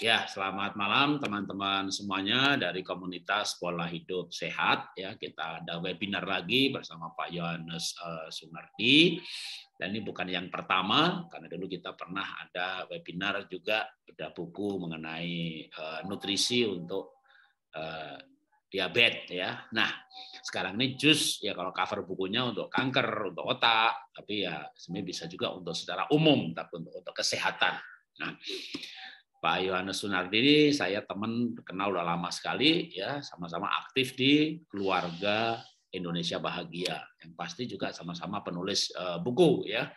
Ya, selamat malam teman-teman semuanya dari komunitas Pola Hidup Sehat. Ya, kita ada webinar lagi bersama Pak Yohanes eh, Sunardi. Dan ini bukan yang pertama, karena dulu kita pernah ada webinar juga beda buku mengenai eh, nutrisi untuk eh, diabetes ya. Nah, sekarang ini jus ya kalau cover bukunya untuk kanker, untuk otak, tapi ya sebenarnya bisa juga untuk secara umum, tapi untuk, untuk kesehatan. Nah, Pak Yohanes Sunardi ini saya teman kenal udah lama sekali ya, sama-sama aktif di keluarga Indonesia Bahagia yang pasti juga sama-sama penulis uh, buku ya.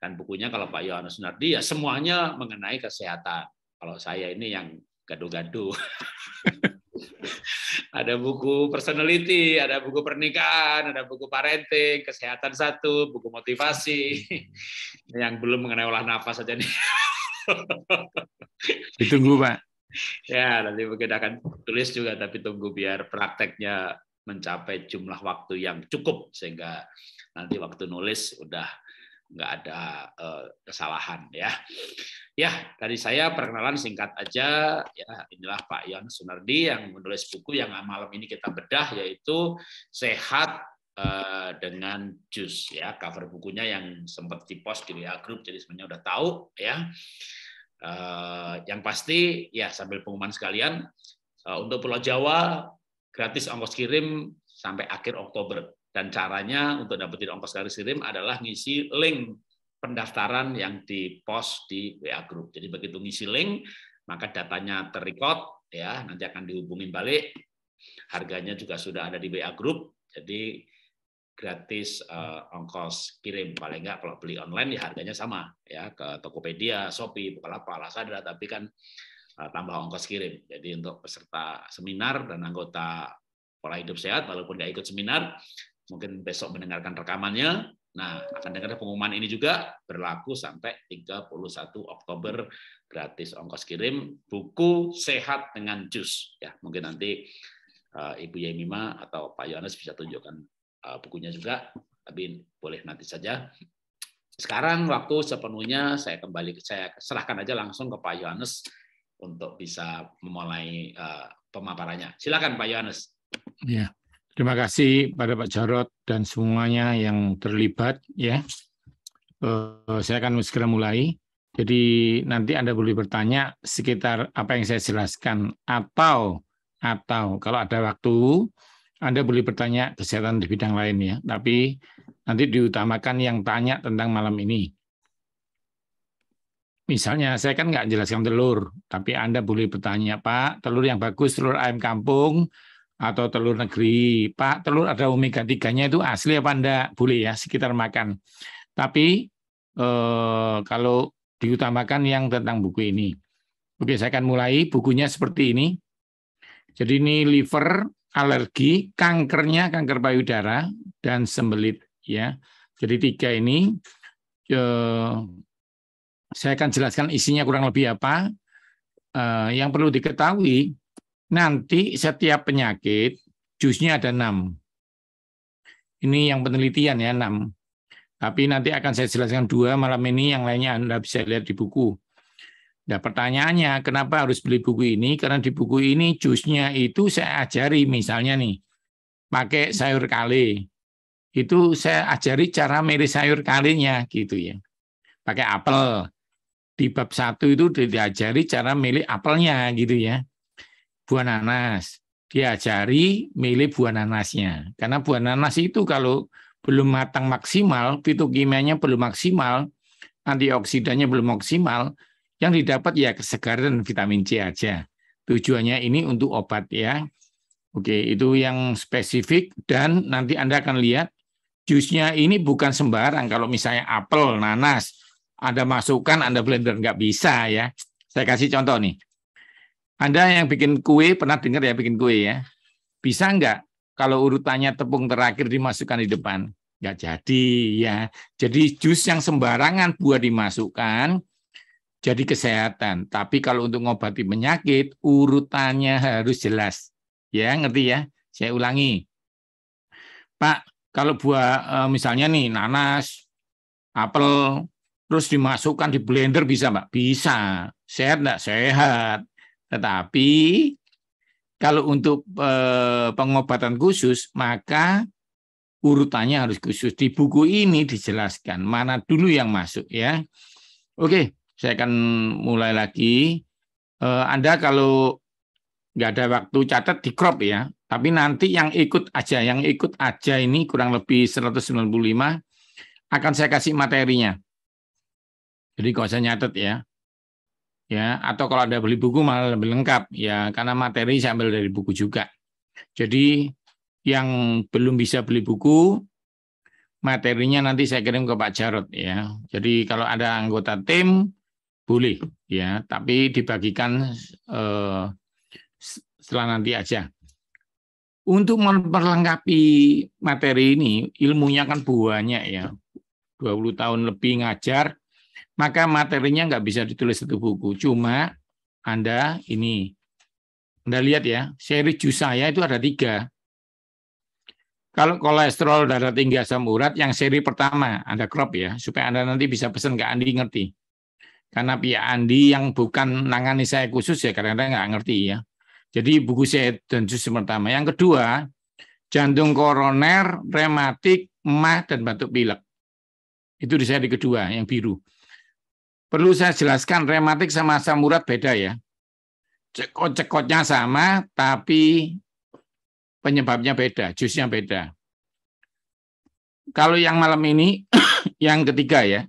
Dan bukunya kalau Pak Yohanes Sunardi ya semuanya mengenai kesehatan. Kalau saya ini yang gaduh-gaduh. ada buku personality, ada buku pernikahan, ada buku parenting, kesehatan satu, buku motivasi. yang belum mengenai olah nafas saja nih. Ditunggu Pak. Ya, nanti mungkin akan tulis juga, tapi tunggu biar prakteknya mencapai jumlah waktu yang cukup sehingga nanti waktu nulis udah nggak ada uh, kesalahan ya. Ya, dari saya perkenalan singkat aja. Ya, inilah Pak Yon Sunardi yang menulis buku yang malam ini kita bedah yaitu Sehat Eh, dengan jus ya cover bukunya yang sempat di post di WA group jadi sebenarnya udah tahu ya eh, yang pasti ya sambil pengumuman sekalian eh, untuk Pulau Jawa gratis ongkos kirim sampai akhir Oktober dan caranya untuk dapetin ongkos gratis kirim adalah ngisi link pendaftaran yang di post di WA group jadi begitu ngisi link maka datanya terrecord ya nanti akan dihubungin balik harganya juga sudah ada di WA group jadi gratis uh, ongkos kirim paling nggak kalau beli online ya harganya sama ya ke Tokopedia, Shopee, Bukalapak, Lazada tapi kan uh, tambah ongkos kirim. Jadi untuk peserta seminar dan anggota pola hidup sehat walaupun nggak ikut seminar mungkin besok mendengarkan rekamannya. Nah, akan dengar pengumuman ini juga berlaku sampai 31 Oktober gratis ongkos kirim buku sehat dengan jus ya. Mungkin nanti eh, Ibu Yemima atau Pak Yohanes bisa tunjukkan Eh, bukunya juga, tapi boleh nanti saja. Sekarang waktu sepenuhnya saya kembali saya serahkan aja langsung ke Pak Yohanes untuk bisa memulai eh, pemaparannya. Silakan Pak Yohanes. Ya. Terima kasih pada Pak Jarot dan semuanya yang terlibat ya. Eh, saya akan segera mulai. Jadi nanti Anda boleh bertanya sekitar apa yang saya jelaskan atau atau kalau ada waktu anda boleh bertanya kesehatan di bidang lain ya, tapi nanti diutamakan yang tanya tentang malam ini. Misalnya saya kan nggak jelaskan telur, tapi Anda boleh bertanya, Pak, telur yang bagus, telur ayam kampung, atau telur negeri. Pak, telur ada omega 3-nya itu asli apa anda Boleh ya, sekitar makan. Tapi eh, kalau diutamakan yang tentang buku ini. Oke, saya akan mulai. Bukunya seperti ini. Jadi ini liver, alergi, kankernya kanker payudara dan sembelit ya. Jadi tiga ini eh, saya akan jelaskan isinya kurang lebih apa. Eh, yang perlu diketahui nanti setiap penyakit jusnya ada enam. Ini yang penelitian ya enam. Tapi nanti akan saya jelaskan dua malam ini yang lainnya Anda bisa lihat di buku. Nah pertanyaannya, kenapa harus beli buku ini? Karena di buku ini jusnya itu saya ajari misalnya nih, pakai sayur kale. Itu saya ajari cara milih sayur kalenya gitu ya. Pakai apel. Di bab satu itu diajari cara milih apelnya gitu ya. Buah nanas. Diajari milih buah nanasnya. Karena buah nanas itu kalau belum matang maksimal, fitokimianya belum maksimal, antioksidannya belum maksimal, yang didapat ya kesegaran vitamin C aja. Tujuannya ini untuk obat ya. Oke, itu yang spesifik dan nanti Anda akan lihat jusnya ini bukan sembarang. Kalau misalnya apel, nanas, Anda masukkan, Anda blender nggak bisa ya. Saya kasih contoh nih. Anda yang bikin kue, pernah dengar ya bikin kue ya? Bisa nggak kalau urutannya tepung terakhir dimasukkan di depan? Nggak jadi ya. Jadi jus yang sembarangan buat dimasukkan, jadi kesehatan. Tapi kalau untuk mengobati penyakit, urutannya harus jelas. Ya, ngerti ya? Saya ulangi. Pak, kalau buah eh, misalnya nih nanas, apel, terus dimasukkan di blender bisa, Pak? Bisa. Sehat nggak Sehat. Tetapi kalau untuk eh, pengobatan khusus, maka urutannya harus khusus. Di buku ini dijelaskan mana dulu yang masuk ya. Oke, saya akan mulai lagi. Eh, Anda kalau nggak ada waktu catat di crop ya. Tapi nanti yang ikut aja, yang ikut aja ini kurang lebih 195 akan saya kasih materinya. Jadi kalau saya nyatet ya. Ya, atau kalau ada beli buku malah lebih lengkap ya karena materi saya ambil dari buku juga. Jadi yang belum bisa beli buku materinya nanti saya kirim ke Pak Jarot ya. Jadi kalau ada anggota tim boleh ya, tapi dibagikan eh, setelah nanti aja. Untuk memperlengkapi materi ini, ilmunya kan banyak ya. 20 tahun lebih ngajar, maka materinya nggak bisa ditulis satu buku. Cuma Anda ini, Anda lihat ya, seri jus saya itu ada tiga. Kalau kolesterol darah tinggi asam urat, yang seri pertama Anda crop ya, supaya Anda nanti bisa pesan ke Andi ngerti. Karena pihak Andi yang bukan nangani saya khusus ya karena kadang nggak ngerti ya. Jadi buku saya dan jus pertama. Yang kedua, jantung koroner, rematik, emah, dan batuk pilek. Itu di saya di kedua, yang biru. Perlu saya jelaskan, rematik sama asam urat beda ya. Cekot-cekotnya sama, tapi penyebabnya beda, jusnya beda. Kalau yang malam ini, yang ketiga ya,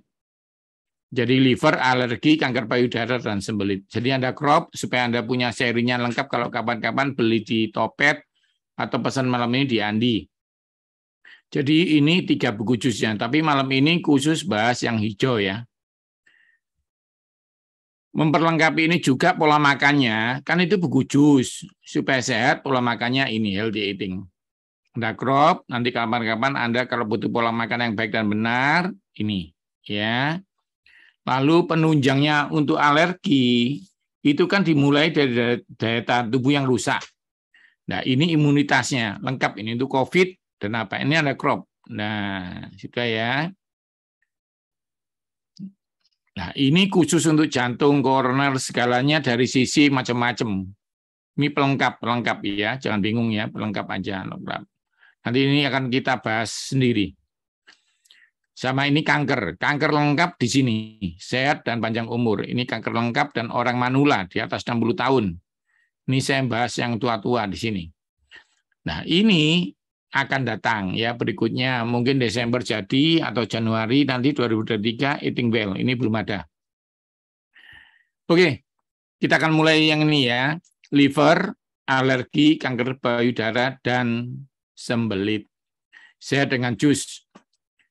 jadi liver, alergi, kanker payudara, dan sembelit. Jadi Anda crop supaya Anda punya serinya lengkap kalau kapan-kapan beli di Topet atau pesan malam ini di Andi. Jadi ini tiga buku jusnya, tapi malam ini khusus bahas yang hijau ya. Memperlengkapi ini juga pola makannya, kan itu buku jus. Supaya sehat, pola makannya ini healthy eating. Anda crop, nanti kapan-kapan Anda kalau butuh pola makan yang baik dan benar, ini ya Lalu penunjangnya untuk alergi itu kan dimulai dari daya, tahan tubuh yang rusak. Nah, ini imunitasnya lengkap ini untuk COVID dan apa? Ini ada crop. Nah, sudah ya. Nah, ini khusus untuk jantung, koroner, segalanya dari sisi macam-macam. Ini pelengkap, pelengkap ya. Jangan bingung ya, pelengkap aja. Nanti ini akan kita bahas sendiri. Sama ini kanker. Kanker lengkap di sini. Sehat dan panjang umur. Ini kanker lengkap dan orang manula di atas 60 tahun. Ini saya bahas yang tua-tua di sini. Nah, ini akan datang ya berikutnya mungkin Desember jadi atau Januari nanti 2023 eating well ini belum ada. Oke, kita akan mulai yang ini ya. Liver, alergi, kanker payudara dan sembelit. Sehat dengan jus.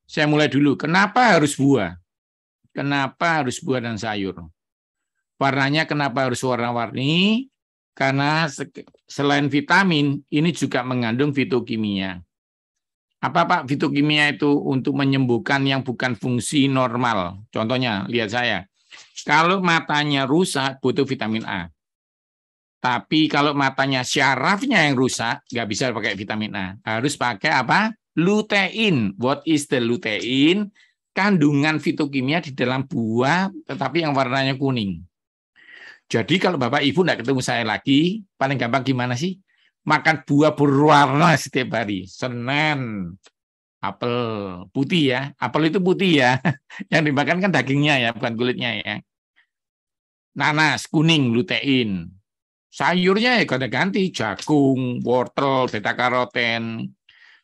Saya mulai dulu. Kenapa harus buah? Kenapa harus buah dan sayur? Warnanya kenapa harus warna-warni? Karena selain vitamin, ini juga mengandung fitokimia. Apa Pak fitokimia itu untuk menyembuhkan yang bukan fungsi normal? Contohnya, lihat saya. Kalau matanya rusak, butuh vitamin A. Tapi kalau matanya syarafnya yang rusak, nggak bisa pakai vitamin A. Harus pakai apa? lutein. What is the lutein? Kandungan fitokimia di dalam buah tetapi yang warnanya kuning. Jadi kalau Bapak Ibu tidak ketemu saya lagi, paling gampang gimana sih? Makan buah berwarna setiap hari. Senin, apel putih ya. Apel itu putih ya. Yang dimakan kan dagingnya ya, bukan kulitnya ya. Nanas, kuning, lutein. Sayurnya ya ganti-ganti, jagung, wortel, beta karoten,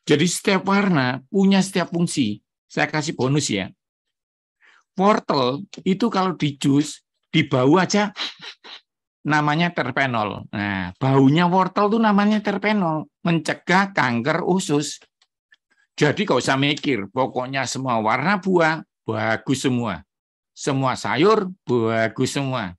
jadi setiap warna punya setiap fungsi. Saya kasih bonus ya. Wortel itu kalau di jus, di bau aja namanya terpenol. Nah, baunya wortel tuh namanya terpenol, mencegah kanker usus. Jadi kau usah mikir, pokoknya semua warna buah bagus semua. Semua sayur bagus semua.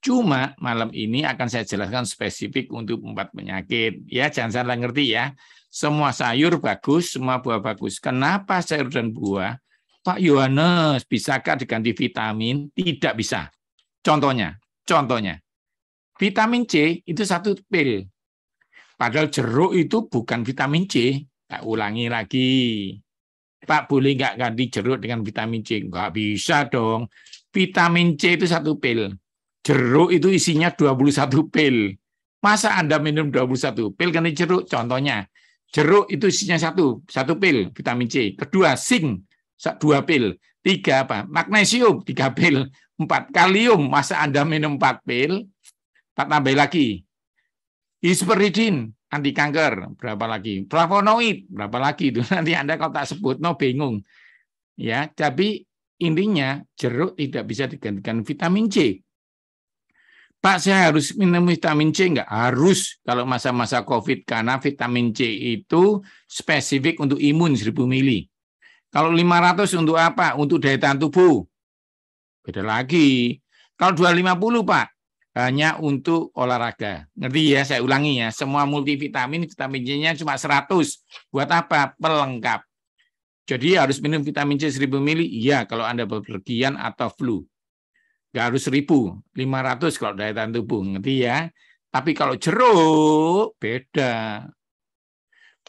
Cuma malam ini akan saya jelaskan spesifik untuk empat penyakit. Ya, jangan salah ngerti ya. Semua sayur bagus, semua buah bagus. Kenapa sayur dan buah? Pak Yohanes, bisakah diganti vitamin? Tidak bisa. Contohnya, contohnya. Vitamin C itu satu pil. Padahal jeruk itu bukan vitamin C. Tak ulangi lagi. Pak, boleh nggak ganti jeruk dengan vitamin C? Nggak bisa dong. Vitamin C itu satu pil. Jeruk itu isinya 21 pil. Masa Anda minum 21 pil ganti jeruk? Contohnya, Jeruk itu isinya satu, satu pil vitamin C. Kedua zinc, dua pil. Tiga apa? Magnesium, tiga pil. Empat kalium, masa Anda minum empat pil, tak tambah lagi. Hesperidin, anti kanker, berapa lagi? Flavonoid, berapa lagi? Itu nanti Anda kalau tak sebut, no bingung. Ya, tapi intinya jeruk tidak bisa digantikan vitamin C. Pak, saya harus minum vitamin C nggak? Harus kalau masa-masa COVID karena vitamin C itu spesifik untuk imun 1000 mili. Kalau 500 untuk apa? Untuk daya tahan tubuh. Beda lagi. Kalau 250 Pak, hanya untuk olahraga. Ngerti ya? Saya ulangi ya. Semua multivitamin, vitamin C-nya cuma 100. Buat apa? Pelengkap. Jadi harus minum vitamin C 1000 mili? Iya, kalau Anda berpergian atau flu nggak harus ratus kalau daya tahan tubuh, ngerti ya? Tapi kalau jeruk beda.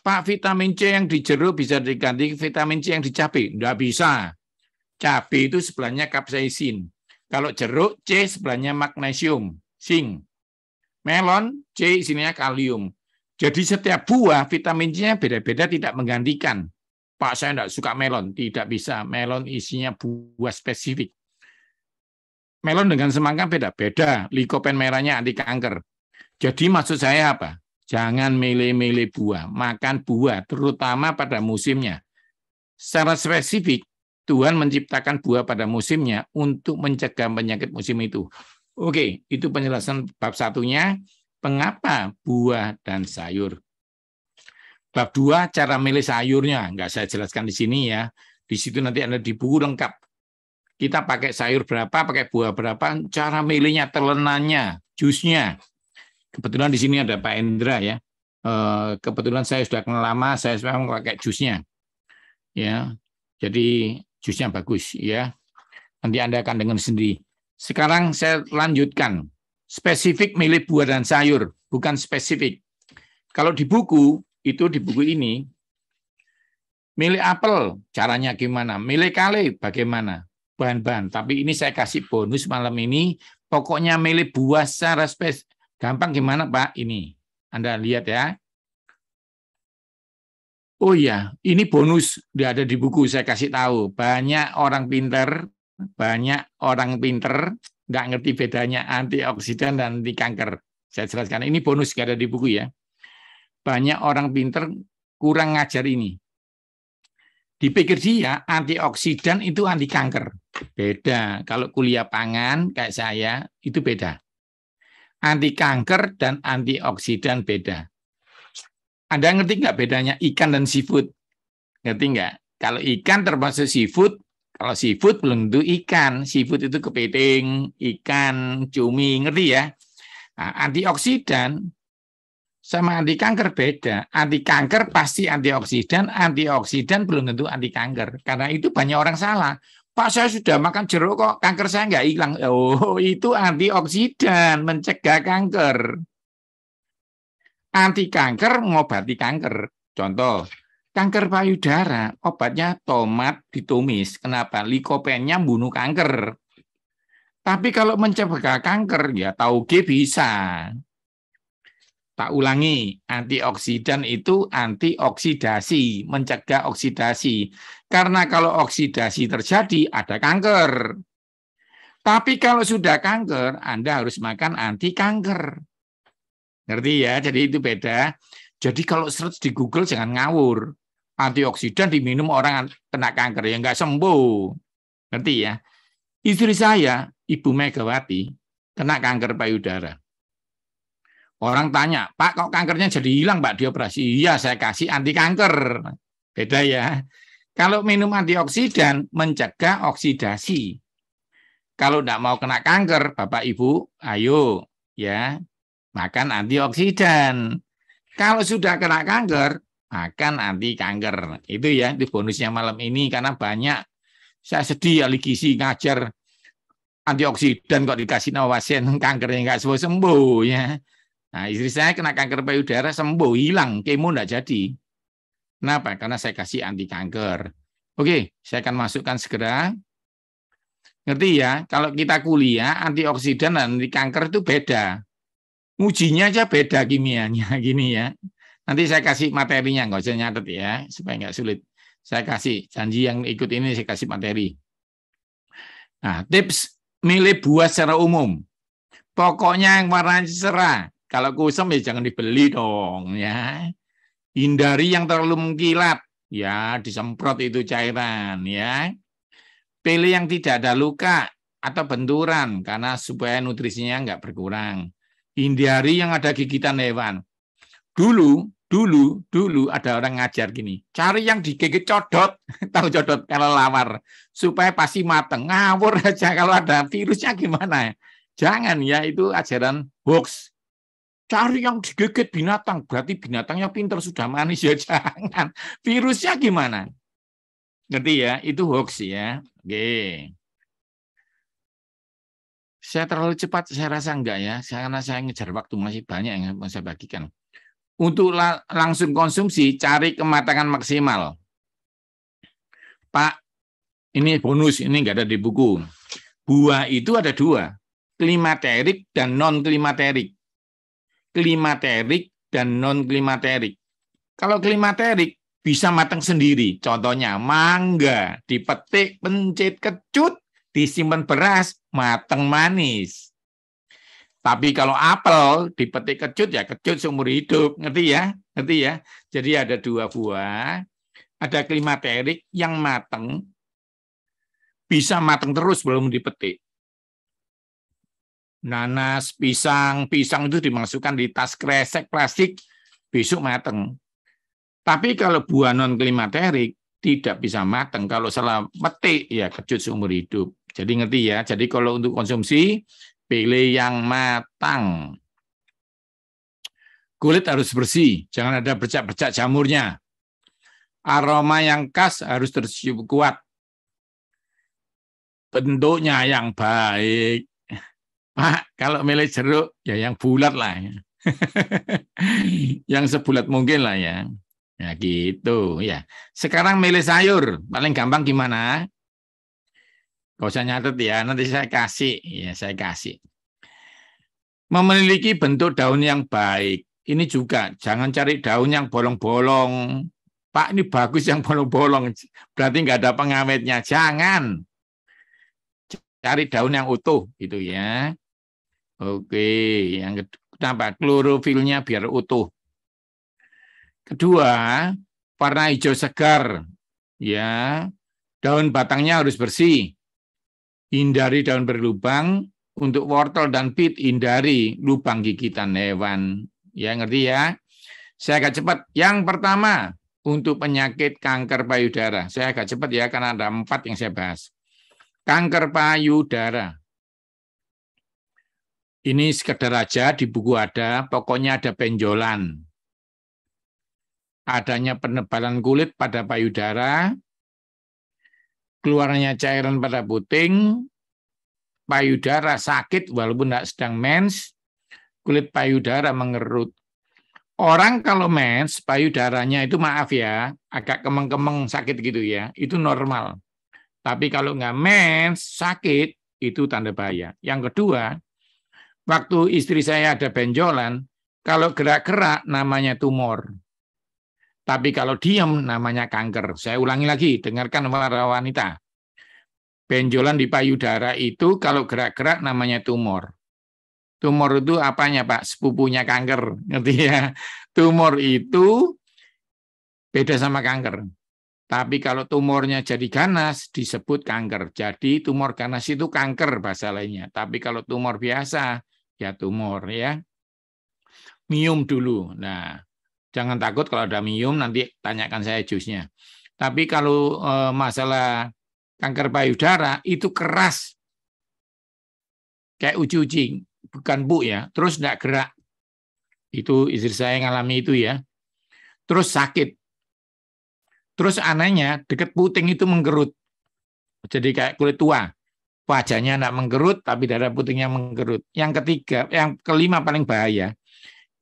Pak vitamin C yang di jeruk bisa diganti vitamin C yang di cabai? Nggak bisa. Cabai itu sebelahnya kapsaisin. Kalau jeruk C sebelahnya magnesium, zinc. Melon C isinya kalium. Jadi setiap buah vitamin C-nya beda-beda tidak menggantikan. Pak saya tidak suka melon, tidak bisa. Melon isinya buah spesifik melon dengan semangka beda? Beda. Likopen merahnya anti kanker. Jadi maksud saya apa? Jangan milih-milih buah. Makan buah, terutama pada musimnya. Secara spesifik, Tuhan menciptakan buah pada musimnya untuk mencegah penyakit musim itu. Oke, itu penjelasan bab satunya. Mengapa buah dan sayur? Bab dua, cara milih sayurnya. Nggak saya jelaskan di sini ya. Di situ nanti Anda di buku lengkap kita pakai sayur berapa, pakai buah berapa, cara milihnya, telenannya, jusnya. Kebetulan di sini ada Pak Endra ya. Eh, kebetulan saya sudah kenal lama, saya memang pakai jusnya. Ya, jadi jusnya bagus ya. Nanti Anda akan dengan sendiri. Sekarang saya lanjutkan. Spesifik milih buah dan sayur, bukan spesifik. Kalau di buku, itu di buku ini, milih apel, caranya gimana? Milih kale, bagaimana? bahan-bahan. Tapi ini saya kasih bonus malam ini. Pokoknya milih buah secara spes. Gampang gimana Pak? Ini. Anda lihat ya. Oh iya, ini bonus dia ada di buku saya kasih tahu. Banyak orang pinter, banyak orang pinter nggak ngerti bedanya antioksidan dan anti kanker. Saya jelaskan ini bonus gak ada di buku ya. Banyak orang pinter kurang ngajar ini. Dipikir dia ya, antioksidan itu anti kanker. Beda. Kalau kuliah pangan kayak saya itu beda. Anti kanker dan antioksidan beda. Anda ngerti nggak bedanya ikan dan seafood? Ngerti nggak? Kalau ikan termasuk seafood, kalau seafood belum tentu ikan. Seafood itu kepiting, ikan, cumi, ngerti ya? Nah, antioksidan sama anti kanker beda. Anti kanker pasti antioksidan, antioksidan belum tentu anti kanker. Karena itu banyak orang salah. Pak saya sudah makan jeruk kok kanker saya nggak hilang. Oh itu antioksidan mencegah kanker. Anti kanker mengobati kanker. Contoh kanker payudara obatnya tomat ditumis. Kenapa? Likopennya bunuh kanker. Tapi kalau mencegah kanker ya tauge bisa. Tak ulangi, antioksidan itu antioksidasi, mencegah oksidasi. Karena kalau oksidasi terjadi, ada kanker. Tapi kalau sudah kanker, Anda harus makan anti kanker. Ngerti ya? Jadi itu beda. Jadi kalau search di Google jangan ngawur. Antioksidan diminum orang kena kanker yang nggak sembuh. Ngerti ya? Istri saya, Ibu Megawati, kena kanker payudara. Orang tanya, Pak kok kankernya jadi hilang Pak dioperasi? Iya saya kasih anti kanker. Beda ya. Kalau minum antioksidan mencegah oksidasi. Kalau tidak mau kena kanker, Bapak Ibu, ayo ya makan antioksidan. Kalau sudah kena kanker, makan anti kanker. Itu ya di bonusnya malam ini karena banyak saya sedih ya ligisi ngajar antioksidan kok dikasih nawasen kankernya nggak sembuh sembuh ya Nah, istri saya kena kanker payudara sembuh, hilang, kemo enggak jadi. Kenapa? Karena saya kasih anti kanker. Oke, saya akan masukkan segera. Ngerti ya? Kalau kita kuliah, antioksidan dan anti kanker itu beda. Ujinya aja beda kimianya, gini ya. Nanti saya kasih materinya, nggak usah nyatet ya, supaya nggak sulit. Saya kasih janji yang ikut ini, saya kasih materi. Nah, tips milih buah secara umum. Pokoknya yang warna cerah, kalau kusam ya jangan dibeli dong ya. Hindari yang terlalu mengkilat ya, disemprot itu cairan ya. Pilih yang tidak ada luka atau benturan karena supaya nutrisinya nggak berkurang. Hindari yang ada gigitan hewan. Dulu, dulu, dulu ada orang ngajar gini, cari yang digigit codot, tahu codot kalau lawar, supaya pasti mateng. Ngawur aja kalau ada virusnya gimana. Ya. Jangan ya, itu ajaran hoax Cari yang digigit binatang, berarti binatangnya pinter sudah manis ya jangan. Virusnya gimana? Ngerti ya? Itu hoax ya. Oke. Saya terlalu cepat, saya rasa enggak ya, karena saya ngejar waktu masih banyak yang mau saya bagikan. Untuk langsung konsumsi, cari kematangan maksimal. Pak, ini bonus, ini enggak ada di buku. Buah itu ada dua, klimaterik dan non-klimaterik klimaterik dan non klimaterik. Kalau klimaterik bisa matang sendiri. Contohnya mangga, dipetik, pencet kecut, disimpan beras, matang manis. Tapi kalau apel dipetik kecut ya kecut seumur hidup, ngerti ya? Ngerti ya? Jadi ada dua buah, ada klimaterik yang matang, bisa matang terus belum dipetik nanas, pisang, pisang itu dimasukkan di tas kresek plastik besok mateng. Tapi kalau buah non klimaterik tidak bisa mateng kalau salah petik ya kecut seumur hidup. Jadi ngerti ya. Jadi kalau untuk konsumsi pilih yang matang. Kulit harus bersih, jangan ada bercak-bercak jamurnya. Aroma yang khas harus tercium kuat. Bentuknya yang baik, Pak, kalau milih jeruk ya yang bulat lah ya. yang sebulat mungkin lah ya. Ya gitu ya. Sekarang milih sayur, paling gampang gimana? Gak usah nyatet ya, nanti saya kasih. Ya, saya kasih. Memiliki bentuk daun yang baik. Ini juga, jangan cari daun yang bolong-bolong. Pak, ini bagus yang bolong-bolong. Berarti nggak ada pengawetnya. Jangan. Cari daun yang utuh gitu ya. Oke, yang kenapa? Klorofilnya biar utuh. Kedua, warna hijau segar. Ya, daun batangnya harus bersih. Hindari daun berlubang. Untuk wortel dan pit hindari lubang gigitan hewan. Ya, ngerti ya? Saya agak cepat. Yang pertama, untuk penyakit kanker payudara. Saya agak cepat ya, karena ada empat yang saya bahas. Kanker payudara ini sekedar aja di buku ada, pokoknya ada penjolan. Adanya penebalan kulit pada payudara, keluarnya cairan pada puting, payudara sakit walaupun tidak sedang mens, kulit payudara mengerut. Orang kalau mens, payudaranya itu maaf ya, agak kemeng-kemeng sakit gitu ya, itu normal. Tapi kalau nggak mens, sakit, itu tanda bahaya. Yang kedua, waktu istri saya ada benjolan, kalau gerak-gerak namanya tumor. Tapi kalau diam namanya kanker. Saya ulangi lagi, dengarkan para wanita. Benjolan di payudara itu kalau gerak-gerak namanya tumor. Tumor itu apanya Pak? Sepupunya kanker. Ngerti ya? Tumor itu beda sama kanker. Tapi kalau tumornya jadi ganas disebut kanker. Jadi tumor ganas itu kanker bahasa lainnya. Tapi kalau tumor biasa ya tumor ya. Mium dulu. Nah, jangan takut kalau ada mium nanti tanyakan saya jusnya. Tapi kalau eh, masalah kanker payudara itu keras. Kayak uji-uji, bukan bu ya, terus tidak gerak. Itu istri saya yang alami itu ya. Terus sakit. Terus anehnya, deket puting itu mengkerut. Jadi kayak kulit tua wajahnya tidak menggerut, tapi darah putihnya menggerut. Yang ketiga, yang kelima paling bahaya,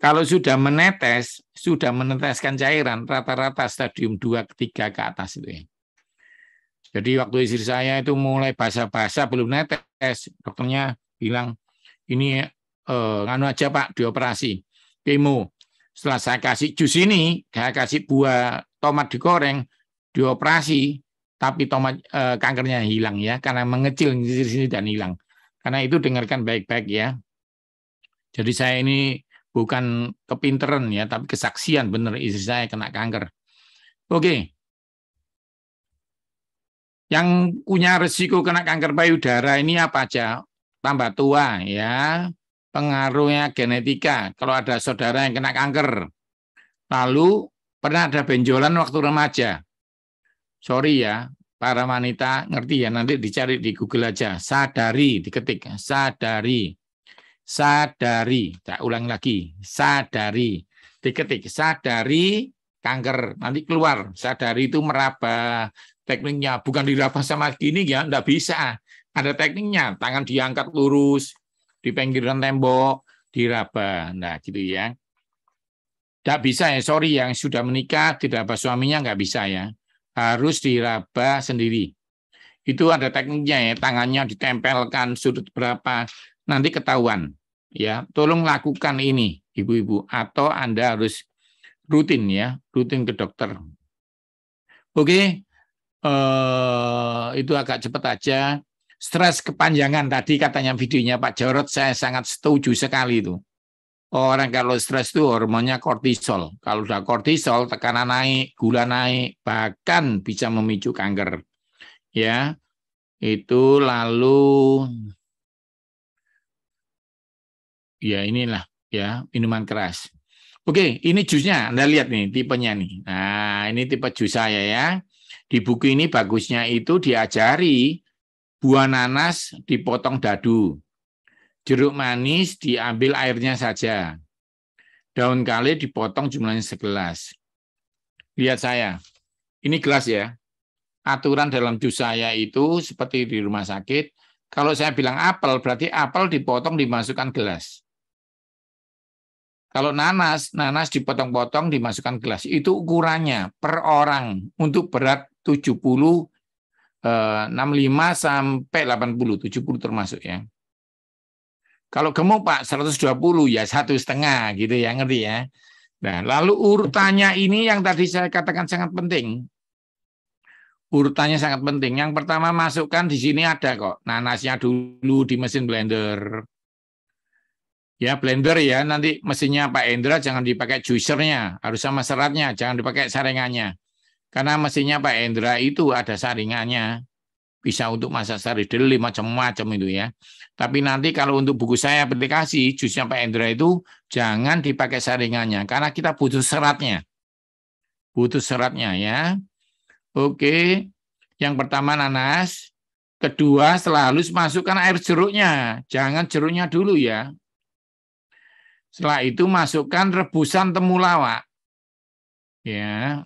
kalau sudah menetes, sudah meneteskan cairan, rata-rata stadium 2 ketiga ke atas itu ya. Jadi waktu istri saya itu mulai basah-basah belum netes, dokternya bilang ini eh, nganu aja Pak dioperasi kemo. Setelah saya kasih jus ini, saya kasih buah tomat digoreng, dioperasi tapi tomat e, kankernya hilang ya karena mengecil di sini dan hilang. Karena itu dengarkan baik-baik ya. Jadi saya ini bukan kepinteran ya, tapi kesaksian benar istri saya kena kanker. Oke. Yang punya resiko kena kanker payudara ini apa aja? Tambah tua ya, pengaruhnya genetika. Kalau ada saudara yang kena kanker, lalu pernah ada benjolan waktu remaja, sorry ya, para wanita ngerti ya nanti dicari di Google aja sadari diketik sadari sadari tak ulang lagi sadari diketik sadari kanker nanti keluar sadari itu meraba tekniknya bukan diraba sama gini ya ndak bisa ada tekniknya tangan diangkat lurus di pinggiran tembok diraba nah gitu ya tidak bisa ya sorry yang sudah menikah tidak apa suaminya nggak bisa ya harus diraba sendiri. Itu ada tekniknya ya, tangannya ditempelkan sudut berapa, nanti ketahuan. Ya, tolong lakukan ini, ibu-ibu, atau Anda harus rutin ya, rutin ke dokter. Oke, eh, itu agak cepat aja. Stres kepanjangan tadi katanya videonya Pak Jarot, saya sangat setuju sekali itu. Orang kalau stres itu hormonnya kortisol. Kalau sudah kortisol, tekanan naik, gula naik, bahkan bisa memicu kanker. Ya, itu lalu ya inilah ya minuman keras. Oke, ini jusnya Anda lihat nih tipenya nih. Nah, ini tipe jus saya ya. Di buku ini bagusnya itu diajari buah nanas dipotong dadu Jeruk manis diambil airnya saja. Daun kale dipotong jumlahnya segelas. Lihat saya. Ini gelas ya. Aturan dalam jus saya itu seperti di rumah sakit. Kalau saya bilang apel, berarti apel dipotong dimasukkan gelas. Kalau nanas, nanas dipotong-potong dimasukkan gelas. Itu ukurannya per orang untuk berat 70, 65 eh, sampai 80, 70 termasuk ya. Kalau gemuk Pak 120 ya satu setengah gitu ya ngerti ya. Nah lalu urutannya ini yang tadi saya katakan sangat penting. Urutannya sangat penting. Yang pertama masukkan di sini ada kok nanasnya dulu di mesin blender. Ya blender ya nanti mesinnya Pak Endra jangan dipakai juicernya harus sama seratnya jangan dipakai saringannya karena mesinnya Pak Endra itu ada saringannya bisa untuk masa sari deli macam-macam itu ya. Tapi nanti kalau untuk buku saya aplikasi jusnya Pak Endra itu jangan dipakai saringannya karena kita butuh seratnya. Butuh seratnya ya. Oke. Yang pertama nanas, kedua selalu masukkan air jeruknya. Jangan jeruknya dulu ya. Setelah itu masukkan rebusan temulawak. Ya,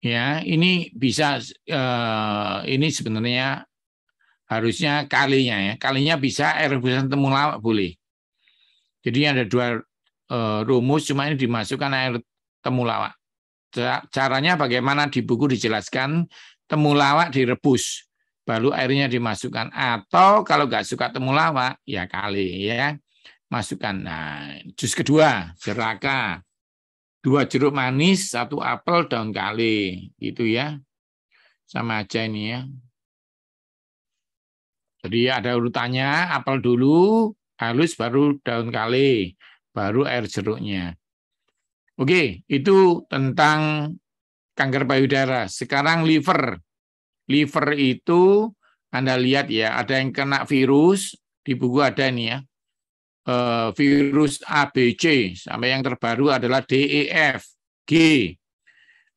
ya ini bisa eh, ini sebenarnya harusnya kalinya ya kalinya bisa air rebusan temulawak boleh jadi ada dua eh, rumus cuma ini dimasukkan air temulawak caranya bagaimana di buku dijelaskan temulawak direbus baru airnya dimasukkan atau kalau nggak suka temulawak ya kali ya masukkan nah jus kedua jeraka dua jeruk manis, satu apel, daun kale, gitu ya. Sama aja ini ya. Jadi ada urutannya, apel dulu, halus baru daun kale, baru air jeruknya. Oke, itu tentang kanker payudara. Sekarang liver. Liver itu Anda lihat ya, ada yang kena virus, di buku ada nih ya. Eh, virus ABC, sampai yang terbaru adalah DEF, G.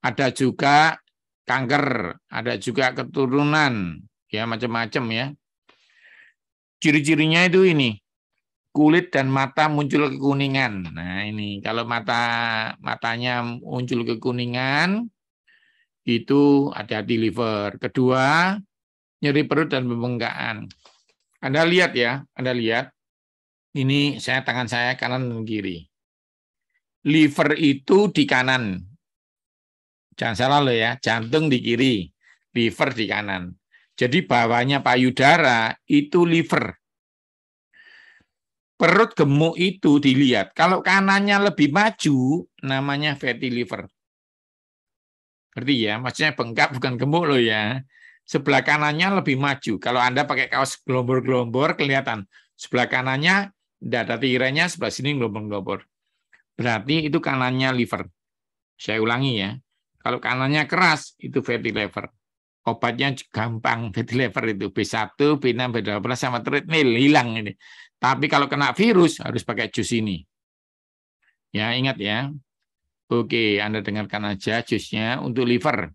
Ada juga kanker, ada juga keturunan, ya macam-macam ya. Ciri-cirinya itu ini, kulit dan mata muncul kekuningan. Nah ini kalau mata matanya muncul kekuningan itu ada di liver. Kedua nyeri perut dan pembengkakan. Anda lihat ya, Anda lihat ini saya tangan saya kanan dan kiri. Liver itu di kanan. Jangan salah loh ya, jantung di kiri, liver di kanan. Jadi bawahnya payudara itu liver. Perut gemuk itu dilihat. Kalau kanannya lebih maju, namanya fatty liver. Berarti ya? Maksudnya bengkak bukan gemuk loh ya. Sebelah kanannya lebih maju. Kalau Anda pakai kaos gelombor-gelombor kelihatan. Sebelah kanannya Data tirainya sebelah sini globor-globor. Berarti itu kanannya liver. Saya ulangi ya. Kalau kanannya keras, itu fatty liver. Obatnya gampang, fatty liver itu. B1, B6, B12, sama treadmill, hilang ini. Tapi kalau kena virus, harus pakai jus ini. Ya, ingat ya. Oke, Anda dengarkan aja jusnya untuk liver.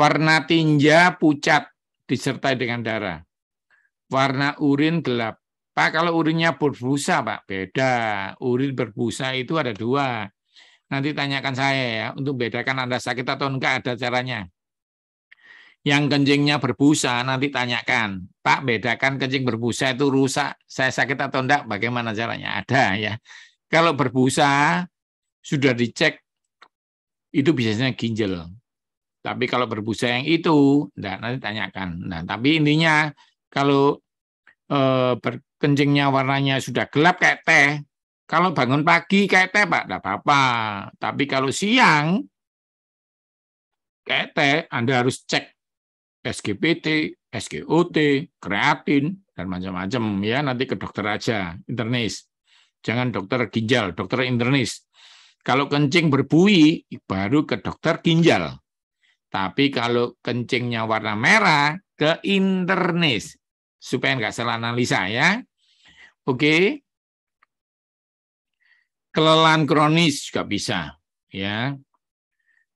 Warna tinja pucat disertai dengan darah. Warna urin gelap Pak, kalau urinnya berbusa, Pak, beda. Urin berbusa itu ada dua. Nanti tanyakan saya ya, untuk bedakan Anda sakit atau enggak ada caranya. Yang kencingnya berbusa, nanti tanyakan. Pak, bedakan kencing berbusa itu rusak, saya sakit atau enggak, bagaimana caranya? Ada ya. Kalau berbusa, sudah dicek, itu biasanya ginjal. Tapi kalau berbusa yang itu, enggak, nanti tanyakan. Nah, tapi intinya kalau eh, berkencingnya warnanya sudah gelap kayak teh. Kalau bangun pagi kayak teh Pak, tidak apa-apa. Tapi kalau siang kayak teh, Anda harus cek SGPT, SGOT, kreatin, dan macam-macam ya nanti ke dokter aja internis jangan dokter ginjal dokter internis kalau kencing berbui baru ke dokter ginjal tapi kalau kencingnya warna merah ke internis supaya nggak salah analisa ya. Oke. Kelelahan kronis juga bisa ya.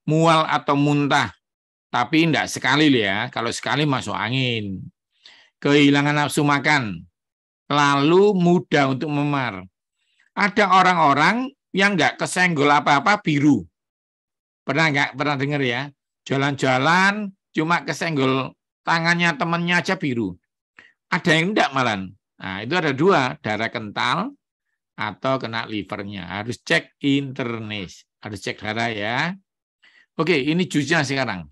Mual atau muntah tapi tidak sekali ya. Kalau sekali masuk angin. Kehilangan nafsu makan. Lalu mudah untuk memar. Ada orang-orang yang nggak kesenggol apa-apa biru. Pernah nggak pernah dengar ya? Jalan-jalan cuma kesenggol tangannya temennya aja biru. Ada yang tidak malan. Nah, itu ada dua, darah kental atau kena livernya. Harus cek internis, harus cek darah ya. Oke, ini jusnya sekarang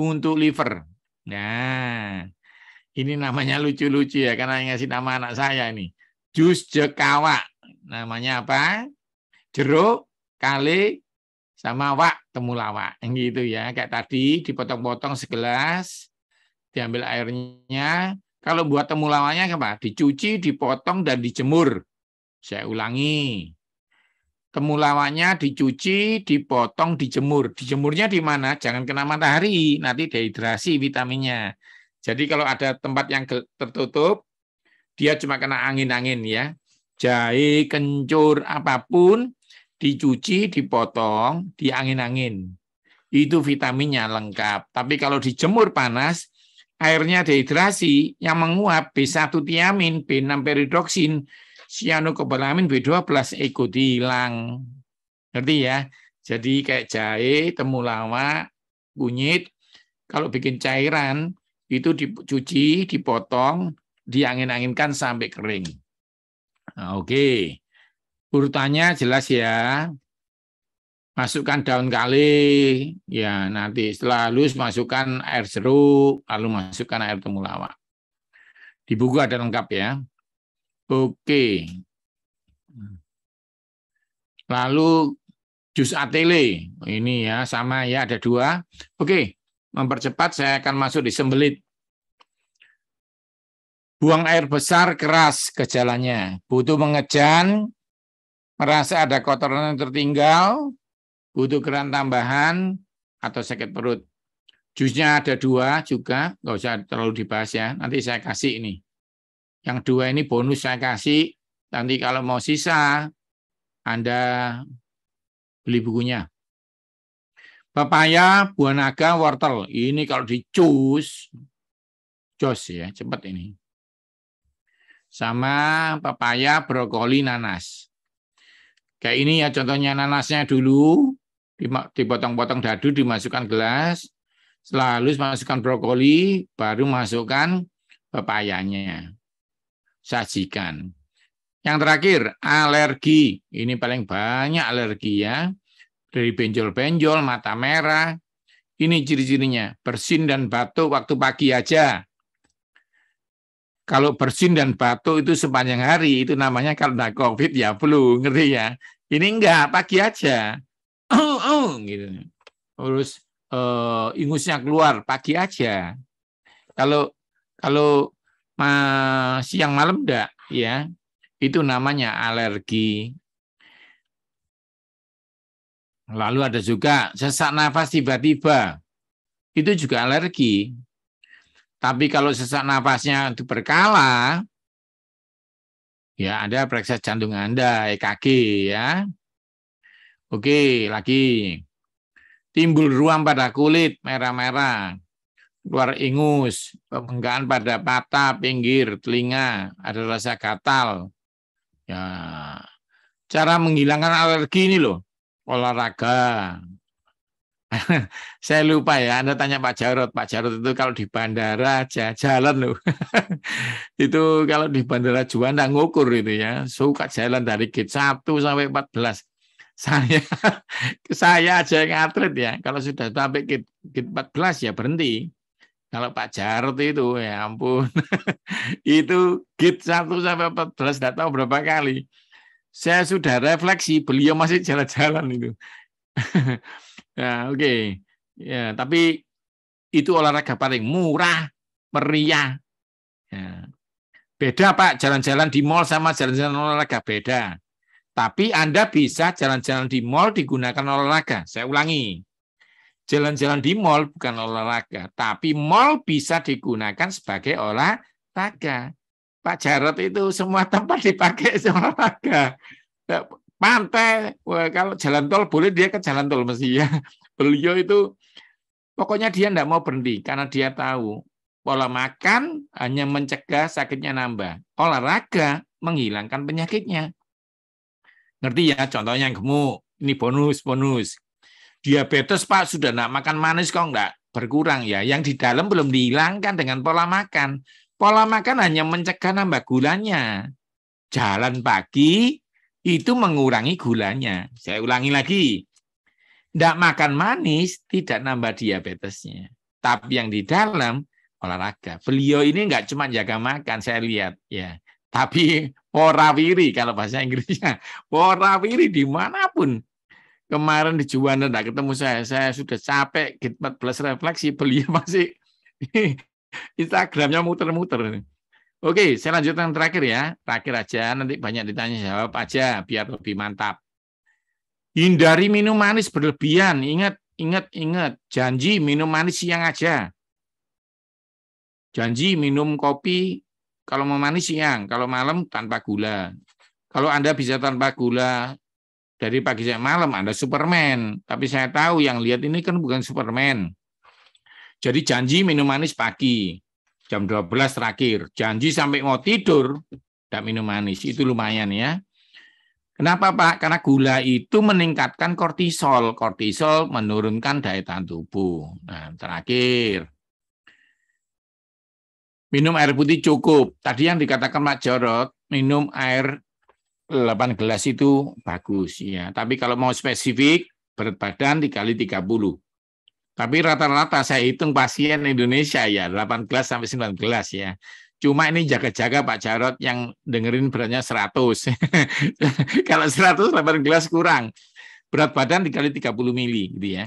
untuk liver. Nah, ini namanya lucu-lucu ya karena yang ngasih nama anak saya ini. Jus jekawa. Namanya apa? Jeruk, kale, sama wak, temulawak. Gitu ya. Kayak tadi dipotong-potong segelas, diambil airnya, kalau buat temulawanya, apa? Dicuci, dipotong, dan dijemur. Saya ulangi. Temulawanya dicuci, dipotong, dijemur. Dijemurnya di mana? Jangan kena matahari, nanti dehidrasi vitaminnya. Jadi kalau ada tempat yang tertutup, dia cuma kena angin-angin ya. Jahe, kencur, apapun, dicuci, dipotong, diangin-angin. Itu vitaminnya lengkap. Tapi kalau dijemur panas, airnya dehidrasi yang menguap B1 tiamin, B6 peridoksin, sianokobalamin, B12 ikut hilang. Ngerti ya? Jadi kayak jahe, temulawak, kunyit, kalau bikin cairan itu dicuci, dipotong, diangin-anginkan sampai kering. Nah, Oke. Okay. Urutannya jelas ya masukkan daun kali, ya nanti setelah halus masukkan air jeruk, lalu masukkan air temulawak. Di buku ada lengkap ya. Oke. Lalu jus atele, ini ya sama ya ada dua. Oke, mempercepat saya akan masuk di sembelit. Buang air besar keras gejalanya. Butuh mengejan, merasa ada kotoran yang tertinggal, butuh keran tambahan atau sakit perut. Jusnya ada dua juga, nggak usah terlalu dibahas ya. Nanti saya kasih ini. Yang dua ini bonus saya kasih. Nanti kalau mau sisa, Anda beli bukunya. Papaya, buah naga, wortel. Ini kalau di jus, jos ya, cepat ini. Sama papaya, brokoli, nanas. Kayak ini ya contohnya nanasnya dulu, dipotong-potong dadu dimasukkan gelas, lalu masukkan brokoli, baru masukkan pepayanya. Sajikan. Yang terakhir, alergi. Ini paling banyak alergi ya. Dari benjol-benjol, mata merah. Ini ciri-cirinya. Bersin dan batuk waktu pagi aja. Kalau bersin dan batuk itu sepanjang hari, itu namanya karena COVID ya flu, ngerti ya? Ini enggak, pagi aja Oh, oh, gitu. Terus uh, ingusnya keluar pagi aja. Kalau kalau ma siang malam enggak ya itu namanya alergi. Lalu ada juga sesak nafas tiba-tiba. Itu juga alergi. Tapi kalau sesak nafasnya itu berkala, ya ada periksa jantung Anda, EKG ya. Oke, lagi. Timbul ruam pada kulit merah-merah, Luar ingus, pembengkakan pada mata, pinggir, telinga, ada rasa gatal. Ya, cara menghilangkan alergi ini loh, olahraga. Saya lupa ya, Anda tanya Pak Jarot. Pak Jarot itu kalau di bandara jalan loh. itu kalau di bandara Juanda ngukur itu ya, suka jalan dari gate 1 sampai 14 saya saya aja yang atlet ya kalau sudah sampai ke 14 ya berhenti kalau Pak Jarot itu ya ampun itu git 1 sampai 14 tidak tahu berapa kali saya sudah refleksi beliau masih jalan-jalan itu ya oke okay. ya tapi itu olahraga paling murah meriah ya. beda Pak jalan-jalan di mall sama jalan-jalan olahraga beda tapi Anda bisa jalan-jalan di mall digunakan olahraga. Saya ulangi. Jalan-jalan di mall bukan olahraga, tapi mall bisa digunakan sebagai olahraga. Pak Jarot itu semua tempat dipakai olahraga. Ya, pantai, Wah, kalau jalan tol boleh dia ke jalan tol mesti ya. Beliau itu pokoknya dia tidak mau berhenti karena dia tahu pola makan hanya mencegah sakitnya nambah, olahraga menghilangkan penyakitnya. Ngerti ya contohnya yang gemuk, ini bonus-bonus. Diabetes Pak sudah enggak makan manis kok enggak? Berkurang ya. Yang di dalam belum dihilangkan dengan pola makan. Pola makan hanya mencegah nambah gulanya. Jalan pagi itu mengurangi gulanya. Saya ulangi lagi. Tidak makan manis, tidak nambah diabetesnya. Tapi yang di dalam olahraga. Beliau ini nggak cuma jaga makan, saya lihat ya. Tapi Wiri kalau bahasa Inggrisnya. Wiri dimanapun. Kemarin di Juwana tidak ketemu saya. Saya sudah capek Git 14 refleksi. Beliau masih Instagramnya muter-muter. Oke, saya lanjutkan terakhir ya. Terakhir aja, nanti banyak ditanya jawab aja biar lebih mantap. Hindari minum manis berlebihan. Ingat, ingat, ingat. Janji minum manis siang aja. Janji minum kopi kalau mau manis siang, kalau malam tanpa gula. Kalau Anda bisa tanpa gula dari pagi sampai malam Anda Superman, tapi saya tahu yang lihat ini kan bukan Superman. Jadi janji minum manis pagi jam 12 terakhir, janji sampai mau tidur tidak minum manis. Itu lumayan ya. Kenapa Pak? Karena gula itu meningkatkan kortisol. Kortisol menurunkan daya tahan tubuh. Nah, terakhir, minum air putih cukup. Tadi yang dikatakan Mak Jorot, minum air 8 gelas itu bagus ya. Tapi kalau mau spesifik berat badan dikali 30. Tapi rata-rata saya hitung pasien Indonesia ya 8 gelas sampai 9 gelas ya. Cuma ini jaga-jaga Pak Jarot yang dengerin beratnya 100. kalau 100 8 gelas kurang. Berat badan dikali 30 mili gitu ya.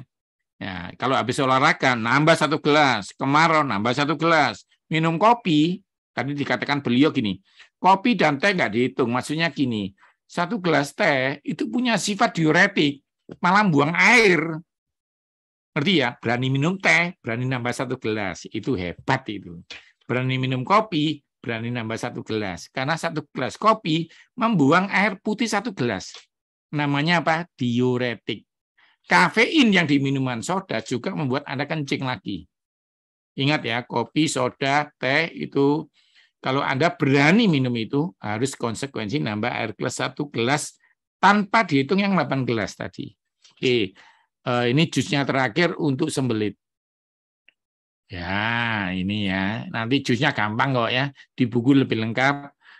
Ya, kalau habis olahraga nambah satu gelas, kemarau nambah satu gelas, minum kopi, tadi dikatakan beliau gini, kopi dan teh nggak dihitung. Maksudnya gini, satu gelas teh itu punya sifat diuretik, malah buang air. Ngerti ya? Berani minum teh, berani nambah satu gelas. Itu hebat itu. Berani minum kopi, berani nambah satu gelas. Karena satu gelas kopi membuang air putih satu gelas. Namanya apa? Diuretik. Kafein yang di minuman soda juga membuat Anda kencing lagi. Ingat ya, kopi, soda, teh itu kalau Anda berani minum itu harus konsekuensi nambah air kelas satu gelas tanpa dihitung yang 8 gelas tadi. Oke, eh, ini jusnya terakhir untuk sembelit. Ya, ini ya. Nanti jusnya gampang kok ya. Di buku lebih lengkap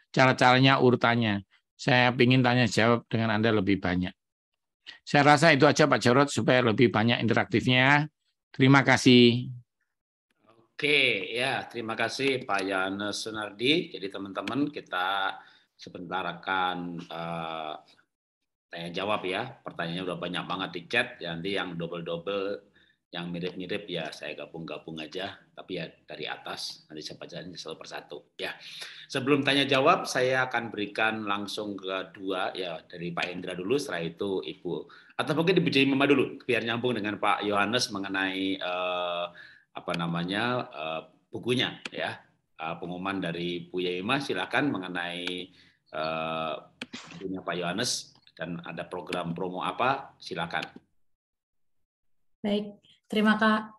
cara-caranya, urutannya. Saya ingin tanya jawab dengan Anda lebih banyak. Saya rasa itu aja Pak Jarot supaya lebih banyak interaktifnya. Terima kasih. Oke, ya terima kasih Pak Yanes Sunardi. Jadi teman-teman kita sebentar akan uh, tanya jawab ya. Pertanyaannya udah banyak banget di chat. Nanti yang double-double, yang mirip-mirip ya saya gabung-gabung aja. Tapi ya dari atas nanti saya bacain satu persatu. Ya, sebelum tanya jawab saya akan berikan langsung ke dua ya dari Pak Indra dulu. Setelah itu Ibu atau mungkin Ibu Mama dulu biar nyambung dengan Pak Yohanes mengenai uh, apa namanya uh, bukunya ya uh, pengumuman dari Bu Yaima silakan mengenai uh, bukunya Pak Yohanes dan ada program promo apa silakan. Baik, terima kasih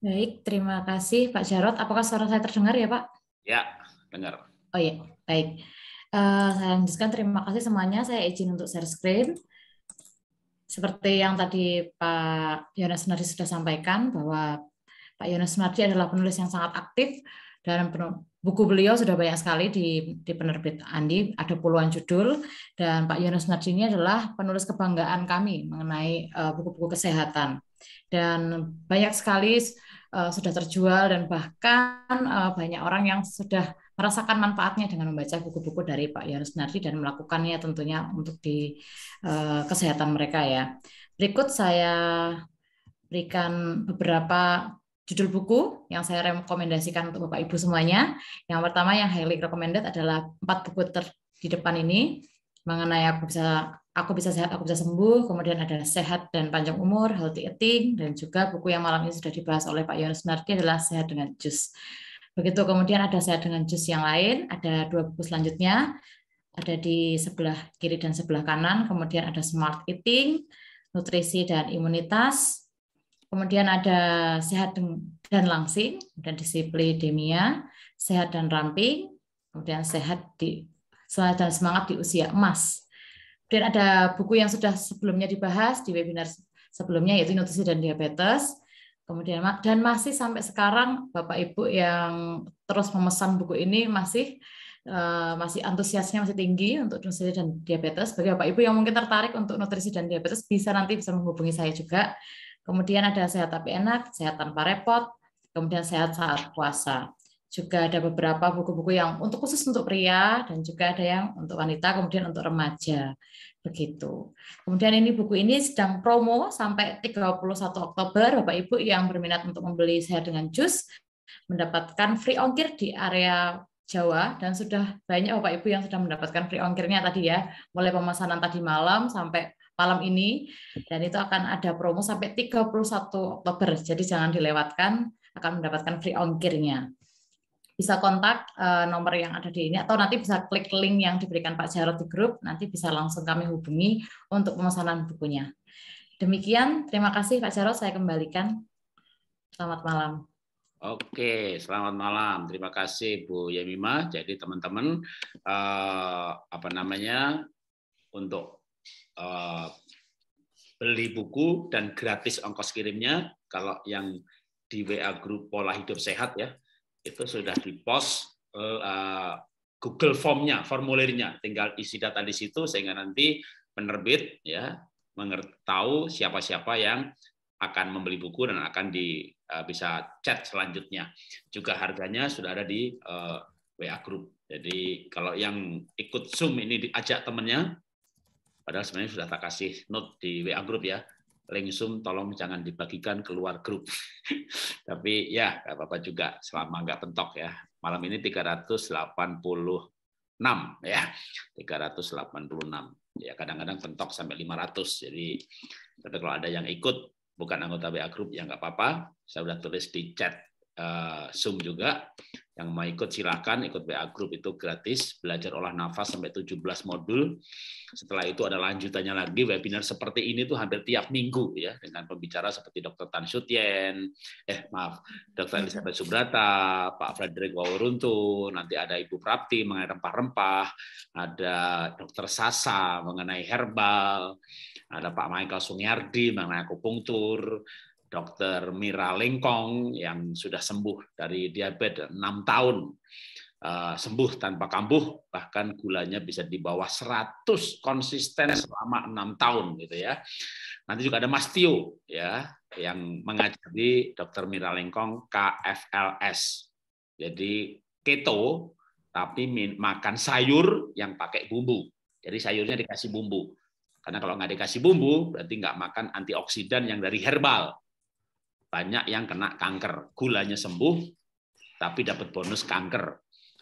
Baik, terima kasih Pak Jarot. Apakah suara saya terdengar ya Pak? Ya, dengar. Oh ya, baik. Uh, saya lanjutkan. Terima kasih semuanya. Saya izin untuk share screen seperti yang tadi Pak Yonas Nardi sudah sampaikan bahwa Pak Yonas Nardi adalah penulis yang sangat aktif dan buku beliau sudah banyak sekali di, di penerbit Andi, ada puluhan judul dan Pak Yonas Nardi ini adalah penulis kebanggaan kami mengenai eh, buku-buku uh, kesehatan dan banyak sekali uh, sudah terjual dan bahkan uh, banyak orang yang sudah merasakan manfaatnya dengan membaca buku-buku dari Pak Yohanes Nardi dan melakukannya tentunya untuk di uh, kesehatan mereka ya. Berikut saya berikan beberapa judul buku yang saya rekomendasikan untuk Bapak Ibu semuanya. Yang pertama yang highly recommended adalah empat buku ter di depan ini mengenai aku bisa aku bisa sehat, aku bisa sembuh. Kemudian ada sehat dan panjang umur, healthy eating, dan juga buku yang malam ini sudah dibahas oleh Pak Yunus Nardi adalah sehat dengan jus. Begitu kemudian ada saya dengan jus yang lain, ada dua buku selanjutnya, ada di sebelah kiri dan sebelah kanan, kemudian ada smart eating, nutrisi dan imunitas, kemudian ada sehat dan langsing, dan disiplinedemia, sehat dan ramping, kemudian sehat di sehat dan semangat di usia emas. Kemudian ada buku yang sudah sebelumnya dibahas di webinar sebelumnya yaitu nutrisi dan diabetes kemudian dan masih sampai sekarang bapak ibu yang terus memesan buku ini masih eh, masih antusiasnya masih tinggi untuk nutrisi dan diabetes bagi bapak ibu yang mungkin tertarik untuk nutrisi dan diabetes bisa nanti bisa menghubungi saya juga kemudian ada sehat tapi enak sehat tanpa repot kemudian sehat saat puasa juga ada beberapa buku-buku yang untuk khusus untuk pria dan juga ada yang untuk wanita kemudian untuk remaja begitu. Kemudian ini buku ini sedang promo sampai 31 Oktober Bapak Ibu yang berminat untuk membeli saya dengan jus mendapatkan free ongkir di area Jawa dan sudah banyak Bapak Ibu yang sudah mendapatkan free ongkirnya tadi ya, mulai pemesanan tadi malam sampai malam ini dan itu akan ada promo sampai 31 Oktober. Jadi jangan dilewatkan, akan mendapatkan free ongkirnya bisa kontak uh, nomor yang ada di ini atau nanti bisa klik link yang diberikan Pak Jarot di grup, nanti bisa langsung kami hubungi untuk pemesanan bukunya. Demikian, terima kasih Pak Jarot, saya kembalikan. Selamat malam. Oke, selamat malam. Terima kasih Bu Yamima. Jadi teman-teman, uh, apa namanya untuk uh, beli buku dan gratis ongkos kirimnya, kalau yang di WA grup Pola Hidup Sehat ya, itu sudah di post uh, Google Formnya, formulirnya, tinggal isi data di situ sehingga nanti penerbit ya tahu siapa-siapa yang akan membeli buku dan akan di uh, bisa chat selanjutnya. Juga harganya sudah ada di uh, WA group. Jadi kalau yang ikut Zoom ini diajak temennya, padahal sebenarnya sudah tak kasih note di WA group ya, link Zoom tolong jangan dibagikan keluar grup. Tapi ya nggak apa-apa juga selama nggak pentok ya. Malam ini 386 ya. 386. Ya kadang-kadang pentok sampai 500. Jadi tapi kalau ada yang ikut bukan anggota WA grup ya nggak apa-apa. Saya sudah tulis di chat uh, Zoom juga yang mau ikut silakan ikut WA Group itu gratis, belajar olah nafas sampai 17 modul. Setelah itu ada lanjutannya lagi webinar seperti ini tuh hampir tiap minggu ya dengan pembicara seperti Dr. Tan Sutien, eh maaf, Dr. Iya. Elizabeth Subrata, Pak Frederick Wawuruntu, nanti ada Ibu Prapti mengenai rempah-rempah, ada Dr. Sasa mengenai herbal, ada Pak Michael Sungiardi mengenai akupunktur, Dr. Mira Lengkong yang sudah sembuh dari diabetes 6 tahun. Eh, sembuh tanpa kambuh, bahkan gulanya bisa di bawah 100 konsisten selama enam tahun gitu ya. Nanti juga ada Mas Tio ya yang mengajari Dr. Mira Lengkong KFLS. Jadi keto tapi makan sayur yang pakai bumbu. Jadi sayurnya dikasih bumbu. Karena kalau nggak dikasih bumbu, berarti nggak makan antioksidan yang dari herbal banyak yang kena kanker. Gulanya sembuh, tapi dapat bonus kanker.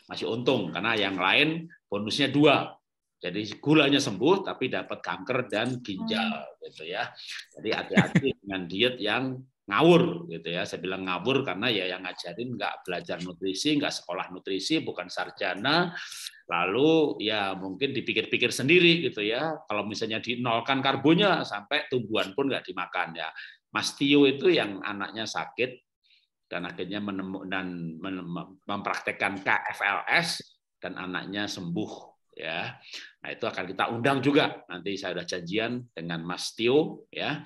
Masih untung, karena yang lain bonusnya dua. Jadi gulanya sembuh, tapi dapat kanker dan ginjal. Hmm. gitu ya. Jadi hati-hati dengan diet yang ngawur gitu ya saya bilang ngawur karena ya yang ngajarin nggak belajar nutrisi nggak sekolah nutrisi bukan sarjana lalu ya mungkin dipikir-pikir sendiri gitu ya kalau misalnya dinolkan karbonya sampai tumbuhan pun nggak dimakan ya Mas Tio itu yang anaknya sakit dan akhirnya menemukan dan mempraktekkan KFLS dan anaknya sembuh ya. Nah, itu akan kita undang juga. Nanti saya sudah janjian dengan Mas Tio ya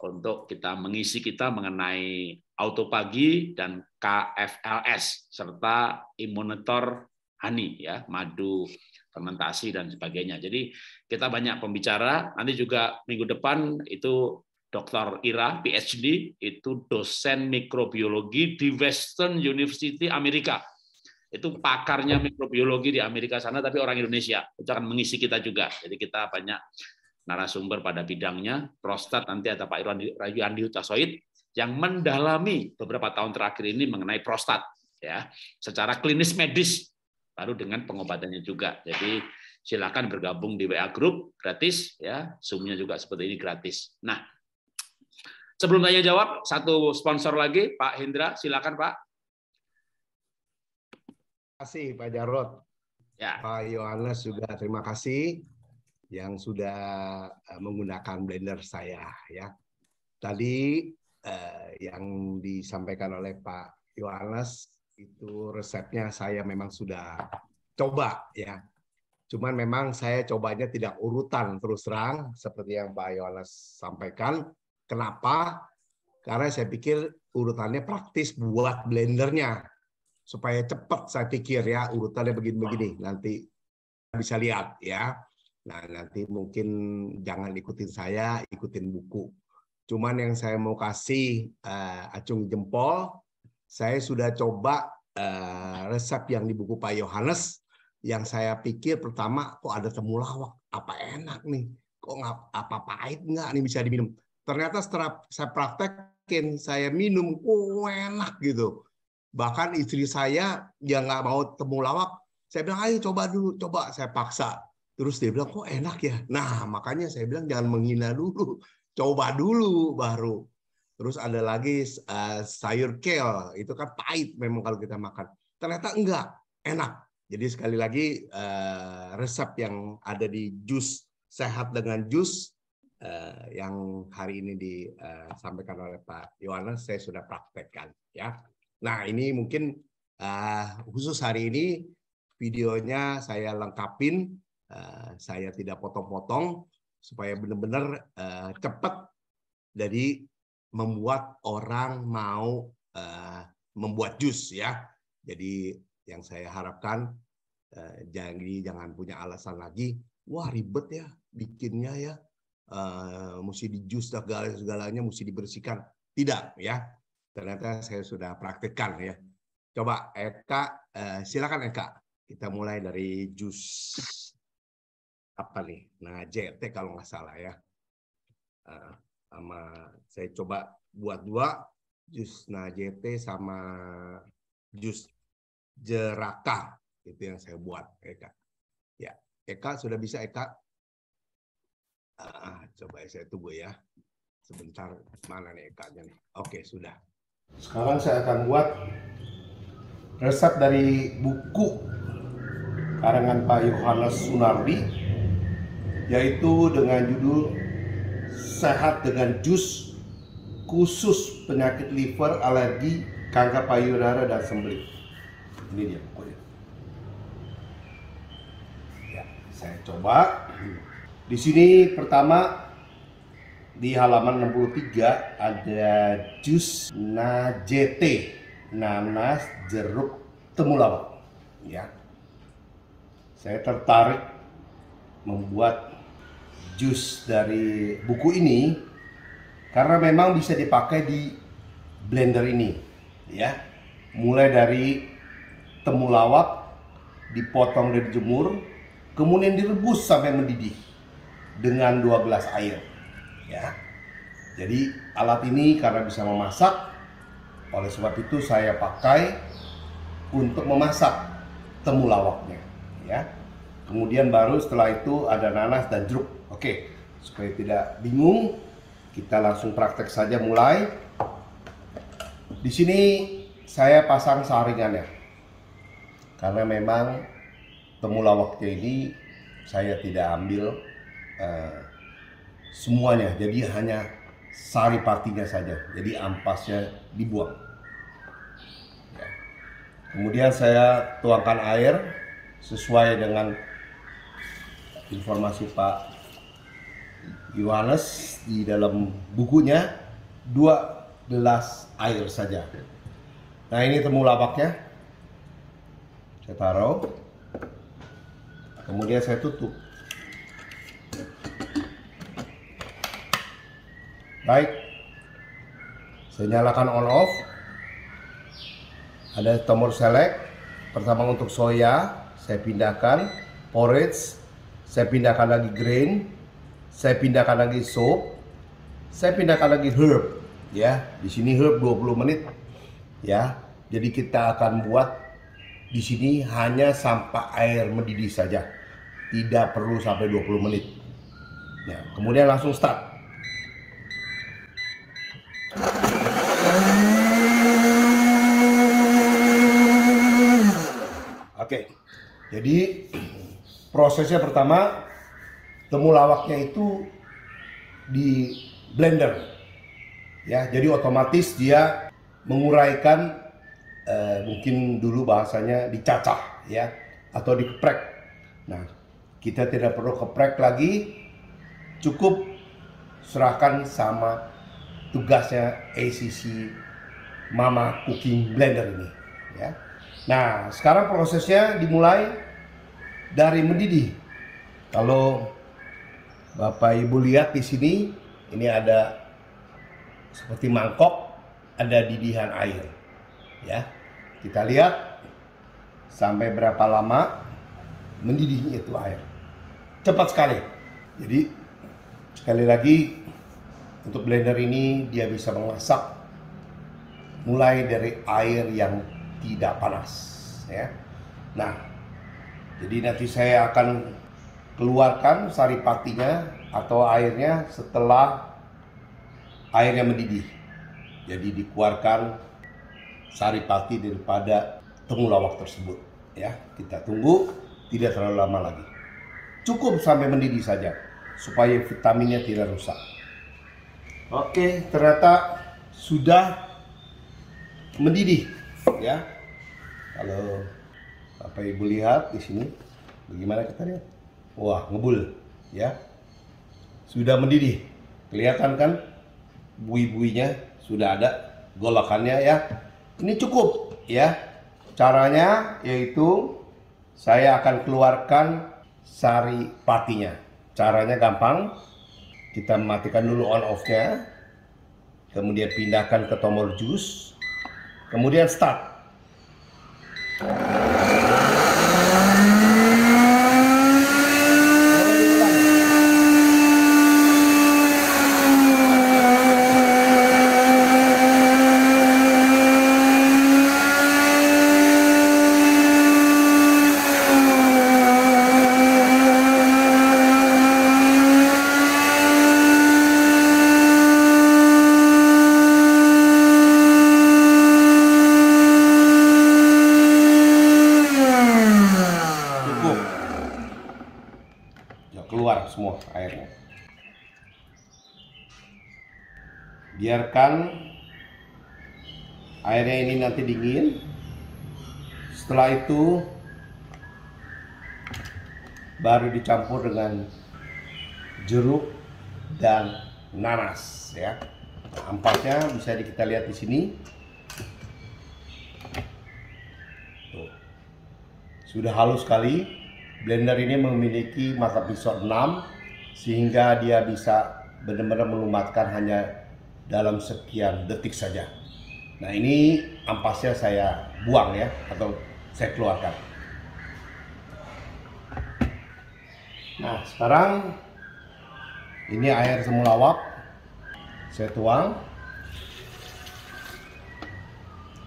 untuk kita mengisi kita mengenai autopagi dan KFLS serta imunitor honey ya, madu fermentasi dan sebagainya. Jadi kita banyak pembicara, nanti juga minggu depan itu Dr. Ira, PhD, itu dosen mikrobiologi di Western University Amerika. Itu pakarnya mikrobiologi di Amerika sana, tapi orang Indonesia. Itu akan mengisi kita juga. Jadi kita banyak narasumber pada bidangnya. Prostat nanti ada Pak Irwan Andi Utasoid, yang mendalami beberapa tahun terakhir ini mengenai prostat. ya Secara klinis medis, baru dengan pengobatannya juga. Jadi silakan bergabung di WA Group gratis ya. Zoom-nya juga seperti ini gratis. Nah, Sebelum tanya jawab, satu sponsor lagi, Pak Hendra, silakan Pak. Terima kasih Pak Jarot. Ya. Pak Yohanes juga terima kasih yang sudah eh, menggunakan blender saya ya. Tadi eh, yang disampaikan oleh Pak Yohanes itu resepnya saya memang sudah coba ya. Cuman memang saya cobanya tidak urutan terus terang seperti yang Pak Yohanes sampaikan Kenapa? Karena saya pikir urutannya praktis buat blendernya supaya cepat saya pikir ya urutannya begini-begini nanti bisa lihat ya. Nah, nanti mungkin jangan ikutin saya, ikutin buku. Cuman yang saya mau kasih uh, acung jempol, saya sudah coba uh, resep yang di buku Pak Yohanes yang saya pikir pertama kok ada temulawak, apa enak nih? Kok nggak apa pahit nggak nih bisa diminum? Ternyata setelah saya praktekin, saya minum, oh, enak gitu. Bahkan istri saya yang nggak mau temu lawak. saya bilang, ayo coba dulu, coba. Saya paksa. Terus dia bilang, kok enak ya? Nah, makanya saya bilang jangan menghina dulu. Coba dulu baru. Terus ada lagi uh, sayur kale, itu kan pahit memang kalau kita makan. Ternyata enggak, enak. Jadi sekali lagi uh, resep yang ada di jus sehat dengan jus uh, yang hari ini disampaikan eh, oleh Pak Yohanes saya sudah praktekkan ya. Nah, ini mungkin uh, khusus hari ini videonya saya lengkapin, uh, saya tidak potong-potong supaya benar-benar uh, cepat jadi membuat orang mau uh, membuat jus ya. Jadi yang saya harapkan uh, jadi jangan punya alasan lagi, wah ribet ya bikinnya ya uh, mesti jus segala segalanya mesti dibersihkan tidak ya ternyata saya sudah praktekkan ya coba Eka uh, silakan Eka kita mulai dari jus apa nih nah JT kalau nggak salah ya uh, sama saya coba buat dua jus nah JT sama jus jeraka itu yang saya buat Eka ya Eka sudah bisa Eka Ah, coba ya, saya tunggu ya. Sebentar, mana nih ikannya nih? Oke, sudah. Sekarang saya akan buat resep dari buku karangan Pak Yohanes Sunardi yaitu dengan judul Sehat dengan Jus khusus penyakit liver, alergi, kanker payudara dan sembelit. Ini dia pokoknya. Ya, saya coba. Di sini pertama di halaman 63 ada jus najete, nanas jeruk temulawak. Ya. Saya tertarik membuat jus dari buku ini karena memang bisa dipakai di blender ini ya. Mulai dari temulawak dipotong dan dijemur, kemudian direbus sampai mendidih dengan dua gelas air. Ya. Jadi alat ini karena bisa memasak, oleh sebab itu saya pakai untuk memasak temulawaknya. Ya. Kemudian baru setelah itu ada nanas dan jeruk. Oke, supaya tidak bingung, kita langsung praktek saja mulai. Di sini saya pasang saringan ya, karena memang temulawaknya ini saya tidak ambil Eh, semuanya. Jadi hanya sari partinya saja. Jadi ampasnya dibuang. Ya. Kemudian saya tuangkan air sesuai dengan informasi Pak Yohanes di dalam bukunya dua gelas air saja. Nah ini temulawaknya saya taruh, kemudian saya tutup. Baik. Saya nyalakan on off. Ada tombol select. Pertama untuk soya, saya pindahkan. Porridge, saya pindahkan lagi grain. Saya pindahkan lagi soup. Saya pindahkan lagi herb. Ya, di sini herb 20 menit. Ya, jadi kita akan buat di sini hanya sampai air mendidih saja. Tidak perlu sampai 20 menit. Ya, kemudian langsung start. Oke. Jadi prosesnya pertama temulawaknya itu di blender. Ya, jadi otomatis dia menguraikan eh, mungkin dulu bahasanya dicacah ya atau dikeprek. Nah, kita tidak perlu keprek lagi. Cukup serahkan sama tugasnya ACC Mama Cooking Blender ini ya. Nah, sekarang prosesnya dimulai dari mendidih. Kalau Bapak Ibu lihat di sini, ini ada seperti mangkok, ada didihan air. Ya, kita lihat sampai berapa lama mendidihnya itu air. Cepat sekali. Jadi sekali lagi untuk blender ini dia bisa memasak mulai dari air yang tidak panas ya. Nah, jadi nanti saya akan keluarkan saripatinya atau airnya setelah airnya mendidih. Jadi dikeluarkan saripati daripada temulawak tersebut ya. Kita tunggu tidak terlalu lama lagi. Cukup sampai mendidih saja supaya vitaminnya tidak rusak. Oke, ternyata sudah mendidih ya kalau Bapak Ibu lihat di sini bagaimana kita lihat wah ngebul ya sudah mendidih kelihatan kan bui-buinya sudah ada golakannya ya ini cukup ya caranya yaitu saya akan keluarkan sari patinya caranya gampang kita matikan dulu on off nya kemudian pindahkan ke tombol jus Kemudian start. biarkan airnya ini nanti dingin setelah itu baru dicampur dengan jeruk dan nanas ya nah, ampasnya bisa kita lihat di sini Tuh. sudah halus sekali blender ini memiliki mata pisau 6 sehingga dia bisa benar-benar melumatkan hanya dalam sekian detik saja. Nah ini ampasnya saya buang ya atau saya keluarkan. Nah sekarang ini air semula wap saya tuang.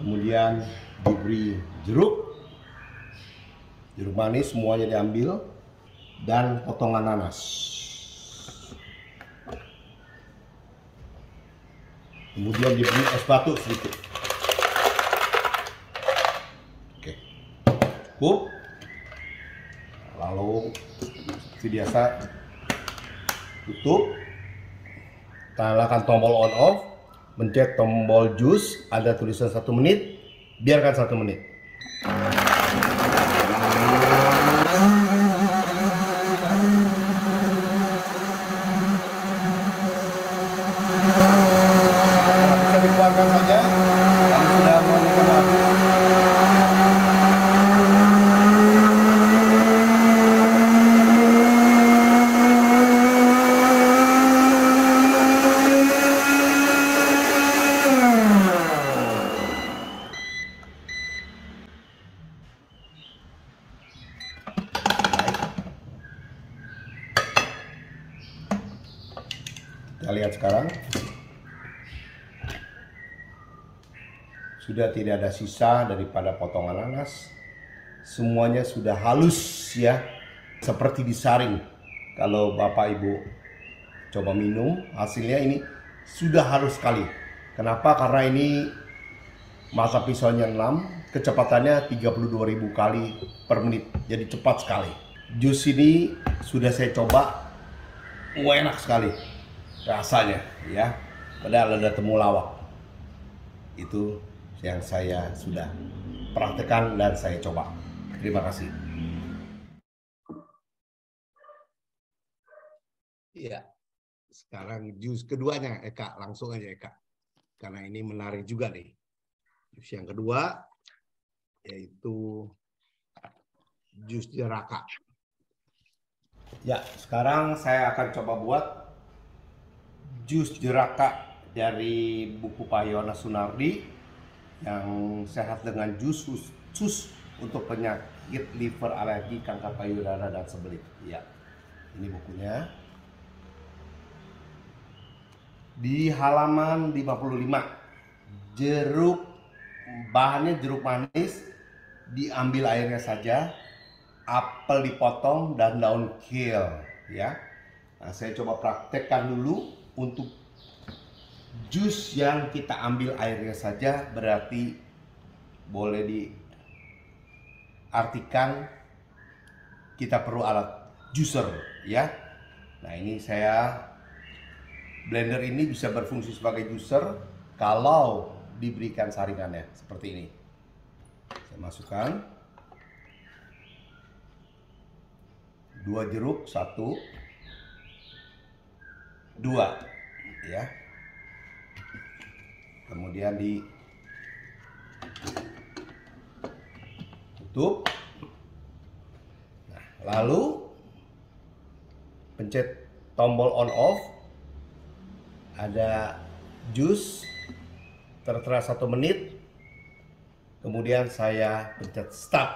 Kemudian diberi jeruk, jeruk manis semuanya diambil dan potongan nanas. kemudian diberi es batu sedikit oke cukup lalu seperti biasa tutup tanyakan tombol on off mencet tombol jus ada tulisan satu menit biarkan satu menit sisa daripada potongan nanas. Semuanya sudah halus ya, seperti disaring. Kalau Bapak Ibu coba minum, hasilnya ini sudah halus sekali. Kenapa? Karena ini masa pisaunya 6, kecepatannya 32.000 kali per menit. Jadi cepat sekali. Jus ini sudah saya coba, enak sekali rasanya ya. Padahal ada temulawak itu yang saya sudah praktekkan dan saya coba. Terima kasih. Iya. Sekarang jus keduanya Eka, langsung aja Eka. Karena ini menarik juga nih. Jus yang kedua yaitu jus jeraka. Ya, sekarang saya akan coba buat jus jeraka dari buku Pak Yona Sunardi yang sehat dengan jus khusus untuk penyakit liver alergi kanker payudara dan sebelit ya ini bukunya di halaman 55 jeruk bahannya jeruk manis diambil airnya saja apel dipotong dan daun kale ya nah, saya coba praktekkan dulu untuk jus yang kita ambil airnya saja berarti boleh diartikan kita perlu alat juicer ya. Nah ini saya blender ini bisa berfungsi sebagai juicer kalau diberikan saringannya seperti ini. Saya masukkan dua jeruk satu dua ya kemudian di tutup nah, lalu pencet tombol on off ada jus tertera satu menit kemudian saya pencet stop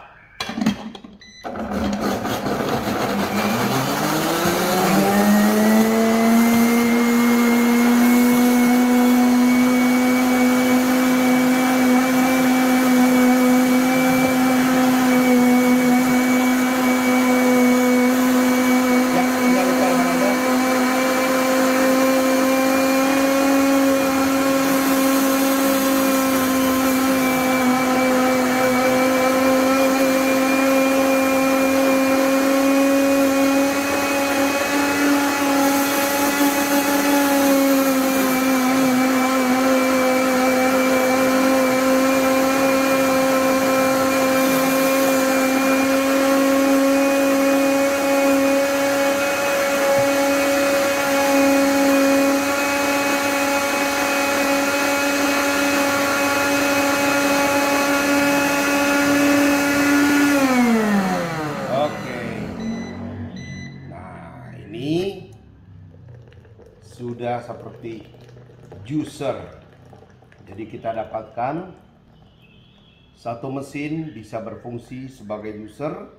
satu mesin bisa berfungsi sebagai user,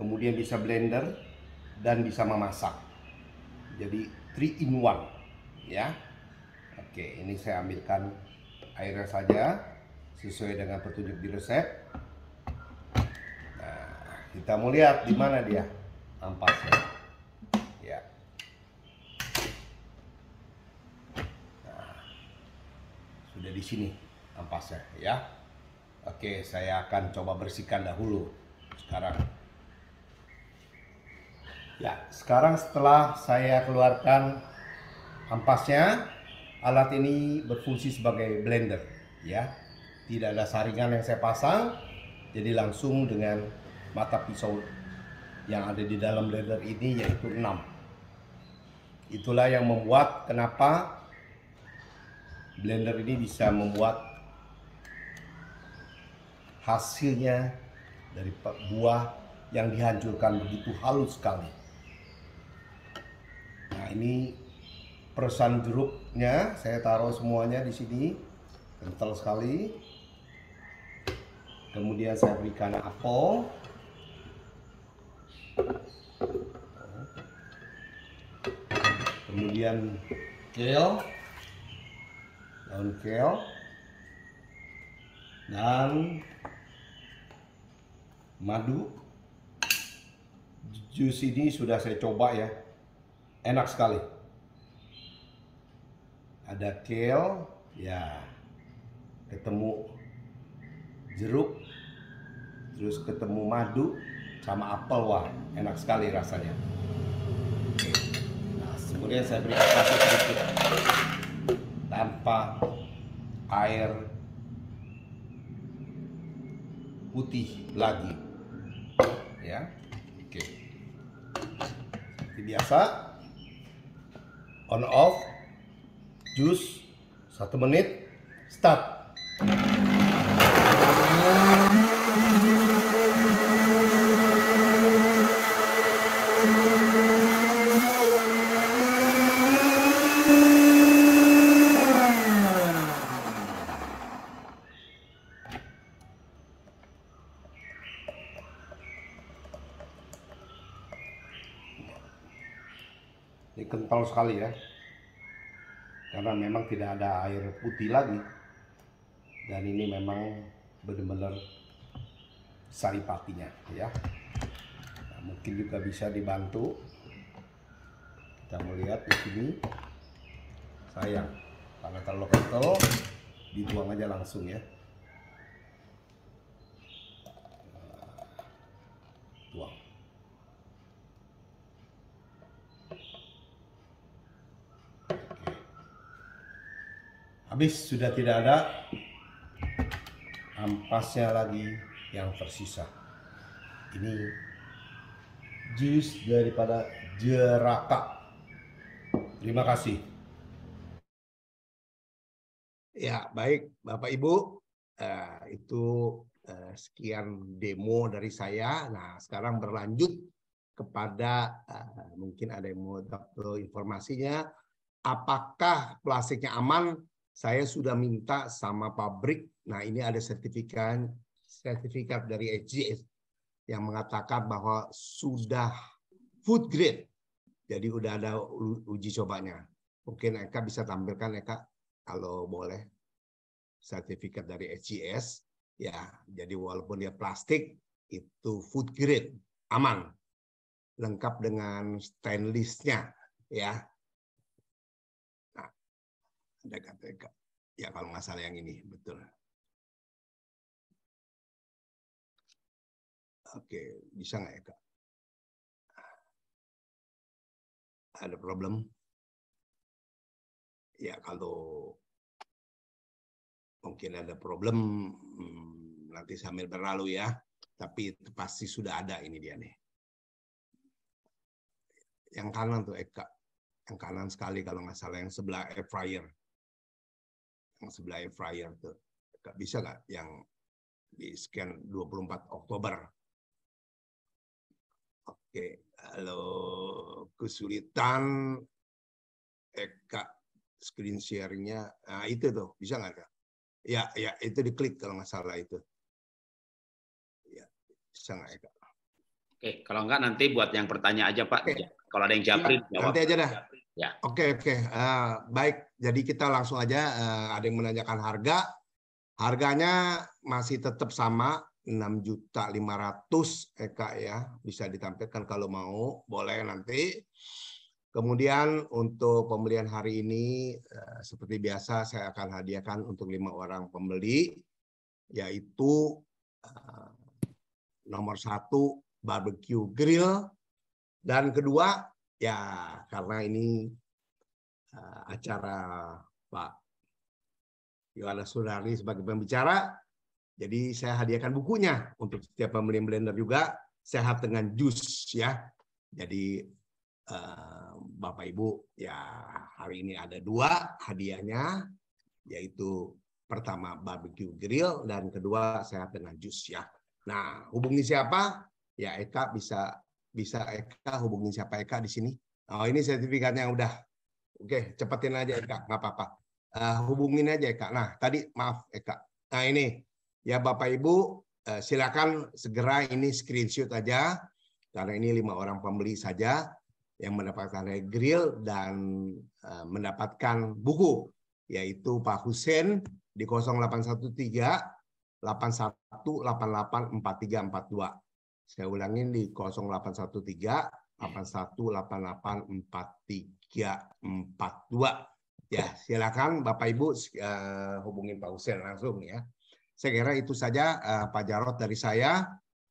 kemudian bisa blender dan bisa memasak. Jadi 3 in 1 ya. Oke, ini saya ambilkan airnya saja sesuai dengan petunjuk di resep. Nah, kita mau lihat di mana dia ampasnya. Ya. Nah, sudah di sini ampasnya ya. Oke, saya akan coba bersihkan dahulu sekarang. Ya, sekarang setelah saya keluarkan ampasnya, alat ini berfungsi sebagai blender ya. Tidak ada saringan yang saya pasang, jadi langsung dengan mata pisau yang ada di dalam blender ini yaitu 6. Itulah yang membuat kenapa blender ini bisa membuat hasilnya dari buah yang dihancurkan begitu halus sekali. Nah ini perusahaan jeruknya saya taruh semuanya di sini kental sekali. Kemudian saya berikan apel. Kemudian kale, daun kale, dan madu. Jus ini sudah saya coba ya. Enak sekali. Ada kale, ya. Ketemu jeruk, terus ketemu madu sama apel wah, enak sekali rasanya. Nah, kemudian saya beri kasih sedikit tanpa air putih lagi ya. Oke. Seperti biasa on off jus satu menit start. nol sekali ya karena memang tidak ada air putih lagi dan ini memang benar-benar saripatinya ya nah, mungkin juga bisa dibantu kita melihat di sini sayang karena kalau kental dituang aja langsung ya bis sudah tidak ada ampasnya lagi yang tersisa ini jus daripada jeraka terima kasih ya baik bapak ibu eh, itu eh, sekian demo dari saya nah sekarang berlanjut kepada eh, mungkin ada yang mau dapat informasinya apakah plastiknya aman saya sudah minta sama pabrik. Nah, ini ada sertifikat sertifikat dari SGS yang mengatakan bahwa sudah food grade. Jadi udah ada uji cobanya. Mungkin Eka bisa tampilkan Eka kalau boleh sertifikat dari SGS ya. Jadi walaupun dia plastik itu food grade aman lengkap dengan stainlessnya ya ada KTK. Ya kalau nggak salah yang ini, betul. Oke, bisa nggak ya, Kak? Ada problem? Ya kalau mungkin ada problem, hmm, nanti sambil berlalu ya. Tapi itu pasti sudah ada ini dia nih. Yang kanan tuh Eka. Eh, yang kanan sekali kalau nggak salah, yang sebelah air fryer masih sebelah air fryer tuh. Bisa nggak yang di scan 24 Oktober? Oke, halo kesulitan Eka eh, screen share-nya. Nah, itu tuh, bisa nggak Kak? Ya, ya, itu diklik kalau nggak salah itu. Ya, bisa nggak Eka? Ya, Oke, kalau nggak nanti buat yang bertanya aja Pak. Oke. Kalau ada yang japri, ya, jawab. Nanti aja dah. Japri. Ya. Oke okay, oke okay. uh, eh, baik. Jadi kita langsung aja uh, ada yang menanyakan harga. Harganya masih tetap sama enam juta ratus Eka eh, ya bisa ditampilkan kalau mau boleh nanti. Kemudian untuk pembelian hari ini uh, seperti biasa saya akan hadiahkan untuk lima orang pembeli yaitu uh, nomor satu barbecue grill dan kedua Ya, karena ini uh, acara Pak Yohanes Sudarni sebagai pembicara, jadi saya hadiahkan bukunya untuk setiap pembeli blender juga sehat dengan jus ya. Jadi uh, Bapak Ibu ya hari ini ada dua hadiahnya yaitu pertama barbecue grill dan kedua sehat dengan jus ya. Nah, hubungi siapa? Ya Eka bisa bisa Eka hubungi siapa Eka di sini. Oh ini sertifikatnya yang udah. Oke, cepetin aja Eka, nggak apa-apa. Uh, hubungin aja Eka. Nah tadi maaf Eka. Nah ini ya Bapak Ibu uh, silakan segera ini screenshot aja karena ini lima orang pembeli saja yang mendapatkan grill dan uh, mendapatkan buku yaitu Pak Husen di 0813 8188 4342. Saya ulangin di 0813 81884342. Ya. Ya, ya, silakan Bapak Ibu uh, hubungin Pak Husein langsung ya. Saya kira itu saja eh, Pak Jarot dari saya.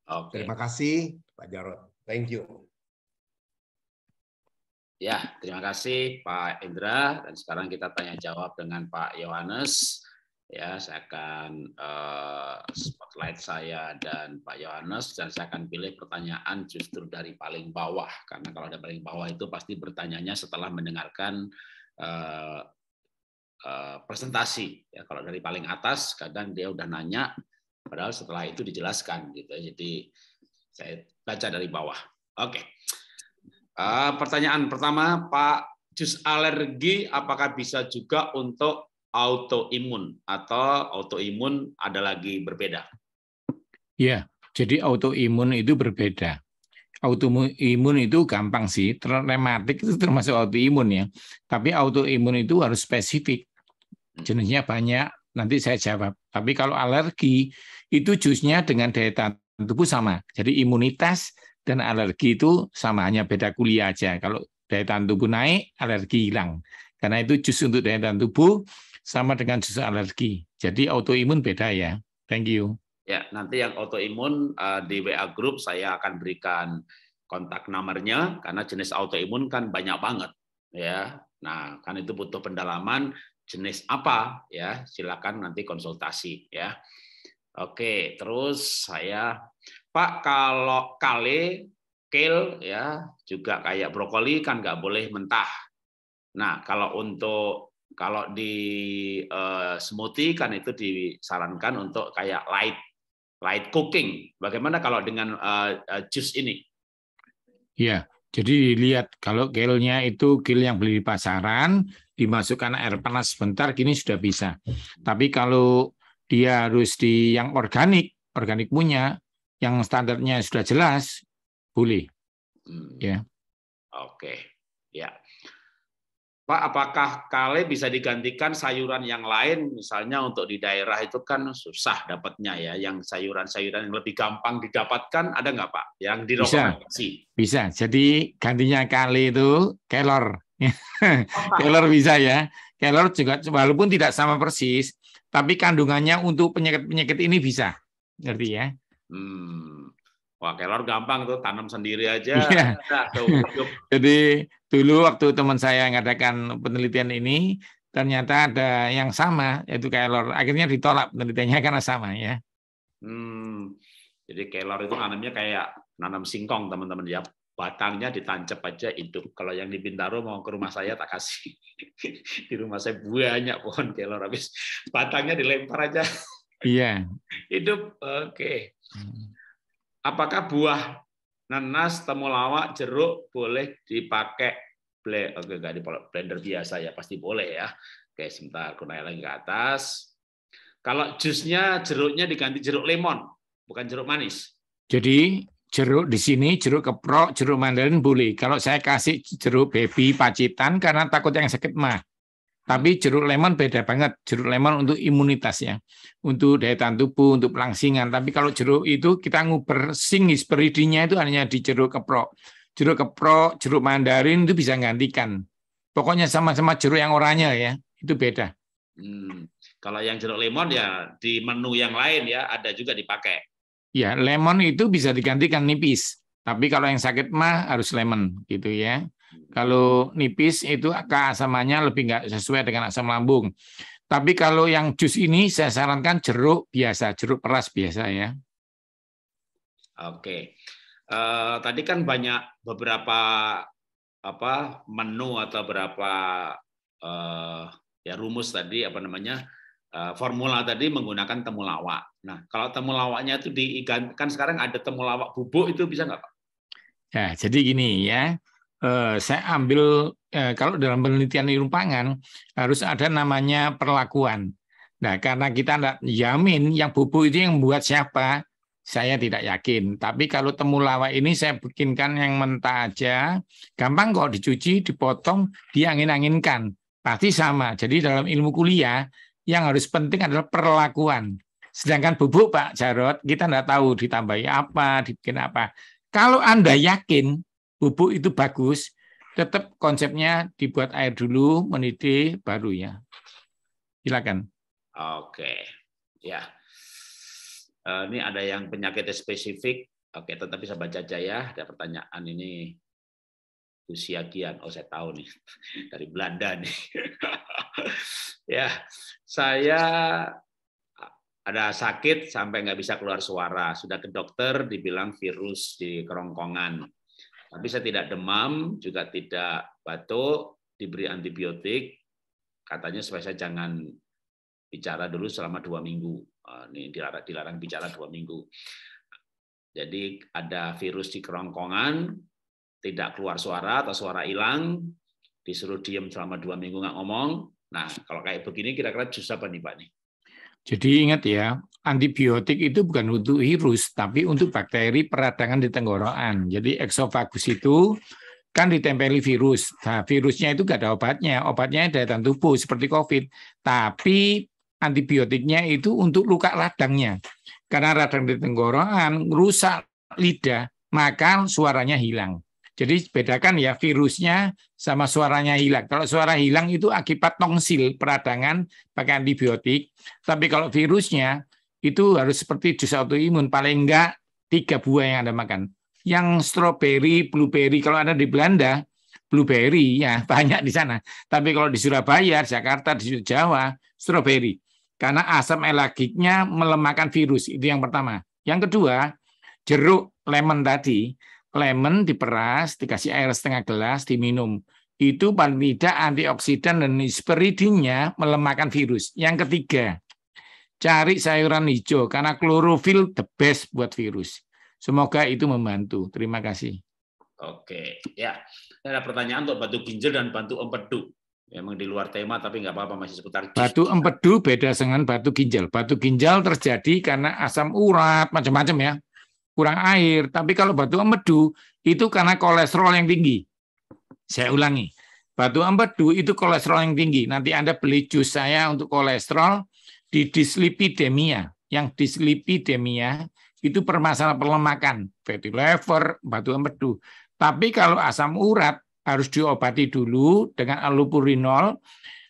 Okay. Terima kasih Pak Jarot. Thank you. Ya, terima kasih Pak Indra dan sekarang kita tanya jawab dengan Pak Yohanes ya saya akan uh, spotlight saya dan Pak Yohanes dan saya akan pilih pertanyaan justru dari paling bawah karena kalau ada paling bawah itu pasti bertanyanya setelah mendengarkan uh, uh, presentasi ya kalau dari paling atas kadang dia udah nanya padahal setelah itu dijelaskan gitu jadi saya baca dari bawah oke okay. uh, pertanyaan pertama Pak jus alergi apakah bisa juga untuk autoimun atau autoimun ada lagi berbeda? Ya, jadi autoimun itu berbeda. Autoimun itu gampang sih, rematik itu termasuk autoimun ya. Tapi autoimun itu harus spesifik. Hmm. Jenisnya banyak, nanti saya jawab. Tapi kalau alergi itu jusnya dengan daya tahan tubuh sama. Jadi imunitas dan alergi itu sama hanya beda kuliah aja. Kalau daya tahan tubuh naik, alergi hilang. Karena itu jus untuk daya tahan tubuh sama dengan susu alergi. Jadi autoimun beda ya. Thank you. Ya, nanti yang autoimun uh, di WA group saya akan berikan kontak nomornya karena jenis autoimun kan banyak banget ya. Nah, kan itu butuh pendalaman jenis apa ya. Silakan nanti konsultasi ya. Oke, terus saya Pak kalau kale kale ya juga kayak brokoli kan nggak boleh mentah. Nah, kalau untuk kalau di uh, smoothie kan itu disarankan untuk kayak light light cooking. Bagaimana kalau dengan uh, jus ini? Ya, jadi lihat kalau gelnya itu gel yang beli di pasaran, dimasukkan air panas sebentar, kini sudah bisa. Tapi kalau dia harus di yang organik, organik punya, yang standarnya sudah jelas, boleh. Hmm. Ya. Oke. Okay. Ya. Pak, apakah kale bisa digantikan sayuran yang lain? Misalnya untuk di daerah itu kan susah dapatnya ya, yang sayuran-sayuran yang lebih gampang didapatkan ada nggak Pak? Yang di Bisa. bisa. Jadi gantinya kale itu kelor. kelor bisa ya. Kelor juga walaupun tidak sama persis, tapi kandungannya untuk penyakit-penyakit ini bisa. Ngerti ya? Hmm. Wah, kelor gampang tuh tanam sendiri aja. Yeah. Jadi dulu waktu teman saya mengadakan penelitian ini, ternyata ada yang sama yaitu kelor. Akhirnya ditolak penelitiannya karena sama ya. Hmm. Jadi kelor itu nanamnya kayak nanam singkong teman-teman ya. Batangnya ditancap aja hidup. Kalau yang di Bintaro mau ke rumah saya tak kasih. di rumah saya banyak pohon kelor habis. Batangnya dilempar aja. Iya. hidup. Oke. Okay. Hmm apakah buah nanas, temulawak, jeruk boleh dipakai blender? Oke, enggak di blender biasa ya, pasti boleh ya. Oke, sebentar, aku naik lagi ke atas. Kalau jusnya jeruknya diganti jeruk lemon, bukan jeruk manis. Jadi jeruk di sini, jeruk keprok, jeruk mandarin boleh. Kalau saya kasih jeruk baby pacitan karena takut yang sakit mah. Tapi jeruk lemon beda banget. Jeruk lemon untuk imunitas ya, untuk daya tahan tubuh, untuk pelangsingan. Tapi kalau jeruk itu kita nguber singis peridinya itu hanya di jeruk keprok. Jeruk keprok, jeruk mandarin itu bisa gantikan. Pokoknya sama-sama jeruk yang oranye ya, itu beda. Hmm. Kalau yang jeruk lemon ya di menu yang lain ya ada juga dipakai. Ya, lemon itu bisa digantikan nipis. Tapi kalau yang sakit mah harus lemon gitu ya. Kalau nipis itu keasamannya lebih nggak sesuai dengan asam lambung. Tapi kalau yang jus ini saya sarankan jeruk biasa, jeruk peras biasa ya. Oke. Uh, tadi kan banyak beberapa apa menu atau berapa uh, eh, ya rumus tadi apa namanya uh, formula tadi menggunakan temulawak. Nah, kalau temulawaknya itu diikan kan sekarang ada temulawak bubuk itu bisa nggak, Pak? Ya, jadi gini ya. Eh, saya ambil eh, kalau dalam penelitian ilmu pangan harus ada namanya perlakuan. Nah, karena kita tidak yamin yang bubuk itu yang buat siapa, saya tidak yakin. Tapi kalau temulawak ini saya bikinkan yang mentah aja, gampang kok dicuci, dipotong, diangin-anginkan. Pasti sama. Jadi dalam ilmu kuliah, yang harus penting adalah perlakuan. Sedangkan bubuk Pak Jarot, kita tidak tahu ditambahi apa, dibikin apa. Kalau Anda yakin bubuk itu bagus, tetap konsepnya dibuat air dulu, mendidih, baru ya. Silakan. Oke, ya. Eh, ini ada yang penyakit spesifik. Oke, Tetapi bisa baca aja ya. Ada pertanyaan ini usia kian. Oh, saya tahu nih dari Belanda nih. ya, saya ada sakit sampai nggak bisa keluar suara. Sudah ke dokter, dibilang virus di kerongkongan tapi saya tidak demam, juga tidak batuk, diberi antibiotik. Katanya supaya saya jangan bicara dulu selama dua minggu. Ah, ini dilarang, dilarang bicara dua minggu. Jadi ada virus di kerongkongan, tidak keluar suara atau suara hilang, disuruh diem selama dua minggu nggak ngomong. Nah, kalau kayak begini kira-kira jus apa nih Pak? Nih? Jadi ingat ya, antibiotik itu bukan untuk virus, tapi untuk bakteri peradangan di tenggorokan. Jadi eksofagus itu kan ditempeli virus. Nah, virusnya itu nggak ada obatnya. Obatnya daya tahan tubuh seperti COVID. Tapi antibiotiknya itu untuk luka radangnya. Karena radang di tenggorokan rusak lidah, maka suaranya hilang. Jadi bedakan ya virusnya sama suaranya hilang. Kalau suara hilang itu akibat tongsil, peradangan pakai antibiotik. Tapi kalau virusnya itu harus seperti jus autoimun paling enggak tiga buah yang Anda makan. Yang stroberi, blueberry kalau Anda di Belanda blueberry ya banyak di sana. Tapi kalau di Surabaya, Jakarta, di Jawa, stroberi. Karena asam elagiknya melemahkan virus. Itu yang pertama. Yang kedua, jeruk lemon tadi lemon diperas, dikasih air setengah gelas, diminum. Itu paling tidak antioksidan dan hesperidinya melemahkan virus. Yang ketiga, cari sayuran hijau karena klorofil the best buat virus. Semoga itu membantu. Terima kasih. Oke, ya. Ada pertanyaan untuk batu ginjal dan batu empedu. Memang di luar tema, tapi nggak apa-apa masih seputar. Batu empedu beda dengan batu ginjal. Batu ginjal terjadi karena asam urat macam-macam ya kurang air. Tapi kalau batu empedu itu karena kolesterol yang tinggi. Saya ulangi, batu empedu itu kolesterol yang tinggi. Nanti Anda beli jus saya untuk kolesterol di dislipidemia. Yang dislipidemia itu permasalahan perlemakan, fatty liver, batu empedu. Tapi kalau asam urat harus diobati dulu dengan alupurinol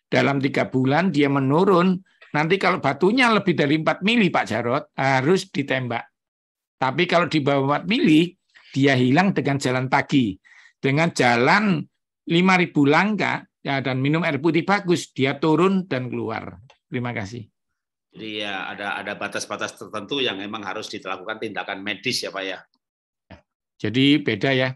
dalam tiga bulan dia menurun. Nanti kalau batunya lebih dari 4 mili Pak Jarot harus ditembak tapi kalau di bawah 4 mili, dia hilang dengan jalan pagi. Dengan jalan 5.000 langkah ya, dan minum air putih bagus, dia turun dan keluar. Terima kasih. Jadi ya ada ada batas-batas tertentu yang memang harus dilakukan tindakan medis ya Pak ya. Jadi beda ya.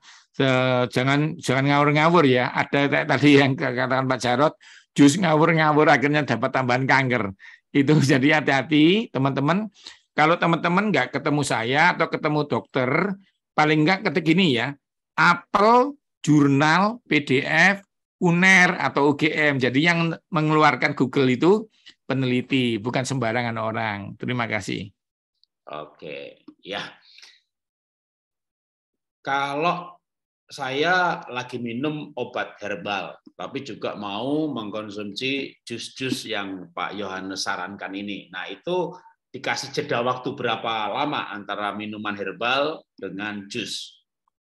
Jangan jangan ngawur-ngawur ya. Ada tadi yang katakan Pak Jarot, jus ngawur-ngawur akhirnya dapat tambahan kanker. Itu jadi hati-hati teman-teman kalau teman-teman nggak ketemu saya atau ketemu dokter, paling nggak ketik ini ya, apel, jurnal, PDF, UNER atau UGM. Jadi yang mengeluarkan Google itu peneliti, bukan sembarangan orang. Terima kasih. Oke, ya. Kalau saya lagi minum obat herbal, tapi juga mau mengkonsumsi jus-jus yang Pak Yohanes sarankan ini. Nah, itu dikasih jeda waktu berapa lama antara minuman herbal dengan jus?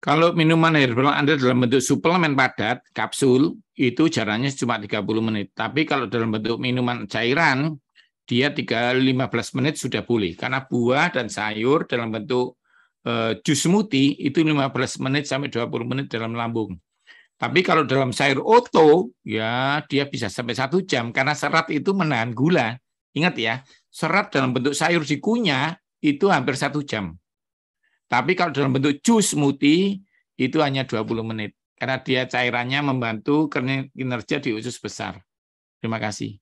Kalau minuman herbal Anda dalam bentuk suplemen padat, kapsul, itu jaraknya cuma 30 menit. Tapi kalau dalam bentuk minuman cairan, dia 3, 15 menit sudah boleh. Karena buah dan sayur dalam bentuk eh, jus smoothie itu 15 menit sampai 20 menit dalam lambung. Tapi kalau dalam sayur oto, ya dia bisa sampai satu jam. Karena serat itu menahan gula. Ingat ya, serat dalam bentuk sayur dikunyah itu hampir satu jam. Tapi kalau dalam bentuk jus smoothie itu hanya 20 menit karena dia cairannya membantu kinerja di usus besar. Terima kasih.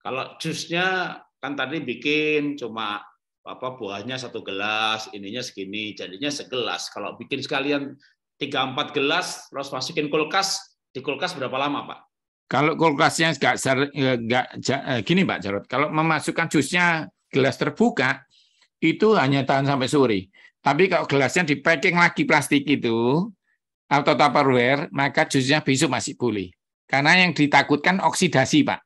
Kalau jusnya kan tadi bikin cuma apa buahnya satu gelas, ininya segini, jadinya segelas. Kalau bikin sekalian tiga empat gelas terus masukin kulkas, di kulkas berapa lama, Pak? Kalau kulkasnya nggak eh, nggak eh, gini Pak Jarot, kalau memasukkan jusnya gelas terbuka itu hanya tahan sampai sore. Tapi kalau gelasnya di packing lagi plastik itu atau tupperware, maka jusnya besok masih boleh. Karena yang ditakutkan oksidasi, Pak.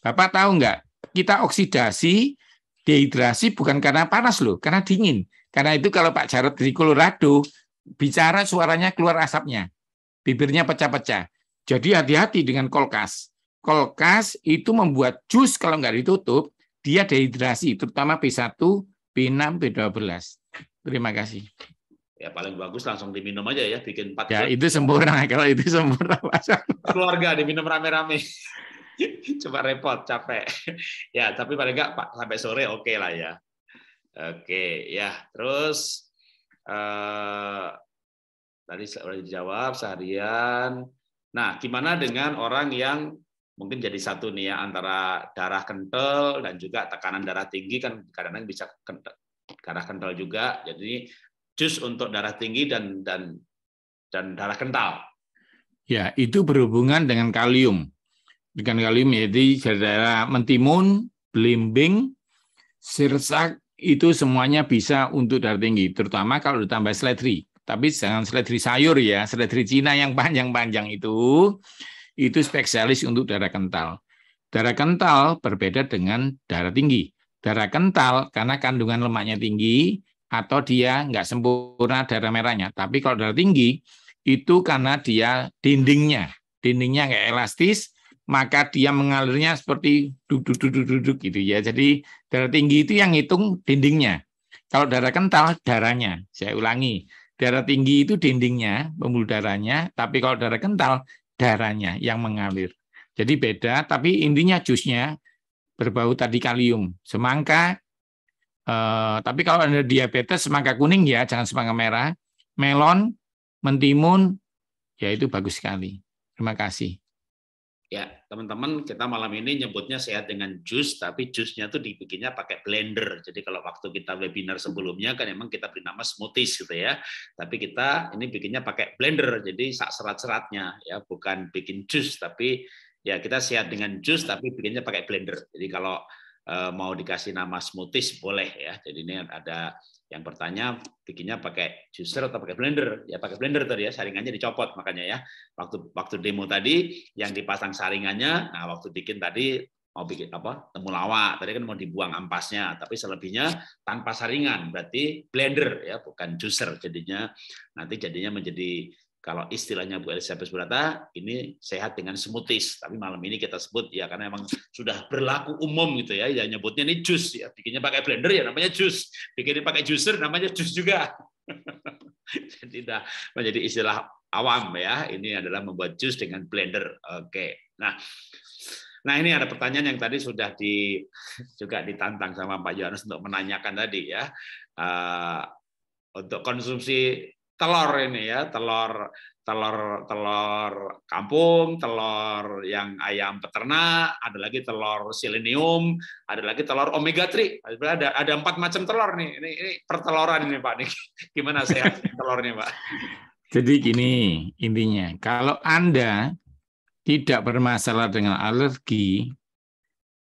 Bapak tahu nggak? Kita oksidasi, dehidrasi bukan karena panas loh, karena dingin. Karena itu kalau Pak Jarot di Colorado bicara suaranya keluar asapnya, bibirnya pecah-pecah. Jadi hati-hati dengan kolkas. Kolkas itu membuat jus kalau nggak ditutup, dia dehidrasi, terutama P1, P6, P12. Terima kasih. Ya paling bagus langsung diminum aja ya, bikin empat. Ya itu sempurna kalau itu sempurna. Keluarga diminum rame-rame. Coba repot, capek. Ya tapi paling nggak Pak sampai sore oke okay lah ya. Oke okay, ya terus uh, tadi sudah dijawab seharian Nah, gimana dengan orang yang mungkin jadi satu nih ya antara darah kental dan juga tekanan darah tinggi kan kadang-kadang bisa kental, darah kental juga. Jadi jus untuk darah tinggi dan dan dan darah kental. Ya, itu berhubungan dengan kalium. Dengan kalium jadi darah mentimun, belimbing, sirsak itu semuanya bisa untuk darah tinggi, terutama kalau ditambah seledri. Tapi jangan seledri sayur ya, seledri Cina yang panjang-panjang itu, itu spesialis untuk darah kental. Darah kental berbeda dengan darah tinggi. Darah kental karena kandungan lemaknya tinggi atau dia nggak sempurna darah merahnya. Tapi kalau darah tinggi itu karena dia dindingnya, dindingnya nggak elastis, maka dia mengalirnya seperti duduk duduk duduk gitu ya. Jadi darah tinggi itu yang hitung dindingnya. Kalau darah kental darahnya. Saya ulangi, Darah tinggi itu dindingnya, pembuluh darahnya, tapi kalau darah kental, darahnya yang mengalir. Jadi beda, tapi intinya jusnya berbau tadi kalium. Semangka, eh, tapi kalau Anda diabetes, semangka kuning ya, jangan semangka merah. Melon, mentimun, ya itu bagus sekali. Terima kasih. Ya, teman-teman kita malam ini nyebutnya sehat dengan jus, tapi jusnya tuh dibikinnya pakai blender. Jadi kalau waktu kita webinar sebelumnya kan emang kita beri nama smoothies gitu ya. Tapi kita ini bikinnya pakai blender, jadi sak serat-seratnya ya, bukan bikin jus, tapi ya kita sehat dengan jus tapi bikinnya pakai blender. Jadi kalau eh, mau dikasih nama smoothies boleh ya. Jadi ini ada yang bertanya bikinnya pakai juicer atau pakai blender? Ya pakai blender tadi ya, saringannya dicopot makanya ya. Waktu waktu demo tadi yang dipasang saringannya, nah waktu bikin tadi mau bikin apa? Temulawak. Tadi kan mau dibuang ampasnya, tapi selebihnya tanpa saringan, berarti blender ya, bukan juicer jadinya. Nanti jadinya menjadi kalau istilahnya Bu Elizabeth Burata, ini sehat dengan smoothies. Tapi malam ini kita sebut ya karena emang sudah berlaku umum gitu ya. Ya nyebutnya ini jus ya. Bikinnya pakai blender ya namanya jus. Bikinnya pakai juicer namanya jus juga. Jadi tidak menjadi istilah awam ya. Ini adalah membuat jus dengan blender. Oke. Nah, Nah ini ada pertanyaan yang tadi sudah di juga ditantang sama Pak Yohanes untuk menanyakan tadi ya uh, untuk konsumsi telur ini ya, telur telur telur kampung, telur yang ayam peternak, ada lagi telur selenium, ada lagi telur omega 3. Ada ada empat macam telur nih. Ini, ini perteloran ini Pak nih. Gimana sehat telurnya Pak? Jadi gini intinya, kalau Anda tidak bermasalah dengan alergi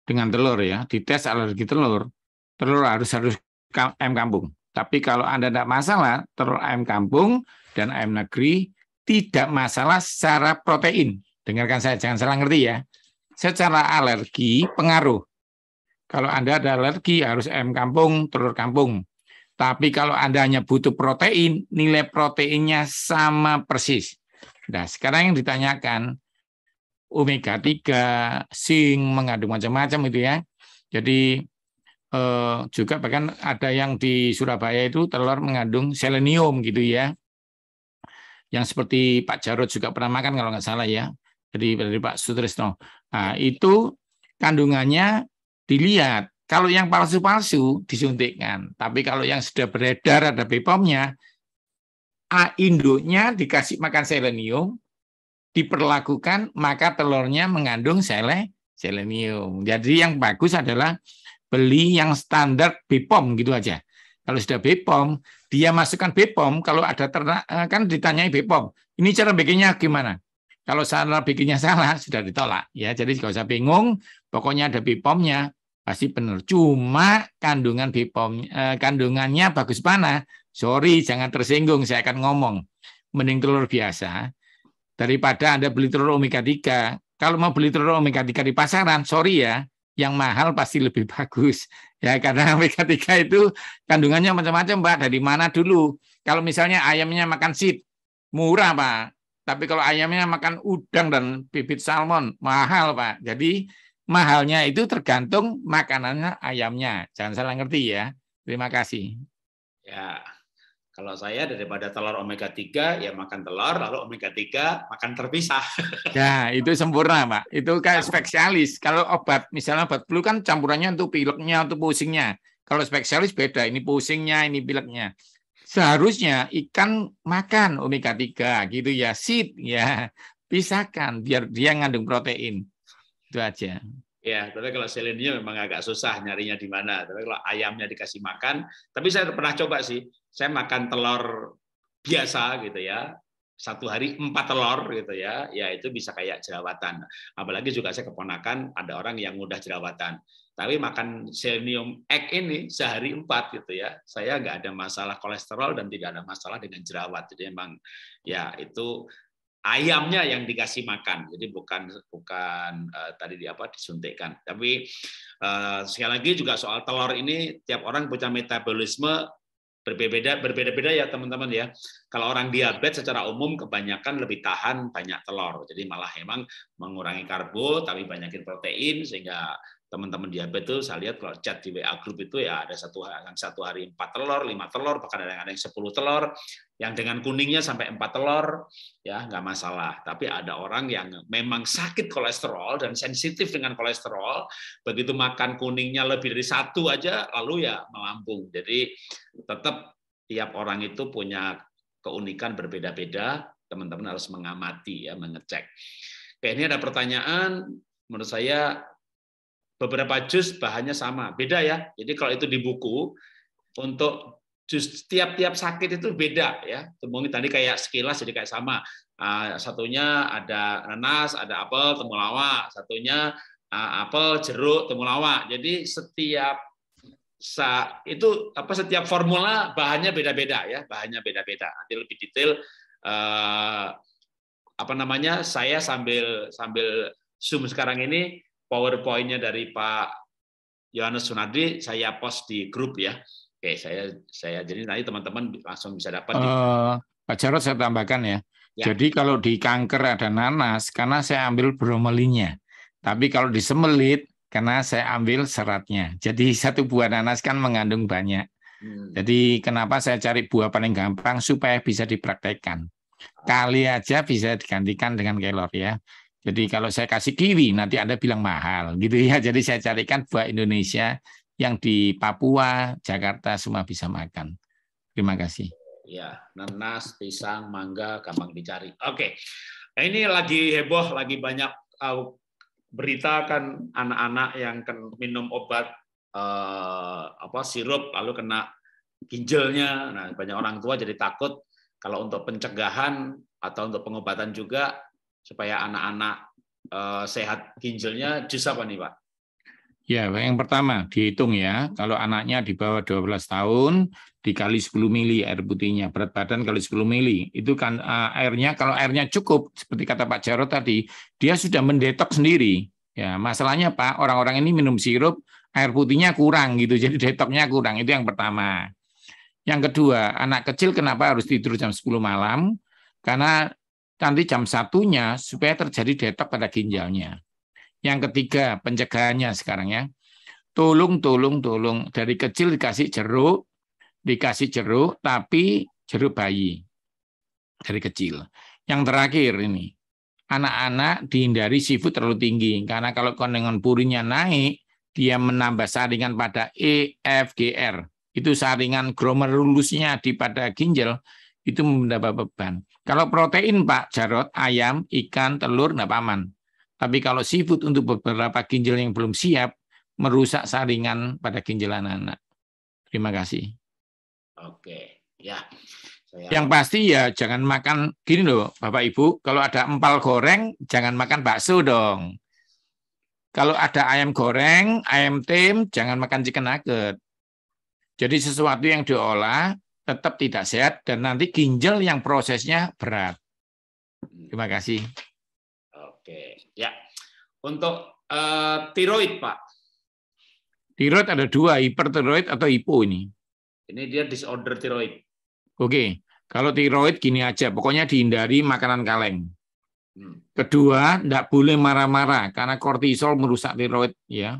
dengan telur ya, dites alergi telur, telur harus harus M kampung. Tapi kalau Anda tidak masalah, telur ayam kampung dan ayam negeri tidak masalah secara protein. Dengarkan saya, jangan salah ngerti ya. Secara alergi, pengaruh. Kalau Anda ada alergi, harus ayam kampung, telur kampung. Tapi kalau Anda hanya butuh protein, nilai proteinnya sama persis. Nah, sekarang yang ditanyakan, omega 3, sing mengandung macam-macam itu ya. Jadi eh, juga bahkan ada yang di Surabaya itu telur mengandung selenium gitu ya. Yang seperti Pak Jarot juga pernah makan kalau nggak salah ya. Jadi dari Pak Sutrisno. Nah, iya. itu kandungannya dilihat. Kalau yang palsu-palsu disuntikkan, tapi kalau yang sudah beredar ada BPOM-nya, A induknya dikasih makan selenium, diperlakukan maka telurnya mengandung sele selenium. Jadi yang bagus adalah beli yang standar BPOM gitu aja. Kalau sudah BPOM, dia masukkan BPOM, kalau ada ternak, eh, kan ditanyai BPOM, ini cara bikinnya gimana? Kalau salah bikinnya salah, sudah ditolak. ya. Jadi nggak usah bingung, pokoknya ada BPOM-nya, pasti benar. Cuma kandungan BPOM, eh, kandungannya bagus mana sorry, jangan tersinggung, saya akan ngomong. Mending telur biasa, daripada Anda beli telur omega 3. Kalau mau beli telur omega 3 di pasaran, sorry ya, yang mahal pasti lebih bagus ya karena omega 3 itu kandungannya macam-macam Pak dari mana dulu kalau misalnya ayamnya makan seed murah Pak tapi kalau ayamnya makan udang dan bibit salmon mahal Pak jadi mahalnya itu tergantung makanannya ayamnya jangan salah ngerti ya terima kasih ya kalau saya daripada telur omega 3 ya makan telur lalu omega 3 makan terpisah. Ya, itu sempurna, Pak. Itu kayak spesialis. Kalau obat misalnya obat flu kan campurannya untuk pileknya, untuk pusingnya. Kalau spesialis beda, ini pusingnya, ini pileknya. Seharusnya ikan makan omega 3 gitu ya, seed ya. Pisahkan biar dia ngandung protein. Itu aja. Ya, tapi kalau selenium memang agak susah nyarinya di mana. Tapi kalau ayamnya dikasih makan, tapi saya pernah coba sih saya makan telur biasa gitu ya satu hari empat telur gitu ya, ya itu bisa kayak jerawatan. Apalagi juga saya keponakan ada orang yang mudah jerawatan. Tapi makan selenium egg ini sehari empat gitu ya, saya nggak ada masalah kolesterol dan tidak ada masalah dengan jerawat. Jadi emang ya itu ayamnya yang dikasih makan. Jadi bukan bukan uh, tadi di apa disuntikkan. Tapi uh, sekali lagi juga soal telur ini tiap orang punya metabolisme berbeda berbeda-beda ya teman-teman ya. Kalau orang diabetes secara umum kebanyakan lebih tahan banyak telur. Jadi malah emang mengurangi karbo tapi banyakin protein sehingga teman-teman diabetes itu saya lihat kalau chat di WA grup itu ya ada satu yang satu hari empat telur, lima telur, bahkan ada yang ada yang sepuluh telur, yang dengan kuningnya sampai empat telur, ya nggak masalah. Tapi ada orang yang memang sakit kolesterol dan sensitif dengan kolesterol, begitu makan kuningnya lebih dari satu aja, lalu ya melambung. Jadi tetap tiap orang itu punya keunikan berbeda-beda, teman-teman harus mengamati ya, mengecek. Oke, ini ada pertanyaan, menurut saya beberapa jus bahannya sama. Beda ya. Jadi kalau itu di buku untuk jus tiap-tiap sakit itu beda ya. Mungkin tadi kayak sekilas jadi kayak sama. Ah, satunya ada nanas, ada apel, temulawak. Satunya ah, apel, jeruk, temulawak. Jadi setiap sa itu apa setiap formula bahannya beda-beda ya, bahannya beda-beda. Nanti lebih detail eh, apa namanya? Saya sambil sambil Zoom sekarang ini PowerPoint-nya dari Pak Yohanes Sunardi saya post di grup ya. Oke, saya saya jadi nanti teman-teman langsung bisa dapat. Uh, Pak Jarod saya tambahkan ya. ya. Jadi kalau di kanker ada nanas, karena saya ambil bromelinya. Tapi kalau di semelit, karena saya ambil seratnya. Jadi satu buah nanas kan mengandung banyak. Hmm. Jadi kenapa saya cari buah paling gampang supaya bisa dipraktekkan. Ah. Kali aja bisa digantikan dengan kelor ya. Jadi kalau saya kasih kiwi, nanti Anda bilang mahal, gitu ya. Jadi saya carikan buah Indonesia yang di Papua, Jakarta semua bisa makan. Terima kasih. Ya, nanas, pisang, mangga, gampang dicari. Oke, okay. Nah, ini lagi heboh, lagi banyak uh, berita kan anak-anak yang minum obat uh, apa sirup lalu kena ginjalnya. Nah, banyak orang tua jadi takut kalau untuk pencegahan atau untuk pengobatan juga supaya anak-anak eh, sehat ginjalnya jus apa nih Pak? Ya, yang pertama dihitung ya. Kalau anaknya di bawah 12 tahun dikali 10 mili air putihnya, berat badan kali 10 mili. Itu kan eh, airnya kalau airnya cukup seperti kata Pak Jarot tadi, dia sudah mendetok sendiri. Ya, masalahnya Pak, orang-orang ini minum sirup, air putihnya kurang gitu. Jadi detoknya kurang. Itu yang pertama. Yang kedua, anak kecil kenapa harus tidur jam 10 malam? Karena nanti jam satunya supaya terjadi detok pada ginjalnya. Yang ketiga, pencegahannya sekarang ya. Tolong, tolong, tolong. Dari kecil dikasih jeruk, dikasih jeruk, tapi jeruk bayi. Dari kecil. Yang terakhir ini, anak-anak dihindari seafood terlalu tinggi. Karena kalau kondengan purinya naik, dia menambah saringan pada EFGR. Itu saringan glomerulusnya di pada ginjal, itu mendapat beban. Kalau protein Pak Jarot, ayam, ikan, telur, nggak paman. Tapi kalau seafood untuk beberapa ginjal yang belum siap, merusak saringan pada ginjal anak-anak. Terima kasih. Oke, ya. Saya... Yang pasti ya jangan makan gini loh, Bapak Ibu. Kalau ada empal goreng, jangan makan bakso dong. Kalau ada ayam goreng, ayam tim, jangan makan chicken nugget. Jadi sesuatu yang diolah tetap tidak sehat dan nanti ginjal yang prosesnya berat. Terima kasih. Oke, ya. Untuk uh, tiroid, Pak. Tiroid ada dua, hipertiroid atau hipo ini. Ini dia disorder tiroid. Oke, kalau tiroid gini aja, pokoknya dihindari makanan kaleng. Hmm. Kedua, tidak boleh marah-marah karena kortisol merusak tiroid ya.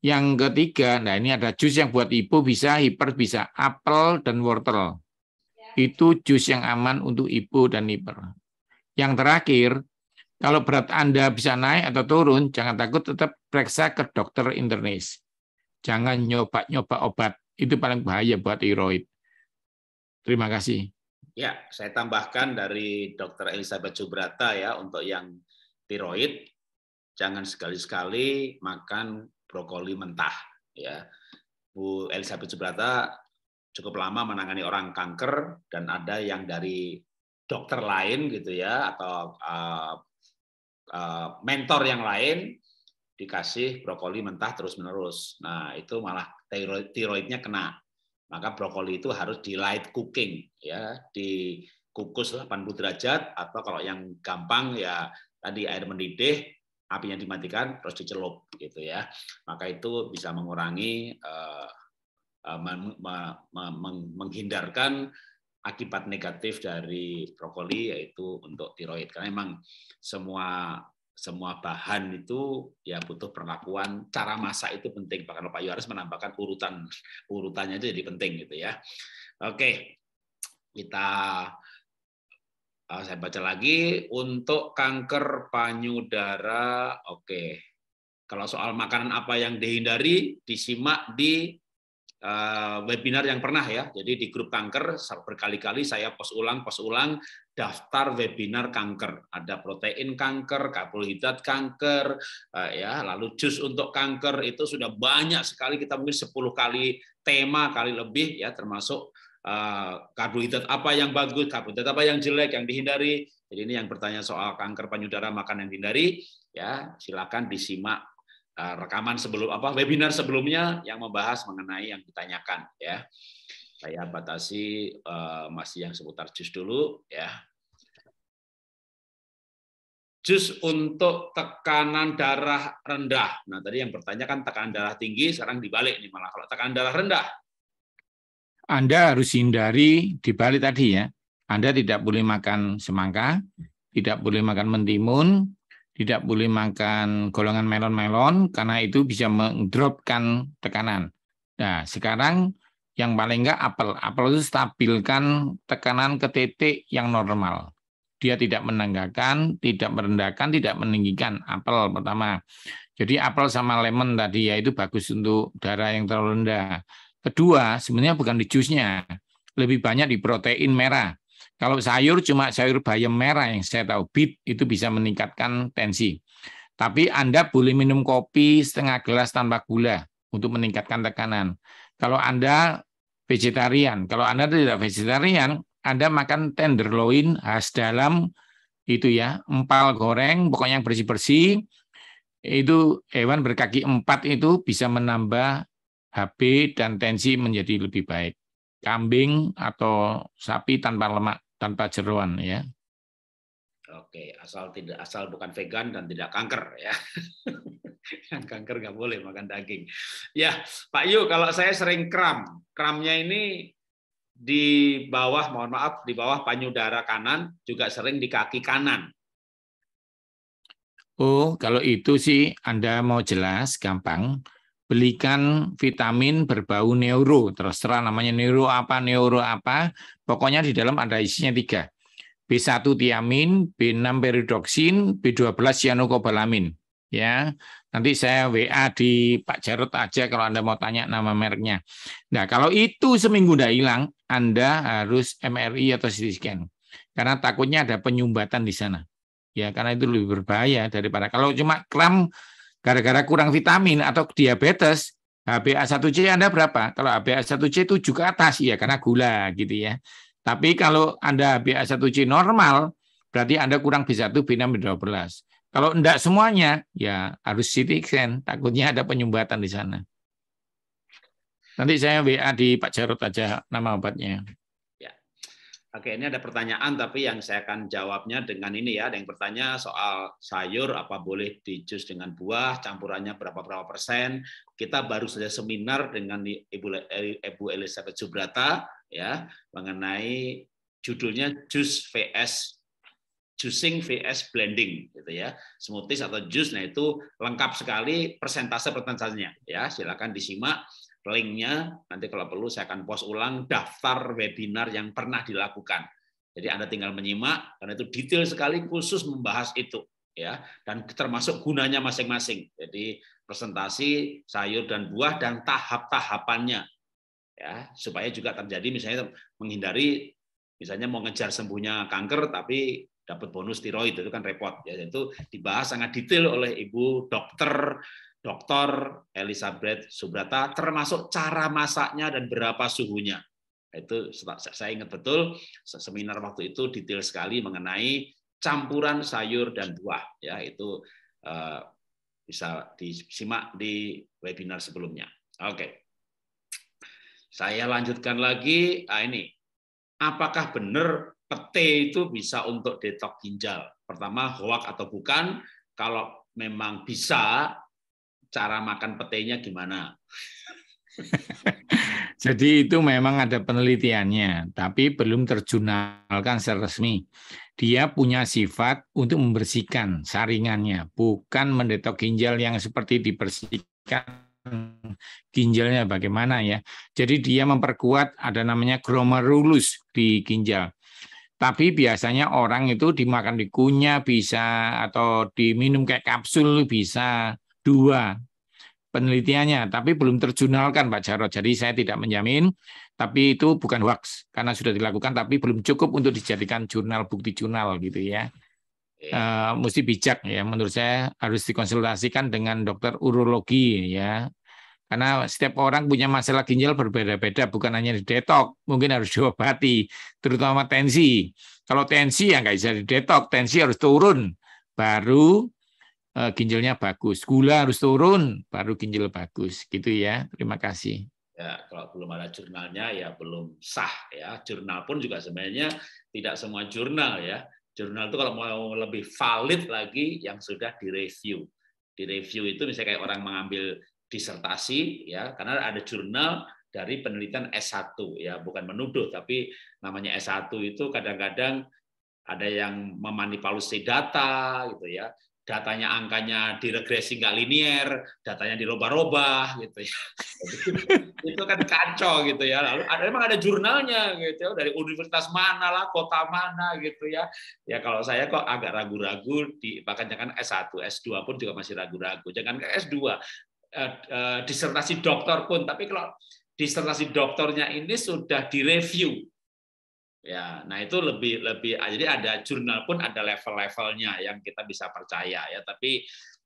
Yang ketiga, nah ini ada jus yang buat ibu bisa hiper, bisa apel dan wortel. Ya. Itu jus yang aman untuk ibu dan hiper. Yang terakhir, kalau berat Anda bisa naik atau turun, jangan takut tetap periksa ke dokter internis. Jangan nyoba-nyoba obat. Itu paling bahaya buat tiroid. Terima kasih. Ya, saya tambahkan dari dokter Elizabeth Subrata ya untuk yang tiroid jangan sekali-sekali makan brokoli mentah ya. Bu Elizabeth Subrata cukup lama menangani orang kanker dan ada yang dari dokter lain gitu ya atau uh, uh, mentor yang lain dikasih brokoli mentah terus-menerus. Nah, itu malah tiroidnya kena. Maka brokoli itu harus di light cooking ya, dikukus 80 derajat atau kalau yang gampang ya tadi air mendidih apinya dimatikan terus dicelup gitu ya maka itu bisa mengurangi uh, men menghindarkan akibat negatif dari brokoli yaitu untuk tiroid karena memang semua semua bahan itu ya butuh perlakuan cara masak itu penting bahkan Pak Yohanes menambahkan urutan urutannya itu jadi penting gitu ya oke kita Ah, saya baca lagi untuk kanker panyudara. Oke. Kalau soal makanan apa yang dihindari disimak di eh, webinar yang pernah ya. Jadi di grup kanker berkali-kali saya pos ulang pos ulang daftar webinar kanker. Ada protein kanker, karbohidrat kanker, eh, ya, lalu jus untuk kanker itu sudah banyak sekali kita mungkin 10 kali tema kali lebih ya termasuk Eh, karbohidrat apa yang bagus, karbohidrat apa yang jelek, yang dihindari. Jadi ini yang bertanya soal kanker penyudara makan yang dihindari, ya silakan disimak eh, rekaman sebelum apa webinar sebelumnya yang membahas mengenai yang ditanyakan ya. Saya batasi uh, masih yang seputar jus dulu ya. Jus untuk tekanan darah rendah. Nah, tadi yang bertanya kan tekanan darah tinggi, sekarang dibalik nih malah. Kalau tekanan darah rendah, anda harus hindari di Bali tadi ya. Anda tidak boleh makan semangka, tidak boleh makan mentimun, tidak boleh makan golongan melon-melon karena itu bisa mendropkan tekanan. Nah, sekarang yang paling enggak apel. Apel itu stabilkan tekanan ke titik yang normal. Dia tidak menenggakkan, tidak merendahkan, tidak meninggikan apel pertama. Jadi apel sama lemon tadi ya itu bagus untuk darah yang terlalu rendah. Kedua, sebenarnya bukan di jusnya, lebih banyak di protein merah. Kalau sayur cuma sayur bayam merah yang saya tahu, bit itu bisa meningkatkan tensi. Tapi Anda boleh minum kopi setengah gelas tanpa gula untuk meningkatkan tekanan. Kalau Anda vegetarian, kalau Anda tidak vegetarian, Anda makan tenderloin khas dalam itu ya, empal goreng, pokoknya yang bersih-bersih, itu hewan berkaki empat itu bisa menambah HB dan tensi menjadi lebih baik. Kambing atau sapi tanpa lemak, tanpa jeruan ya. Oke, asal tidak asal bukan vegan dan tidak kanker ya. Yang kanker nggak boleh makan daging. Ya, Pak Yu, kalau saya sering kram, kramnya ini di bawah, mohon maaf, di bawah panyudara kanan juga sering di kaki kanan. Oh, kalau itu sih Anda mau jelas, gampang belikan vitamin berbau neuro. Terus terang namanya neuro apa, neuro apa. Pokoknya di dalam ada isinya tiga. B1 tiamin, B6 peridoksin, B12 cyanocobalamin. Ya, nanti saya WA di Pak Jarot aja kalau Anda mau tanya nama mereknya. Nah, kalau itu seminggu udah hilang, Anda harus MRI atau CT scan. Karena takutnya ada penyumbatan di sana. Ya, karena itu lebih berbahaya daripada kalau cuma kram Gara-gara kurang vitamin atau diabetes, HbA1c Anda berapa? Kalau HbA1c 7 ke atas ya karena gula gitu ya. Tapi kalau Anda HbA1c normal, berarti Anda kurang B1, B6, B12. Kalau enggak semuanya, ya harus CT scan, Takutnya ada penyumbatan di sana. Nanti saya WA di Pak Jarot aja nama obatnya. Oke, ini ada pertanyaan tapi yang saya akan jawabnya dengan ini ya. Ada yang bertanya soal sayur apa boleh di jus dengan buah, campurannya berapa berapa persen. Kita baru saja seminar dengan Ibu eh, Ibu Elizabeth Subrata ya mengenai judulnya jus vs juicing vs blending gitu ya. Smoothies atau jus nah itu lengkap sekali persentase-persentasenya ya. Silakan disimak linknya. Nanti kalau perlu saya akan post ulang daftar webinar yang pernah dilakukan. Jadi Anda tinggal menyimak karena itu detail sekali khusus membahas itu ya dan termasuk gunanya masing-masing. Jadi presentasi sayur dan buah dan tahap-tahapannya ya supaya juga terjadi misalnya menghindari misalnya mau ngejar sembuhnya kanker tapi dapat bonus tiroid itu kan repot ya itu dibahas sangat detail oleh ibu dokter dokter Elizabeth Subrata termasuk cara masaknya dan berapa suhunya itu saya ingat betul seminar waktu itu detail sekali mengenai campuran sayur dan buah ya itu eh, bisa disimak di webinar sebelumnya oke saya lanjutkan lagi ah ini apakah benar pete itu bisa untuk detok ginjal. Pertama, hoak atau bukan. Kalau memang bisa, cara makan petenya gimana? Jadi itu memang ada penelitiannya, tapi belum terjurnalkan secara resmi. Dia punya sifat untuk membersihkan saringannya, bukan mendetok ginjal yang seperti dibersihkan ginjalnya bagaimana ya. Jadi dia memperkuat ada namanya glomerulus di ginjal. Tapi biasanya orang itu dimakan dikunyah bisa atau diminum kayak kapsul bisa dua penelitiannya, tapi belum terjurnalkan Pak Jarod. Jadi saya tidak menjamin, tapi itu bukan hoax karena sudah dilakukan, tapi belum cukup untuk dijadikan jurnal bukti jurnal gitu ya. Uh, mesti bijak ya, menurut saya harus dikonsultasikan dengan dokter urologi ya, karena setiap orang punya masalah ginjal berbeda-beda, bukan hanya di detok, mungkin harus diobati, terutama tensi. Kalau tensi ya nggak bisa di detok, tensi harus turun, baru eh, ginjalnya bagus. Gula harus turun, baru ginjal bagus. Gitu ya. Terima kasih. Ya, kalau belum ada jurnalnya ya belum sah ya. Jurnal pun juga sebenarnya tidak semua jurnal ya. Jurnal itu kalau mau lebih valid lagi yang sudah direview. Direview itu misalnya kayak orang mengambil disertasi ya karena ada jurnal dari penelitian S1 ya bukan menuduh tapi namanya S1 itu kadang-kadang ada yang memanipulasi data gitu ya datanya angkanya diregresi nggak linier datanya diroba-roba gitu ya itu kan kacau gitu ya lalu ada, emang ada jurnalnya gitu ya dari universitas mana lah kota mana gitu ya ya kalau saya kok agak ragu-ragu di bahkan jangan S1 S2 pun juga masih ragu-ragu jangan ke S2 Eh, eh, disertasi doktor pun, tapi kalau disertasi doktornya ini sudah direview. Ya, nah itu lebih lebih ah, jadi ada jurnal pun ada level-levelnya yang kita bisa percaya ya, tapi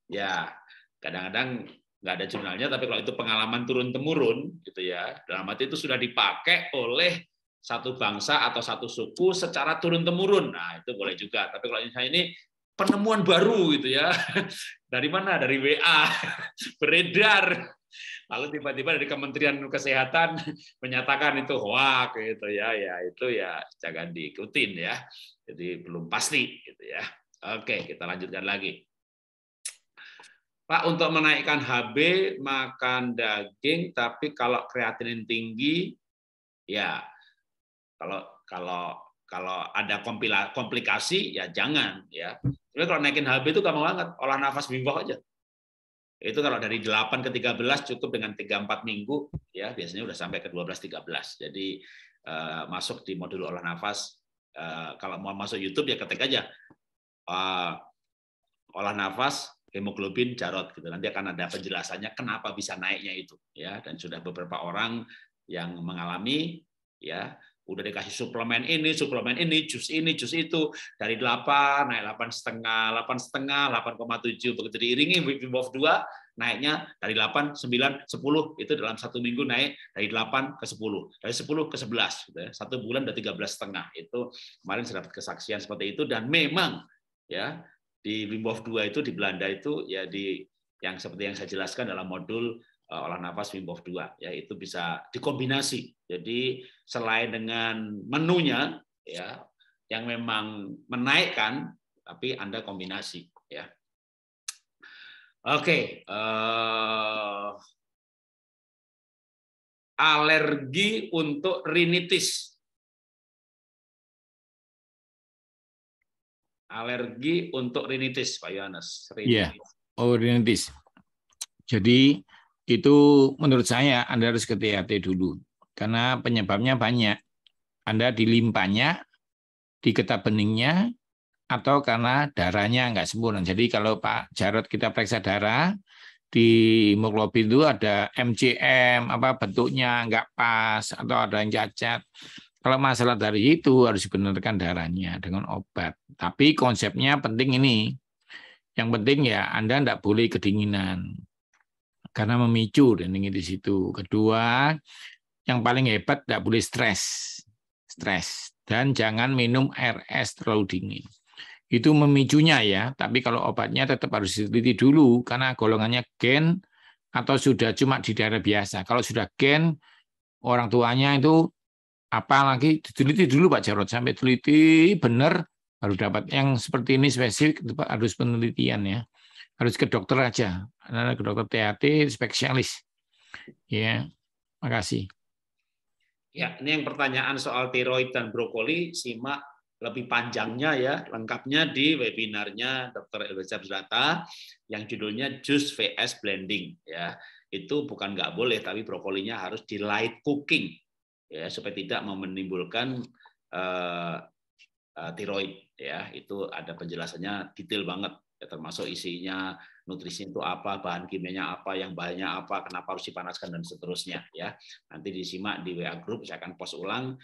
ya kadang-kadang nggak ada jurnalnya tapi kalau itu pengalaman turun temurun gitu ya dalam arti itu sudah dipakai oleh satu bangsa atau satu suku secara turun temurun nah itu boleh juga tapi kalau misalnya ini penemuan baru gitu ya. Dari mana? Dari WA beredar. Lalu tiba-tiba dari Kementerian Kesehatan menyatakan itu hoax gitu ya. Ya itu ya jangan diikutin ya. Jadi belum pasti gitu ya. Oke, kita lanjutkan lagi. Pak, untuk menaikkan HB makan daging tapi kalau kreatinin tinggi ya kalau kalau kalau ada kompila, komplikasi ya jangan ya. Tapi kalau naikin HB itu gampang banget, olah nafas bimbang aja. Itu kalau dari 8 ke 13 cukup dengan 3 4 minggu ya, biasanya udah sampai ke 12 13. Jadi uh, masuk di modul olah nafas uh, kalau mau masuk YouTube ya ketik aja uh, olah nafas hemoglobin jarot gitu nanti akan ada penjelasannya kenapa bisa naiknya itu ya dan sudah beberapa orang yang mengalami ya udah dikasih suplemen ini, suplemen ini, jus ini, jus itu dari 8 naik 8 setengah, 8 setengah, 8,7 begitu diiringi Wimbof 2 naiknya dari 8, 9, 10 itu dalam satu minggu naik dari 8 ke 10, dari 10 ke 11 gitu ya. Satu bulan udah 13 setengah. Itu kemarin saya dapat kesaksian seperti itu dan memang ya di Wimbof 2 itu di Belanda itu ya di yang seperti yang saya jelaskan dalam modul Eh, olah nafas Wim Hof 2 ya itu bisa dikombinasi. Jadi selain dengan menunya ya yang memang menaikkan tapi Anda kombinasi ya. Oke, okay. uh, eh, alergi untuk rinitis. Alergi untuk rinitis, Pak Yohanes. Iya, yeah. oh rinitis. Jadi itu menurut saya Anda harus ke THT dulu karena penyebabnya banyak. Anda dilimpahnya di getah beningnya, atau karena darahnya nggak sempurna. Jadi kalau Pak Jarot kita periksa darah, di hemoglobin itu ada MCM, apa bentuknya nggak pas, atau ada yang cacat. Kalau masalah dari itu harus dibenarkan darahnya dengan obat. Tapi konsepnya penting ini. Yang penting ya Anda tidak boleh kedinginan karena memicu dan ini di situ. Kedua, yang paling hebat tidak boleh stres. Stres dan jangan minum air es terlalu dingin. Itu memicunya ya, tapi kalau obatnya tetap harus diteliti dulu karena golongannya gen atau sudah cuma di daerah biasa. Kalau sudah gen orang tuanya itu apa lagi diteliti dulu Pak Jarod sampai teliti benar baru dapat yang seperti ini spesifik harus penelitian ya harus ke dokter aja. karena ke dokter THT spesialis. Ya, makasih. Ya, ini yang pertanyaan soal tiroid dan brokoli, simak lebih panjangnya ya, lengkapnya di webinarnya Dr. Elizabeth Zlata yang judulnya Juice VS Blending ya. Itu bukan nggak boleh, tapi brokolinya harus di light cooking ya supaya tidak menimbulkan uh, uh, tiroid ya. Itu ada penjelasannya detail banget ya termasuk isinya nutrisi itu apa bahan kimianya apa yang bahannya apa kenapa harus dipanaskan dan seterusnya ya nanti disimak di WA grup saya akan post ulang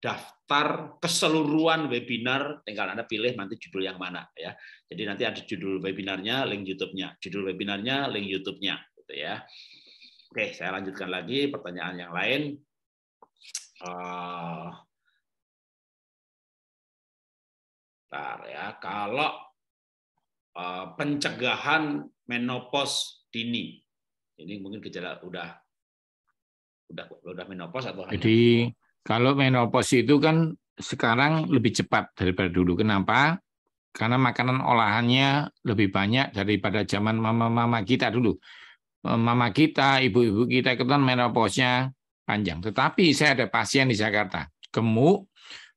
daftar keseluruhan webinar tinggal Anda pilih nanti judul yang mana ya. Jadi nanti ada judul webinarnya, link YouTube-nya, judul webinarnya, link YouTube-nya gitu ya. Oke, saya lanjutkan lagi pertanyaan yang lain. Uh, bentar ya. Kalau Uh, pencegahan menopause dini. Ini mungkin gejala udah udah udah menopause atau Jadi kalau menopause itu kan sekarang lebih cepat daripada dulu. Kenapa? Karena makanan olahannya lebih banyak daripada zaman mama-mama kita dulu. Eh, mama kita, ibu-ibu kita itu kan menopause-nya panjang. Tetapi saya ada pasien di Jakarta, gemuk,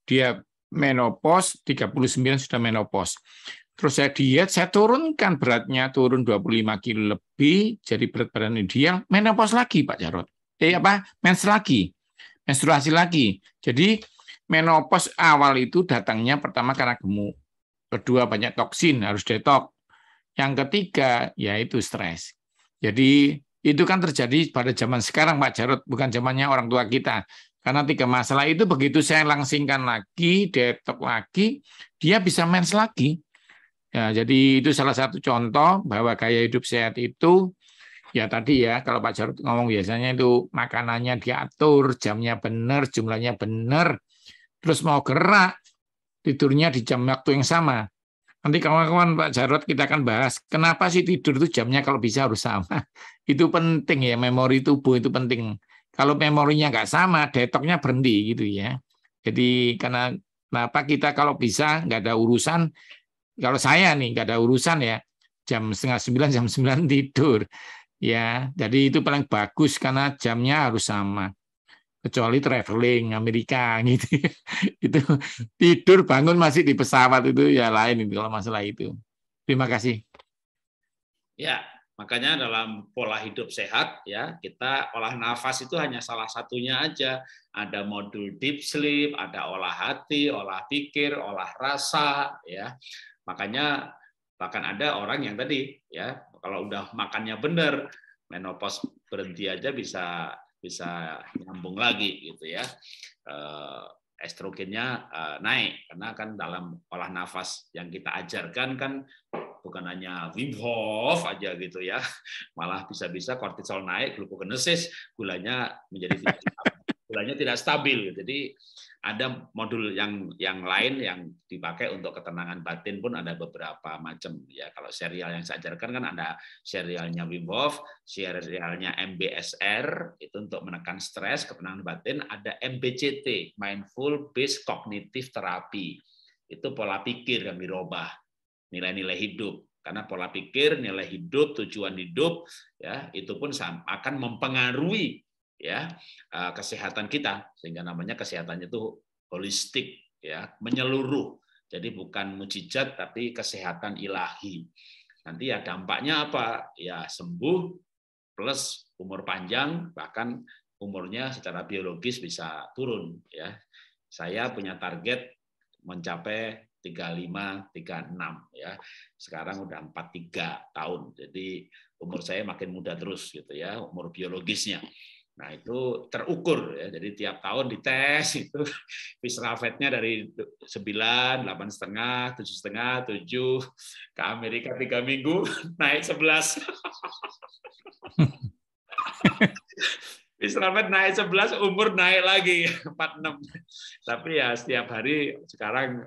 dia menopause 39 sudah menopause Terus saya diet, saya turunkan beratnya turun 25 kilo lebih, jadi berat badan ideal, menopause lagi Pak Jarot. Eh apa? Mens lagi. Menstruasi lagi. Jadi menopause awal itu datangnya pertama karena gemuk. Kedua banyak toksin, harus detox. Yang ketiga yaitu stres. Jadi itu kan terjadi pada zaman sekarang Pak Jarot, bukan zamannya orang tua kita. Karena tiga masalah itu begitu saya langsingkan lagi, detok lagi, dia bisa mens lagi Ya, jadi itu salah satu contoh bahwa gaya hidup sehat itu ya tadi ya kalau Pak Jarod ngomong biasanya itu makanannya diatur, jamnya benar, jumlahnya benar, terus mau gerak tidurnya di jam waktu yang sama. Nanti kawan-kawan Pak Jarod kita akan bahas kenapa sih tidur itu jamnya kalau bisa harus sama. Itu penting ya memori tubuh itu penting. Kalau memorinya nggak sama, detoknya berhenti gitu ya. Jadi karena kenapa kita kalau bisa nggak ada urusan kalau saya nih nggak ada urusan ya, jam setengah sembilan, jam sembilan tidur. Ya, jadi itu paling bagus karena jamnya harus sama. Kecuali traveling Amerika gitu. itu tidur bangun masih di pesawat itu ya lain itu kalau masalah itu. Terima kasih. Ya, makanya dalam pola hidup sehat ya, kita olah nafas itu hanya salah satunya aja. Ada modul deep sleep, ada olah hati, olah pikir, olah rasa ya Makanya bahkan ada orang yang tadi ya kalau udah makannya benar menopause berhenti aja bisa bisa nyambung lagi gitu ya. Eh, estrogennya eh, naik karena kan dalam olah nafas yang kita ajarkan kan bukan hanya Wim Hof aja gitu ya, malah bisa-bisa kortisol naik, glukogenesis, gulanya menjadi tidak gulanya tidak stabil. Gitu. Jadi ada modul yang yang lain yang dipakai untuk ketenangan batin pun ada beberapa macam ya. Kalau serial yang saya ajarkan kan ada serialnya Wim Hof, serialnya MBSR itu untuk menekan stres, ketenangan batin, ada MBCT, Mindful Based Cognitive Therapy. Itu pola pikir yang dirubah, nilai-nilai hidup karena pola pikir, nilai hidup, tujuan hidup, ya itu pun akan mempengaruhi ya eh, kesehatan kita sehingga namanya kesehatannya itu holistik ya menyeluruh jadi bukan mujizat tapi kesehatan ilahi nanti ya dampaknya apa ya sembuh plus umur panjang bahkan umurnya secara biologis bisa turun ya saya punya target mencapai 35 36 ya sekarang udah 43 tahun jadi umur saya makin muda terus gitu ya umur biologisnya Nah itu terukur ya, jadi tiap tahun dites itu visceral fatnya dari sembilan, delapan setengah, tujuh setengah, tujuh ke Amerika tiga minggu naik sebelas. visceral fat naik sebelas, umur naik lagi empat enam. Tapi ya setiap hari sekarang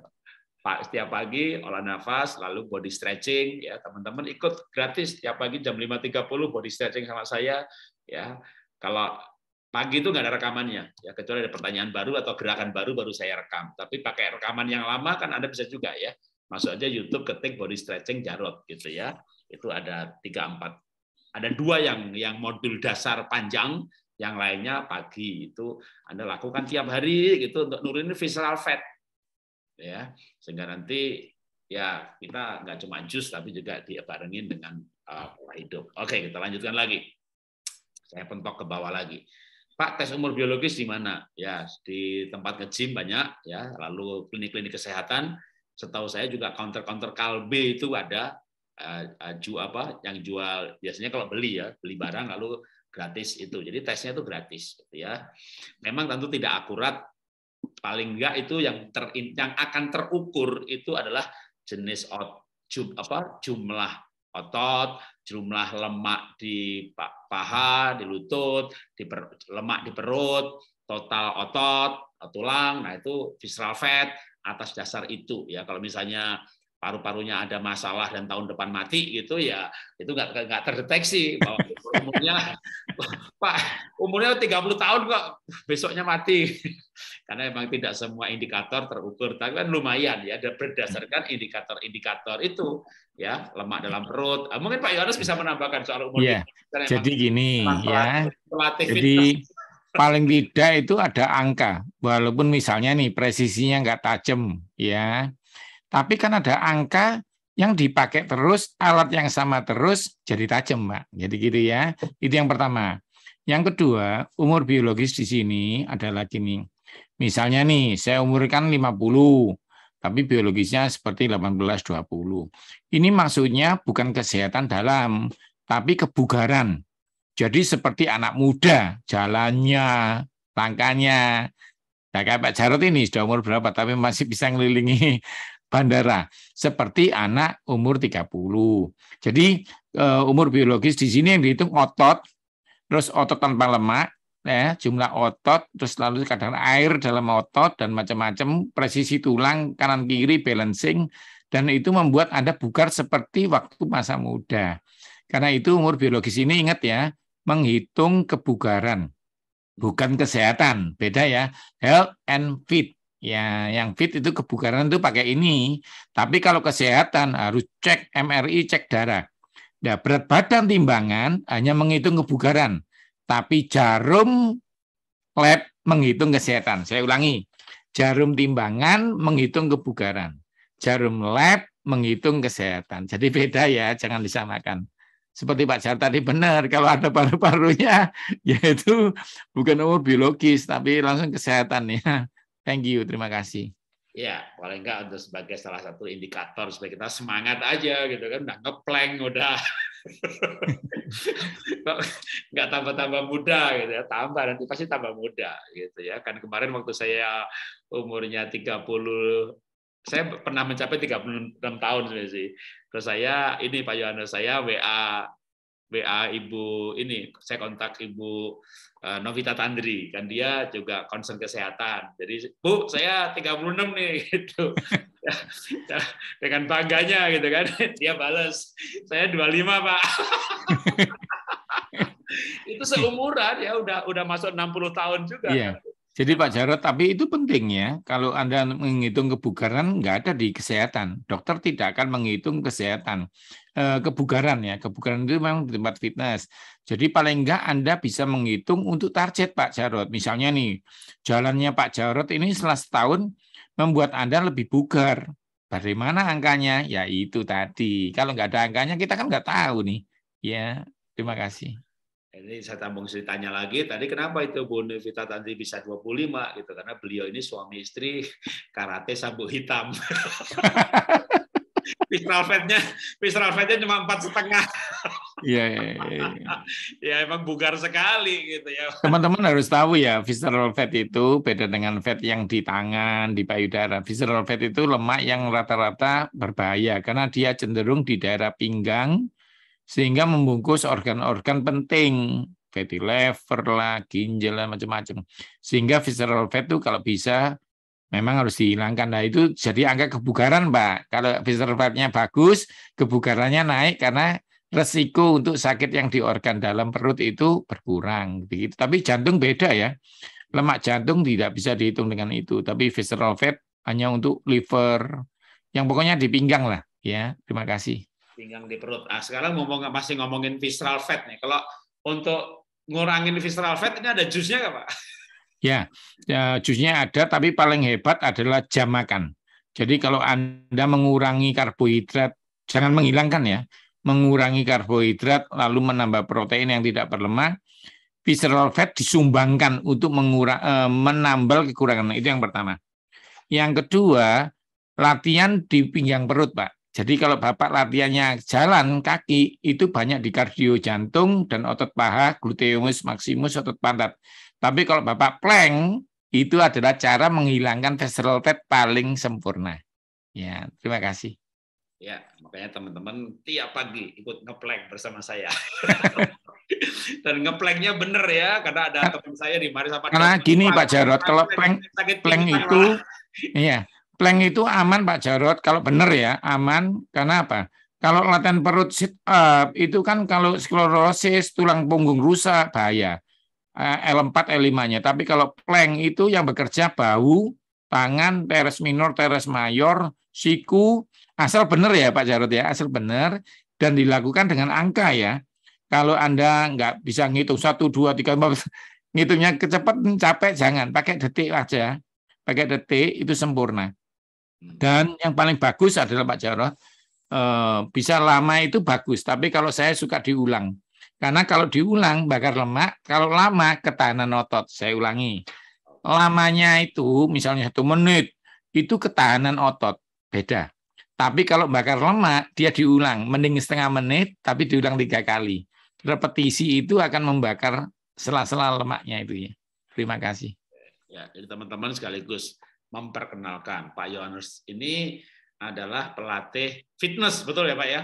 Pak setiap pagi olah nafas, lalu body stretching ya teman-teman ikut gratis setiap pagi jam 5.30 body stretching sama saya ya kalau pagi itu nggak ada rekamannya, ya kecuali ada pertanyaan baru atau gerakan baru baru saya rekam. Tapi pakai rekaman yang lama kan Anda bisa juga ya. Masuk aja YouTube ketik body stretching Jarot gitu ya. Itu ada tiga empat ada dua yang yang modul dasar panjang, yang lainnya pagi itu Anda lakukan tiap hari gitu untuk nurunin visceral fat ya sehingga nanti ya kita nggak cuma jus tapi juga dibarengin dengan uh, hidup. Oke, kita lanjutkan lagi. Saya pentok ke bawah lagi. Pak, tes umur biologis di mana? Ya, di tempat nge banyak ya, lalu klinik-klinik kesehatan. Setahu saya juga counter-counter Kalbe itu ada uh, eh, eh, ju apa yang jual biasanya kalau beli ya, beli barang lalu gratis itu. Jadi tesnya itu gratis gitu ya. Memang tentu tidak akurat paling enggak itu yang ter, yang akan terukur itu adalah jenis out, jum, apa jumlah otot, jumlah lemak di paha, di lutut, di per, lemak di perut, total otot, tulang, nah itu visceral fat atas dasar itu ya. Kalau misalnya paru-parunya ada masalah dan tahun depan mati gitu ya itu nggak nggak terdeteksi bahwa umurnya pak umurnya 30 tahun kok besoknya mati karena memang tidak semua indikator terukur tapi kan lumayan ya berdasarkan indikator-indikator itu ya lemak dalam perut ah, mungkin Pak Yohanes bisa menambahkan soal umur ya, jadi gini ya jadi paling tidak itu ada angka walaupun misalnya nih presisinya nggak tajam ya tapi kan ada angka yang dipakai terus, alat yang sama terus, jadi tajam, Mbak. Jadi gitu ya. Itu yang pertama. Yang kedua, umur biologis di sini adalah gini. Misalnya nih, saya umurkan 50, tapi biologisnya seperti 18-20. Ini maksudnya bukan kesehatan dalam, tapi kebugaran. Jadi seperti anak muda, jalannya, langkahnya. Nah, kayak Pak Jarot ini sudah umur berapa, tapi masih bisa ngelilingi bandara seperti anak umur 30. Jadi eh, umur biologis di sini yang dihitung otot, terus otot tanpa lemak, ya, jumlah otot, terus lalu kadar air dalam otot dan macam-macam, presisi tulang kanan kiri balancing dan itu membuat Anda bugar seperti waktu masa muda. Karena itu umur biologis ini ingat ya, menghitung kebugaran bukan kesehatan. Beda ya, health and fit. Ya, yang fit itu kebugaran itu pakai ini. Tapi kalau kesehatan harus cek MRI, cek darah. Nah, berat badan timbangan hanya menghitung kebugaran, tapi jarum lab menghitung kesehatan. Saya ulangi, jarum timbangan menghitung kebugaran, jarum lab menghitung kesehatan. Jadi beda ya, jangan disamakan. Seperti Pak Jar tadi benar, kalau ada paru-parunya, yaitu bukan umur biologis, tapi langsung kesehatan ya Thank you, terima kasih. Ya, paling enggak untuk sebagai salah satu indikator supaya kita semangat aja gitu kan, udah ngeplank udah. nggak tambah-tambah muda gitu ya, tambah nanti pasti tambah muda gitu ya. Kan kemarin waktu saya umurnya 30 saya pernah mencapai 36 tahun sih. Terus saya ini Pak Yohanes saya WA WA Ibu ini saya kontak Ibu Eh, Novita Tandri kan dia juga concern kesehatan. Jadi Bu, saya 36 nih gitu. Dengan bangganya gitu kan. Dia balas, saya 25, Pak. itu seumuran ya udah udah masuk 60 tahun juga. Iya. Jadi Pak Jarot, tapi itu penting ya. Kalau Anda menghitung kebugaran, nggak ada di kesehatan. Dokter tidak akan menghitung kesehatan. Eh, kebugaran ya. Kebugaran itu memang tempat fitness. Jadi paling enggak Anda bisa menghitung untuk target Pak Jarot. Misalnya nih, jalannya Pak Jarot ini setelah setahun membuat Anda lebih bugar. bagaimana angkanya? Ya itu tadi. Kalau nggak ada angkanya kita kan nggak tahu nih. Ya, terima kasih. Ini saya tambung ceritanya lagi, tadi kenapa itu Bu Nevita bisa 25 gitu, karena beliau ini suami istri karate sabuk hitam. pistol fatnya, pistol fatnya cuma empat setengah. Iya iya, iya, iya, iya, Ya emang bugar sekali gitu ya. Teman-teman harus tahu ya, visceral fat itu beda dengan fat yang di tangan, di payudara. Visceral fat itu lemak yang rata-rata berbahaya karena dia cenderung di daerah pinggang sehingga membungkus organ-organ penting fatty liver lah, ginjal macam-macam. Sehingga visceral fat itu kalau bisa memang harus dihilangkan. Nah itu jadi angka kebugaran Pak. Kalau pipe-nya bagus, kebugarannya naik karena resiko untuk sakit yang di organ dalam perut itu berkurang. Begitu. Tapi jantung beda ya. Lemak jantung tidak bisa dihitung dengan itu. Tapi visceral fat hanya untuk liver. Yang pokoknya di pinggang lah. Ya, terima kasih. Pinggang di perut. Nah sekarang ngomong masih ngomongin visceral fat nih. Kalau untuk ngurangin visceral fat ini ada jusnya nggak Pak? Ya, ya jusnya ada, tapi paling hebat adalah jam makan. Jadi kalau Anda mengurangi karbohidrat, jangan menghilangkan ya, mengurangi karbohidrat lalu menambah protein yang tidak berlemak, visceral fat disumbangkan untuk mengurang, e, menambal kekurangan. Itu yang pertama. Yang kedua, latihan di pinggang perut, Pak. Jadi kalau Bapak latihannya jalan kaki itu banyak di kardio jantung dan otot paha, gluteus maximus, otot pantat. Tapi kalau Bapak plank itu adalah cara menghilangkan visceral fat paling sempurna. Ya, terima kasih. Ya, makanya teman-teman tiap pagi ikut ngepleng bersama saya. Dan ngepleknya bener ya, karena ada teman saya di mari sama Karena gini Pak Jarot, kalau plank plank itu iya, plank itu aman Pak Jarot kalau bener ya, aman karena apa? Kalau latihan perut sit up itu kan kalau sklerosis tulang punggung rusak bahaya. L4, eh, L5-nya. Tapi kalau plank itu yang bekerja bau tangan, teres minor, teres mayor, siku, asal benar ya Pak Jarod ya, asal benar, dan dilakukan dengan angka ya. Kalau Anda nggak bisa ngitung 1, 2, 3, 4, ngitungnya kecepat, capek, jangan. Pakai detik aja. Pakai detik, itu sempurna. Hmm. Dan yang paling bagus adalah Pak Jarod, eh, bisa lama itu bagus, tapi kalau saya suka diulang. Karena kalau diulang bakar lemak, kalau lama ketahanan otot. Saya ulangi. Lamanya itu misalnya satu menit, itu ketahanan otot. Beda. Tapi kalau bakar lemak, dia diulang. Mending setengah menit, tapi diulang tiga kali. Repetisi itu akan membakar sela-sela lemaknya itu ya. Terima kasih. Ya, jadi teman-teman sekaligus memperkenalkan Pak Yohanes ini adalah pelatih fitness, betul ya Pak ya?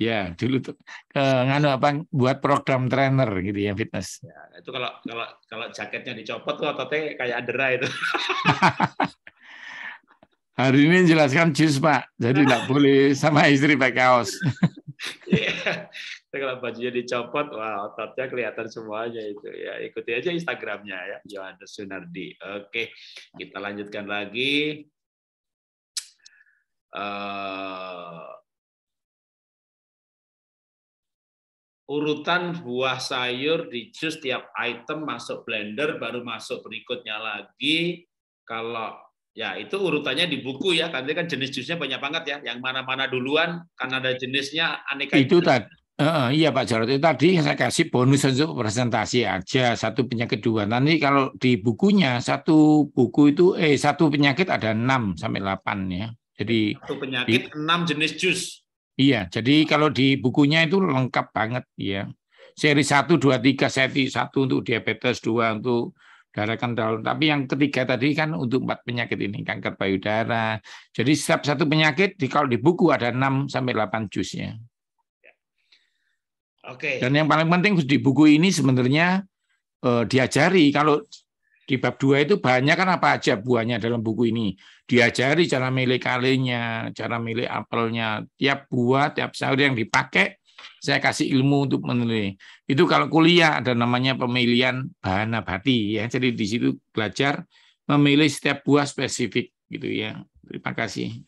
Ya, dulu tuh eh, nganu apa buat program trainer gitu ya fitness. Ya, itu kalau kalau kalau jaketnya dicopot tuh ototnya kayak adera itu. Hari ini jelaskan jus pak, jadi nggak boleh sama istri pakai kaos. Iya, kalau bajunya dicopot, wah ototnya kelihatan semuanya itu. Ya ikuti aja Instagramnya ya, Johannes Sunardi. Oke, kita lanjutkan lagi. Uh, urutan buah sayur di jus tiap item masuk blender baru masuk berikutnya lagi kalau ya itu urutannya di buku ya karena kan jenis jusnya banyak banget ya yang mana-mana duluan karena ada jenisnya aneka itu tadi uh, iya Pak Jarot itu tadi saya kasih bonus untuk presentasi aja satu penyakit dua nanti kalau di bukunya satu buku itu eh satu penyakit ada enam sampai delapan ya jadi satu penyakit enam jenis jus Iya, jadi kalau di bukunya itu lengkap banget ya. Seri 1 2 3 seri 1 untuk diabetes, 2 untuk darah kental. Tapi yang ketiga tadi kan untuk empat penyakit ini, kanker payudara. Jadi setiap satu penyakit di kalau di buku ada 6 sampai 8 jusnya. Oke. Dan yang paling penting di buku ini sebenarnya eh, diajari kalau di bab dua itu banyak kan apa aja buahnya dalam buku ini. Diajari cara milih kalinya, cara milih apelnya, tiap buah, tiap sayur yang dipakai, saya kasih ilmu untuk menilai. Itu kalau kuliah ada namanya pemilihan bahan nabati ya. Jadi di situ belajar memilih setiap buah spesifik gitu ya. Terima kasih.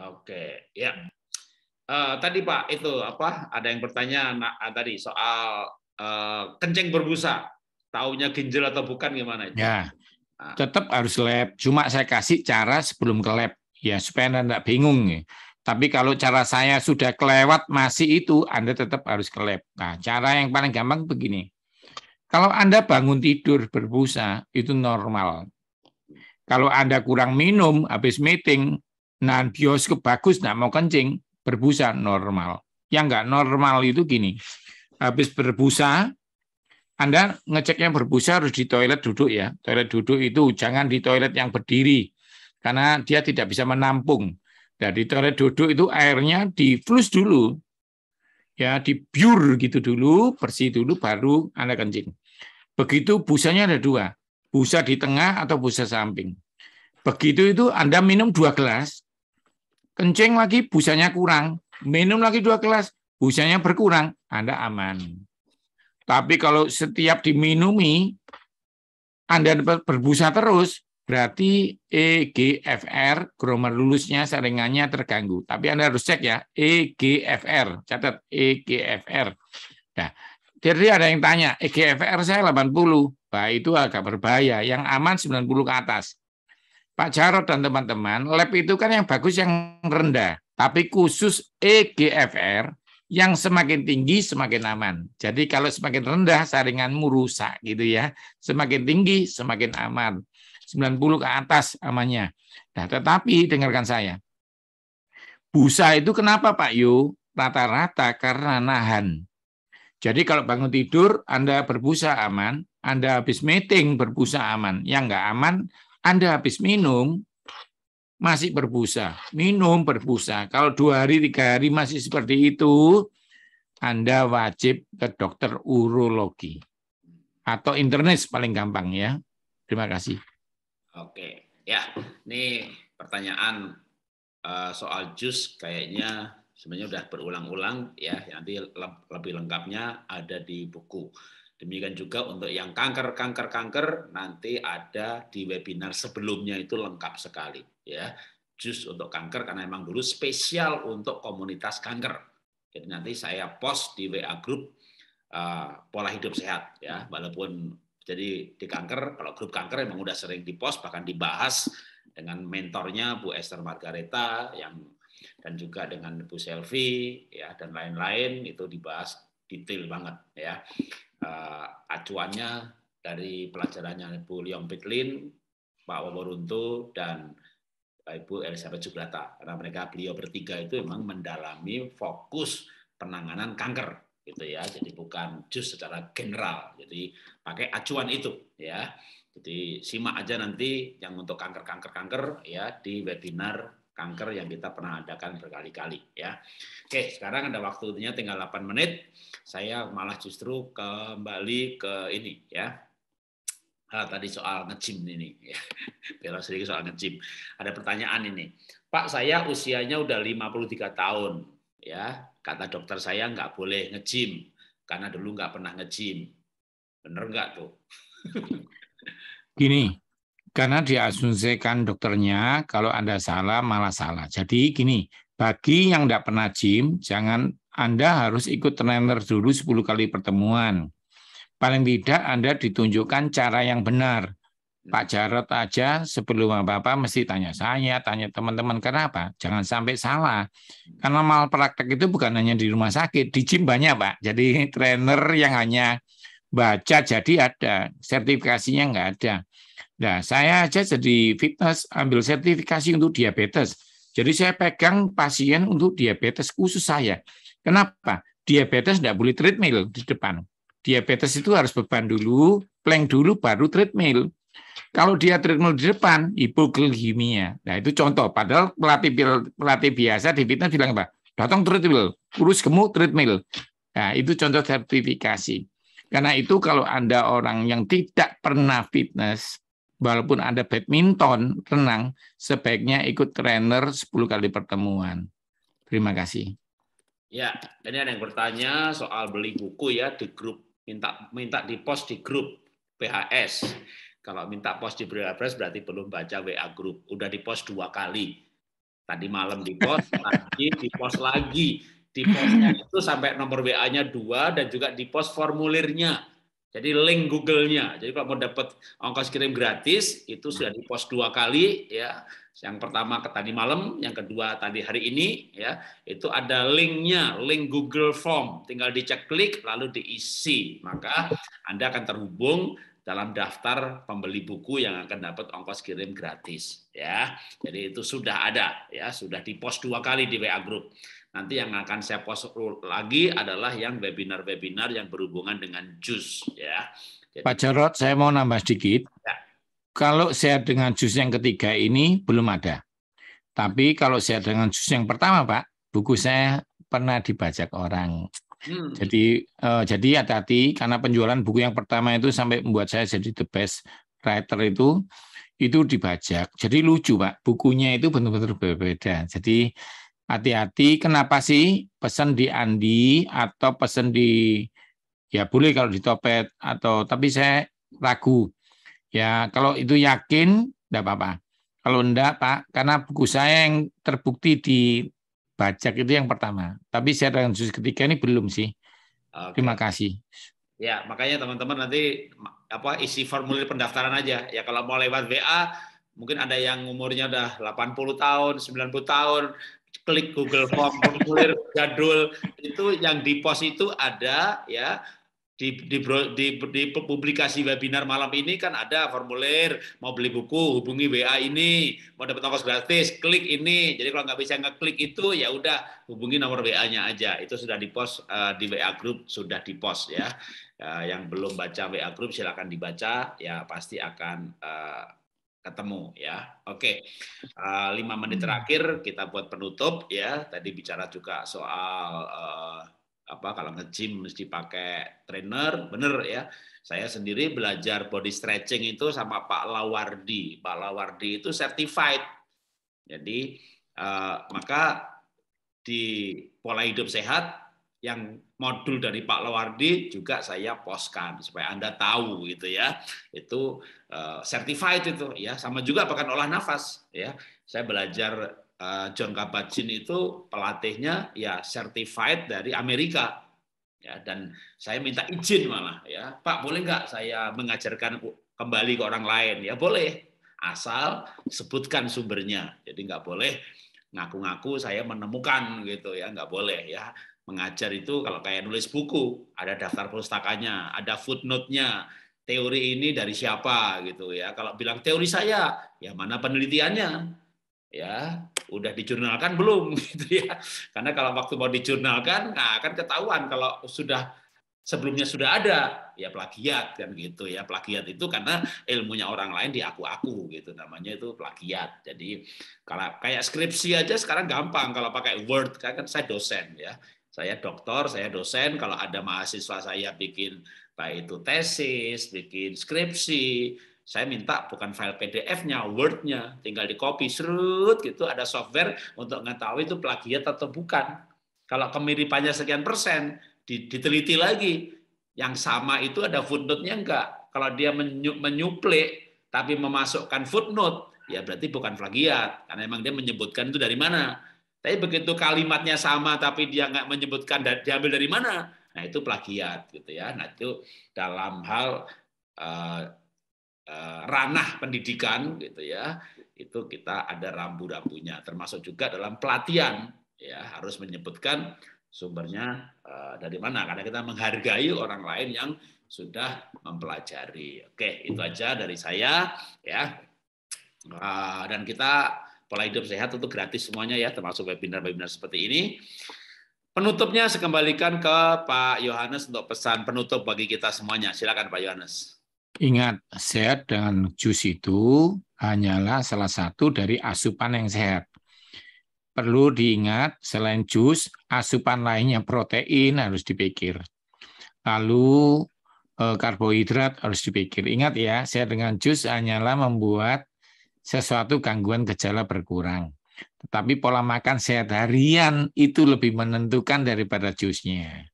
Oke, ya. Uh, tadi Pak itu apa? Ada yang bertanya nah, tadi soal uh, kencing berbusa taunya ginjal atau bukan gimana itu? Ya, ah. tetap harus lab. Cuma saya kasih cara sebelum ke lab ya supaya anda tidak bingung. Ya. Tapi kalau cara saya sudah kelewat masih itu, Anda tetap harus ke lab. Nah, cara yang paling gampang begini. Kalau Anda bangun tidur berbusa, itu normal. Kalau Anda kurang minum, habis meeting, nahan bioskop bagus, nggak mau kencing, berbusa normal. Yang nggak normal itu gini, habis berbusa, anda ngeceknya berbusa harus di toilet duduk ya. Toilet duduk itu jangan di toilet yang berdiri karena dia tidak bisa menampung. Jadi nah, toilet duduk itu airnya di diflus dulu. Ya, di dibiur gitu dulu, bersih dulu baru Anda kencing. Begitu busanya ada dua, busa di tengah atau busa samping. Begitu itu Anda minum dua gelas, kencing lagi busanya kurang, minum lagi dua gelas, busanya berkurang, Anda aman. Tapi kalau setiap diminumi, Anda berbusa terus, berarti EGFR, kromerulusnya seringannya terganggu. Tapi Anda harus cek ya, EGFR, catat EGFR. Nah, jadi ada yang tanya, EGFR saya 80, bah itu agak berbahaya, yang aman 90 ke atas. Pak Jarod dan teman-teman, lab itu kan yang bagus yang rendah, tapi khusus EGFR yang semakin tinggi semakin aman. Jadi kalau semakin rendah saringanmu rusak gitu ya. Semakin tinggi semakin aman. 90 ke atas amannya. Nah, tetapi dengarkan saya. Busa itu kenapa Pak Yu? Rata-rata karena nahan. Jadi kalau bangun tidur, Anda berbusa aman. Anda habis meeting berbusa aman. Yang nggak aman, Anda habis minum masih berbusa, minum berbusa. Kalau dua hari, tiga hari masih seperti itu, Anda wajib ke dokter urologi. Atau internet paling gampang ya. Terima kasih. Oke. Ya, ini pertanyaan eh, soal jus kayaknya sebenarnya sudah berulang-ulang ya. Nanti lebih lengkapnya ada di buku. Demikian juga untuk yang kanker, kanker, kanker nanti ada di webinar sebelumnya itu lengkap sekali ya. just untuk kanker karena emang dulu spesial untuk komunitas kanker. Jadi nanti saya post di WA grup uh, eh, pola hidup sehat ya, walaupun jadi di kanker kalau grup kanker emang udah sering di dipost bahkan dibahas dengan mentornya Bu Esther Margareta yang dan juga dengan Bu Selvi ya dan lain-lain itu dibahas detail banget ya uh, acuannya dari pelajarannya Bu Leong Pitlin, Pak Waworunto, dan eh, Ibu Elizabeth Subrata. Karena mereka beliau bertiga itu memang mendalami fokus penanganan kanker gitu ya. Jadi bukan just secara general. Jadi pakai acuan itu ya. Jadi simak aja nanti yang untuk kanker-kanker kanker ya di webinar kanker yang kita pernah adakan berkali-kali ya. Oke, sekarang ada waktunya tinggal 8 menit. Saya malah justru kembali ke ini ya. Ah, tadi soal ngejim ini ya. Bela sedikit soal ngejim. Ada pertanyaan ini. Pak, saya usianya udah 53 tahun ya. Kata dokter saya nggak boleh ngejim karena dulu nggak pernah ngejim. Bener nggak tuh? Gini, karena diasumsikan dokternya kalau Anda salah malah salah. Jadi gini, bagi yang tidak pernah gym, jangan Anda harus ikut trainer dulu 10 kali pertemuan. Paling tidak Anda ditunjukkan cara yang benar. Pak Jarot aja sebelum apa-apa mesti tanya saya, tanya teman-teman. Kenapa? Jangan sampai salah. Karena mal praktek itu bukan hanya di rumah sakit, di gym banyak, Pak. Jadi trainer yang hanya baca jadi ada, sertifikasinya nggak ada. Nah, saya aja jadi fitness ambil sertifikasi untuk diabetes. Jadi saya pegang pasien untuk diabetes khusus saya. Kenapa? Diabetes tidak boleh treadmill di depan. Diabetes itu harus beban dulu, plank dulu, baru treadmill. Kalau dia treadmill di depan, hipoglikemia. Nah, itu contoh. Padahal pelatih pelatih biasa di fitness bilang apa? Datang treadmill, kurus gemuk treadmill. Nah, itu contoh sertifikasi. Karena itu kalau Anda orang yang tidak pernah fitness, walaupun ada badminton, renang, sebaiknya ikut trainer 10 kali pertemuan. Terima kasih. Ya, ini ada yang bertanya soal beli buku ya di grup minta minta di pos di grup PHS. Kalau minta pos di PHS berarti belum baca WA grup. Udah di pos dua kali. Tadi malam di pos, lagi, di pos lagi. Di posnya itu sampai nomor WA-nya dua dan juga di pos formulirnya jadi link Google-nya. Jadi Pak mau dapat ongkos kirim gratis itu sudah hmm. di post dua kali ya. Yang pertama ke tadi malam, yang kedua tadi hari ini ya. Itu ada link-nya, link Google Form. Tinggal dicek klik lalu diisi. Maka Anda akan terhubung dalam daftar pembeli buku yang akan dapat ongkos kirim gratis ya. Jadi itu sudah ada ya, sudah di post dua kali di WA Group. Nanti yang akan saya post lagi adalah yang webinar-webinar yang berhubungan dengan jus ya. Jadi, Pak Jarot, saya mau nambah sedikit. Ya. Kalau saya dengan jus yang ketiga ini belum ada. Tapi kalau saya dengan jus yang pertama, Pak, buku saya pernah dibajak orang. Hmm. Jadi uh, jadi hati-hati karena penjualan buku yang pertama itu sampai membuat saya jadi the best writer itu itu dibajak. Jadi lucu, Pak. Bukunya itu benar-benar berbeda. Jadi hati-hati kenapa sih pesan di Andi atau pesan di ya boleh kalau di Topet atau tapi saya ragu. Ya, kalau itu yakin tidak apa-apa. Kalau enggak, Pak, karena buku saya yang terbukti di bajak itu yang pertama. Tapi saya dengan susu ketiga ini belum sih. okay. Terima kasih. Ya, makanya teman-teman nanti apa isi formulir pendaftaran aja. Ya kalau mau lewat WA mungkin ada yang umurnya udah 80 tahun, 90 tahun, klik Google Form formulir jadul itu yang di pos itu ada ya di, di, di, di publikasi webinar malam ini kan ada formulir mau beli buku hubungi WA ini mau dapat ongkos gratis klik ini jadi kalau nggak bisa ngeklik itu ya udah hubungi nomor WA-nya aja itu sudah di post uh, eh, di WA group sudah di post ya uh, yang belum baca WA group silakan dibaca ya pasti akan uh, ketemu ya. Oke, uh, lima menit hmm. terakhir kita buat penutup ya. Tadi bicara juga soal uh, apa kalau nge-gym mesti pakai trainer, bener ya. Saya sendiri belajar body stretching itu sama Pak Lawardi. Pak Lawardi itu certified. Jadi uh, maka di pola hidup sehat yang modul dari Pak Lewardi juga saya poskan supaya Anda tahu gitu ya. Itu uh, certified itu ya. Sama juga bahkan olah nafas ya. Saya belajar uh, John Kabat-Zinn itu pelatihnya ya certified dari Amerika. Ya, dan saya minta izin malah ya, Pak boleh nggak saya mengajarkan kembali ke orang lain? Ya boleh, asal sebutkan sumbernya. Jadi nggak boleh ngaku-ngaku saya menemukan gitu ya, nggak boleh ya Mengajar itu kalau kayak nulis buku, ada daftar pustakanya, ada footnote-nya, teori ini dari siapa gitu ya. Kalau bilang teori saya, ya mana penelitiannya? Ya, udah dijurnalkan belum gitu ya. Karena kalau waktu mau dijurnalkan, nah akan ketahuan kalau sudah sebelumnya sudah ada ya plagiat kan gitu ya plagiat itu karena ilmunya orang lain diaku-aku gitu namanya itu plagiat jadi kalau kayak skripsi aja sekarang gampang kalau pakai word kan, saya dosen ya saya dokter, saya dosen, kalau ada mahasiswa saya bikin baik itu tesis, bikin skripsi, saya minta bukan file PDF-nya, Word-nya, tinggal di copy, serut gitu, ada software untuk mengetahui itu plagiat atau bukan. Kalau kemiripannya sekian persen, diteliti lagi. Yang sama itu ada footnote-nya enggak. Kalau dia menyuple tapi memasukkan footnote, ya berarti bukan plagiat. Karena memang dia menyebutkan itu dari mana. Tapi begitu kalimatnya sama tapi dia nggak menyebutkan diambil dari mana, nah itu plagiat gitu ya. Nah itu dalam hal uh, uh, ranah pendidikan gitu ya, itu kita ada rambu-rambunya. Termasuk juga dalam pelatihan ya harus menyebutkan sumbernya uh, dari mana karena kita menghargai orang lain yang sudah mempelajari. Oke, itu aja dari saya ya. Uh, dan kita Pola hidup sehat itu gratis semuanya ya, termasuk webinar-webinar seperti ini. Penutupnya saya kembalikan ke Pak Yohanes untuk pesan penutup bagi kita semuanya. Silakan Pak Yohanes. Ingat, sehat dengan jus itu hanyalah salah satu dari asupan yang sehat. Perlu diingat, selain jus, asupan lainnya protein harus dipikir. Lalu eh, karbohidrat harus dipikir. Ingat ya, sehat dengan jus hanyalah membuat sesuatu gangguan gejala berkurang. Tetapi pola makan sehat harian itu lebih menentukan daripada jusnya.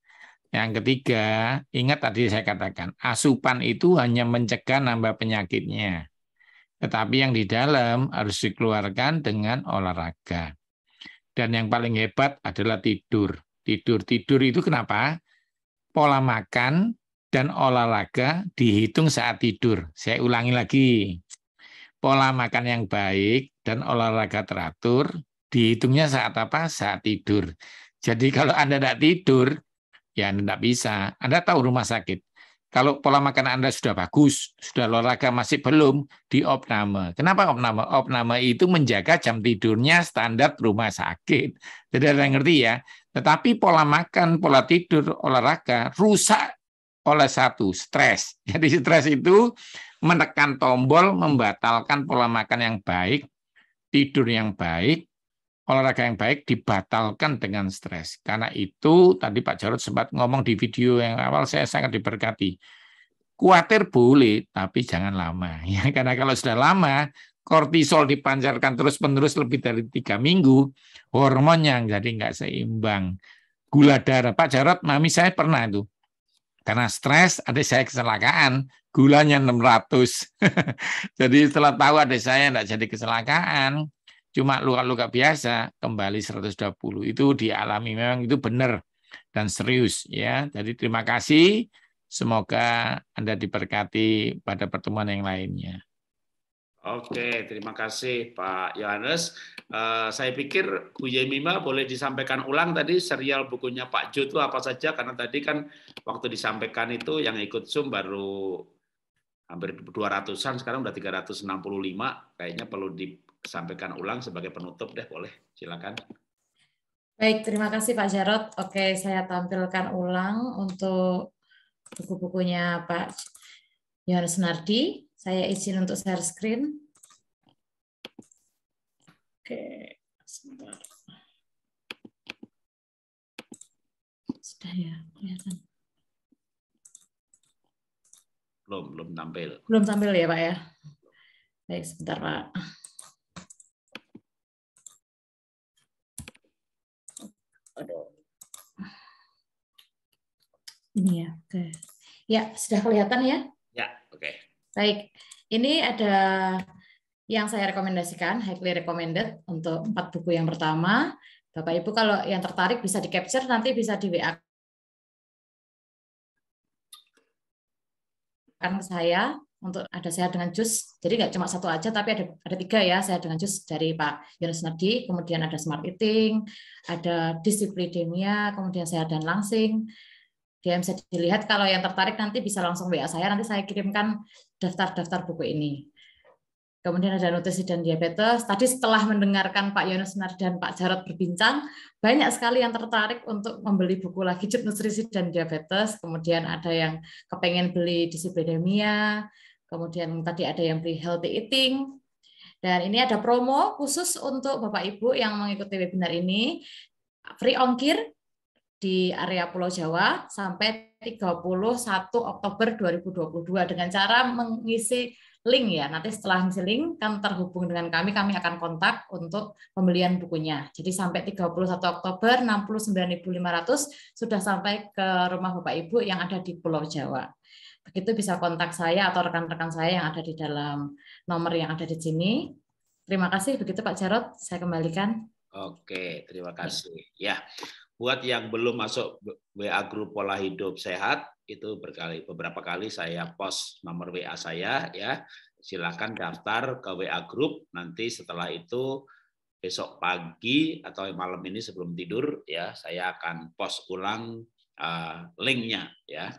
Yang ketiga, ingat tadi saya katakan, asupan itu hanya mencegah nambah penyakitnya. Tetapi yang di dalam harus dikeluarkan dengan olahraga. Dan yang paling hebat adalah tidur. Tidur-tidur itu kenapa? Pola makan dan olahraga dihitung saat tidur. Saya ulangi lagi pola makan yang baik dan olahraga teratur dihitungnya saat apa? Saat tidur. Jadi kalau Anda tidak tidur, ya Anda tidak bisa. Anda tahu rumah sakit. Kalau pola makan Anda sudah bagus, sudah olahraga masih belum, di opname. Kenapa opname? Opname itu menjaga jam tidurnya standar rumah sakit. Jadi Anda ngerti ya. Tetapi pola makan, pola tidur, olahraga rusak oleh satu, stres. Jadi stres itu menekan tombol membatalkan pola makan yang baik, tidur yang baik, olahraga yang baik dibatalkan dengan stres. Karena itu tadi Pak Jarod sempat ngomong di video yang awal saya sangat diberkati. Kuatir boleh, tapi jangan lama. Ya, karena kalau sudah lama, kortisol dipancarkan terus-menerus lebih dari tiga minggu, hormonnya jadi nggak seimbang. Gula darah, Pak Jarod, mami saya pernah itu karena stres ada saya kecelakaan, gulanya 600. jadi setelah tahu ada saya tidak jadi kecelakaan, cuma luka-luka biasa kembali 120. Itu dialami memang itu benar dan serius ya. Jadi terima kasih. Semoga Anda diberkati pada pertemuan yang lainnya. Oke, terima kasih Pak Yohanes. Uh, saya pikir Bu Yemima boleh disampaikan ulang tadi serial bukunya Pak Jo itu apa saja, karena tadi kan waktu disampaikan itu yang ikut Zoom baru hampir 200-an, sekarang udah 365, kayaknya perlu disampaikan ulang sebagai penutup deh, boleh silakan. Baik, terima kasih Pak Jarot. Oke, saya tampilkan ulang untuk buku-bukunya Pak Yohanes Nardi. Saya izin untuk share screen. Oke, sebentar. Sudah ya, kelihatan. Belum, belum tampil. Belum tampil ya, Pak ya. Baik, sebentar, Pak. Aduh. Ini ya, oke. Ya, sudah kelihatan ya? Baik, ini ada yang saya rekomendasikan, highly recommended untuk empat buku yang pertama. Bapak Ibu kalau yang tertarik bisa di capture nanti bisa di WA kan saya untuk ada sehat dengan jus. Jadi nggak cuma satu aja, tapi ada ada tiga ya sehat dengan jus dari Pak Yunus Nadi, kemudian ada smart eating, ada disiplinemia, kemudian sehat dan langsing. DM bisa dilihat. Kalau yang tertarik nanti bisa langsung WA saya, nanti saya kirimkan daftar-daftar buku ini. Kemudian ada nutrisi dan diabetes. Tadi setelah mendengarkan Pak Yunus dan Pak Jarot berbincang, banyak sekali yang tertarik untuk membeli buku lagi Jep Nutrisi dan Diabetes. Kemudian ada yang kepengen beli disiplinemia, kemudian tadi ada yang beli healthy eating. Dan ini ada promo khusus untuk Bapak Ibu yang mengikuti webinar ini. Free ongkir di area Pulau Jawa sampai 31 Oktober 2022 dengan cara mengisi link ya. Nanti setelah mengisi link kan terhubung dengan kami, kami akan kontak untuk pembelian bukunya. Jadi sampai 31 Oktober 69.500 sudah sampai ke rumah Bapak Ibu yang ada di Pulau Jawa. Begitu bisa kontak saya atau rekan-rekan saya yang ada di dalam nomor yang ada di sini. Terima kasih. Begitu Pak Jarot, saya kembalikan. Oke, terima kasih. Ya, buat yang belum masuk WA grup pola hidup sehat itu berkali beberapa kali saya post nomor WA saya ya silakan daftar ke WA grup nanti setelah itu besok pagi atau malam ini sebelum tidur ya saya akan post ulang uh, linknya ya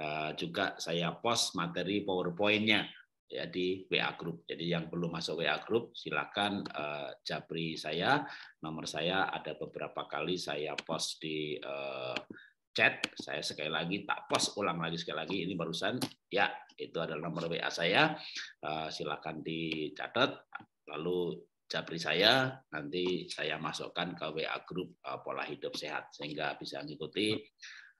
uh, juga saya post materi powerpointnya ya di WA Group. Jadi yang belum masuk WA Group silakan uh, japri saya. Nomor saya ada beberapa kali saya post di uh, chat. Saya sekali lagi tak post ulang lagi sekali lagi ini barusan ya itu adalah nomor WA saya. Uh, silakan dicatat lalu japri saya nanti saya masukkan ke WA Group uh, pola hidup sehat sehingga bisa mengikuti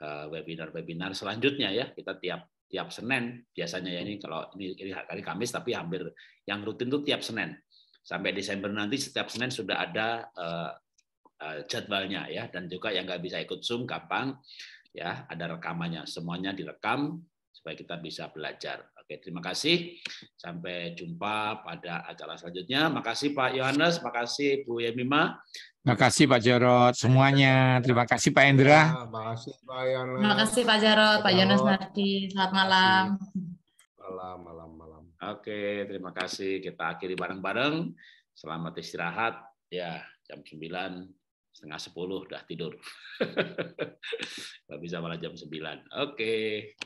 webinar-webinar selanjutnya ya kita tiap tiap Senin biasanya ya ini kalau ini, ini hari Kamis tapi hampir yang rutin itu tiap Senin sampai Desember nanti setiap Senin sudah ada eh, eh, jadwalnya ya dan juga yang nggak bisa ikut Zoom gampang ya ada rekamannya semuanya direkam supaya kita bisa belajar Oke, terima kasih. Sampai jumpa pada acara selanjutnya. Makasih Pak Yohanes, makasih Bu Yemima. Makasih Pak Jarot semuanya. Terima kasih Pak Endra. Ya, makasih Pak Yohanes. Terima kasih Pak Jarot, Pak Yohanes Nardi. Selamat malam. Malam, malam, malam. Oke, terima kasih. Kita akhiri bareng-bareng. Selamat istirahat. Ya, jam 9 setengah sepuluh sudah tidur. Gak bisa malah jam 9. Oke.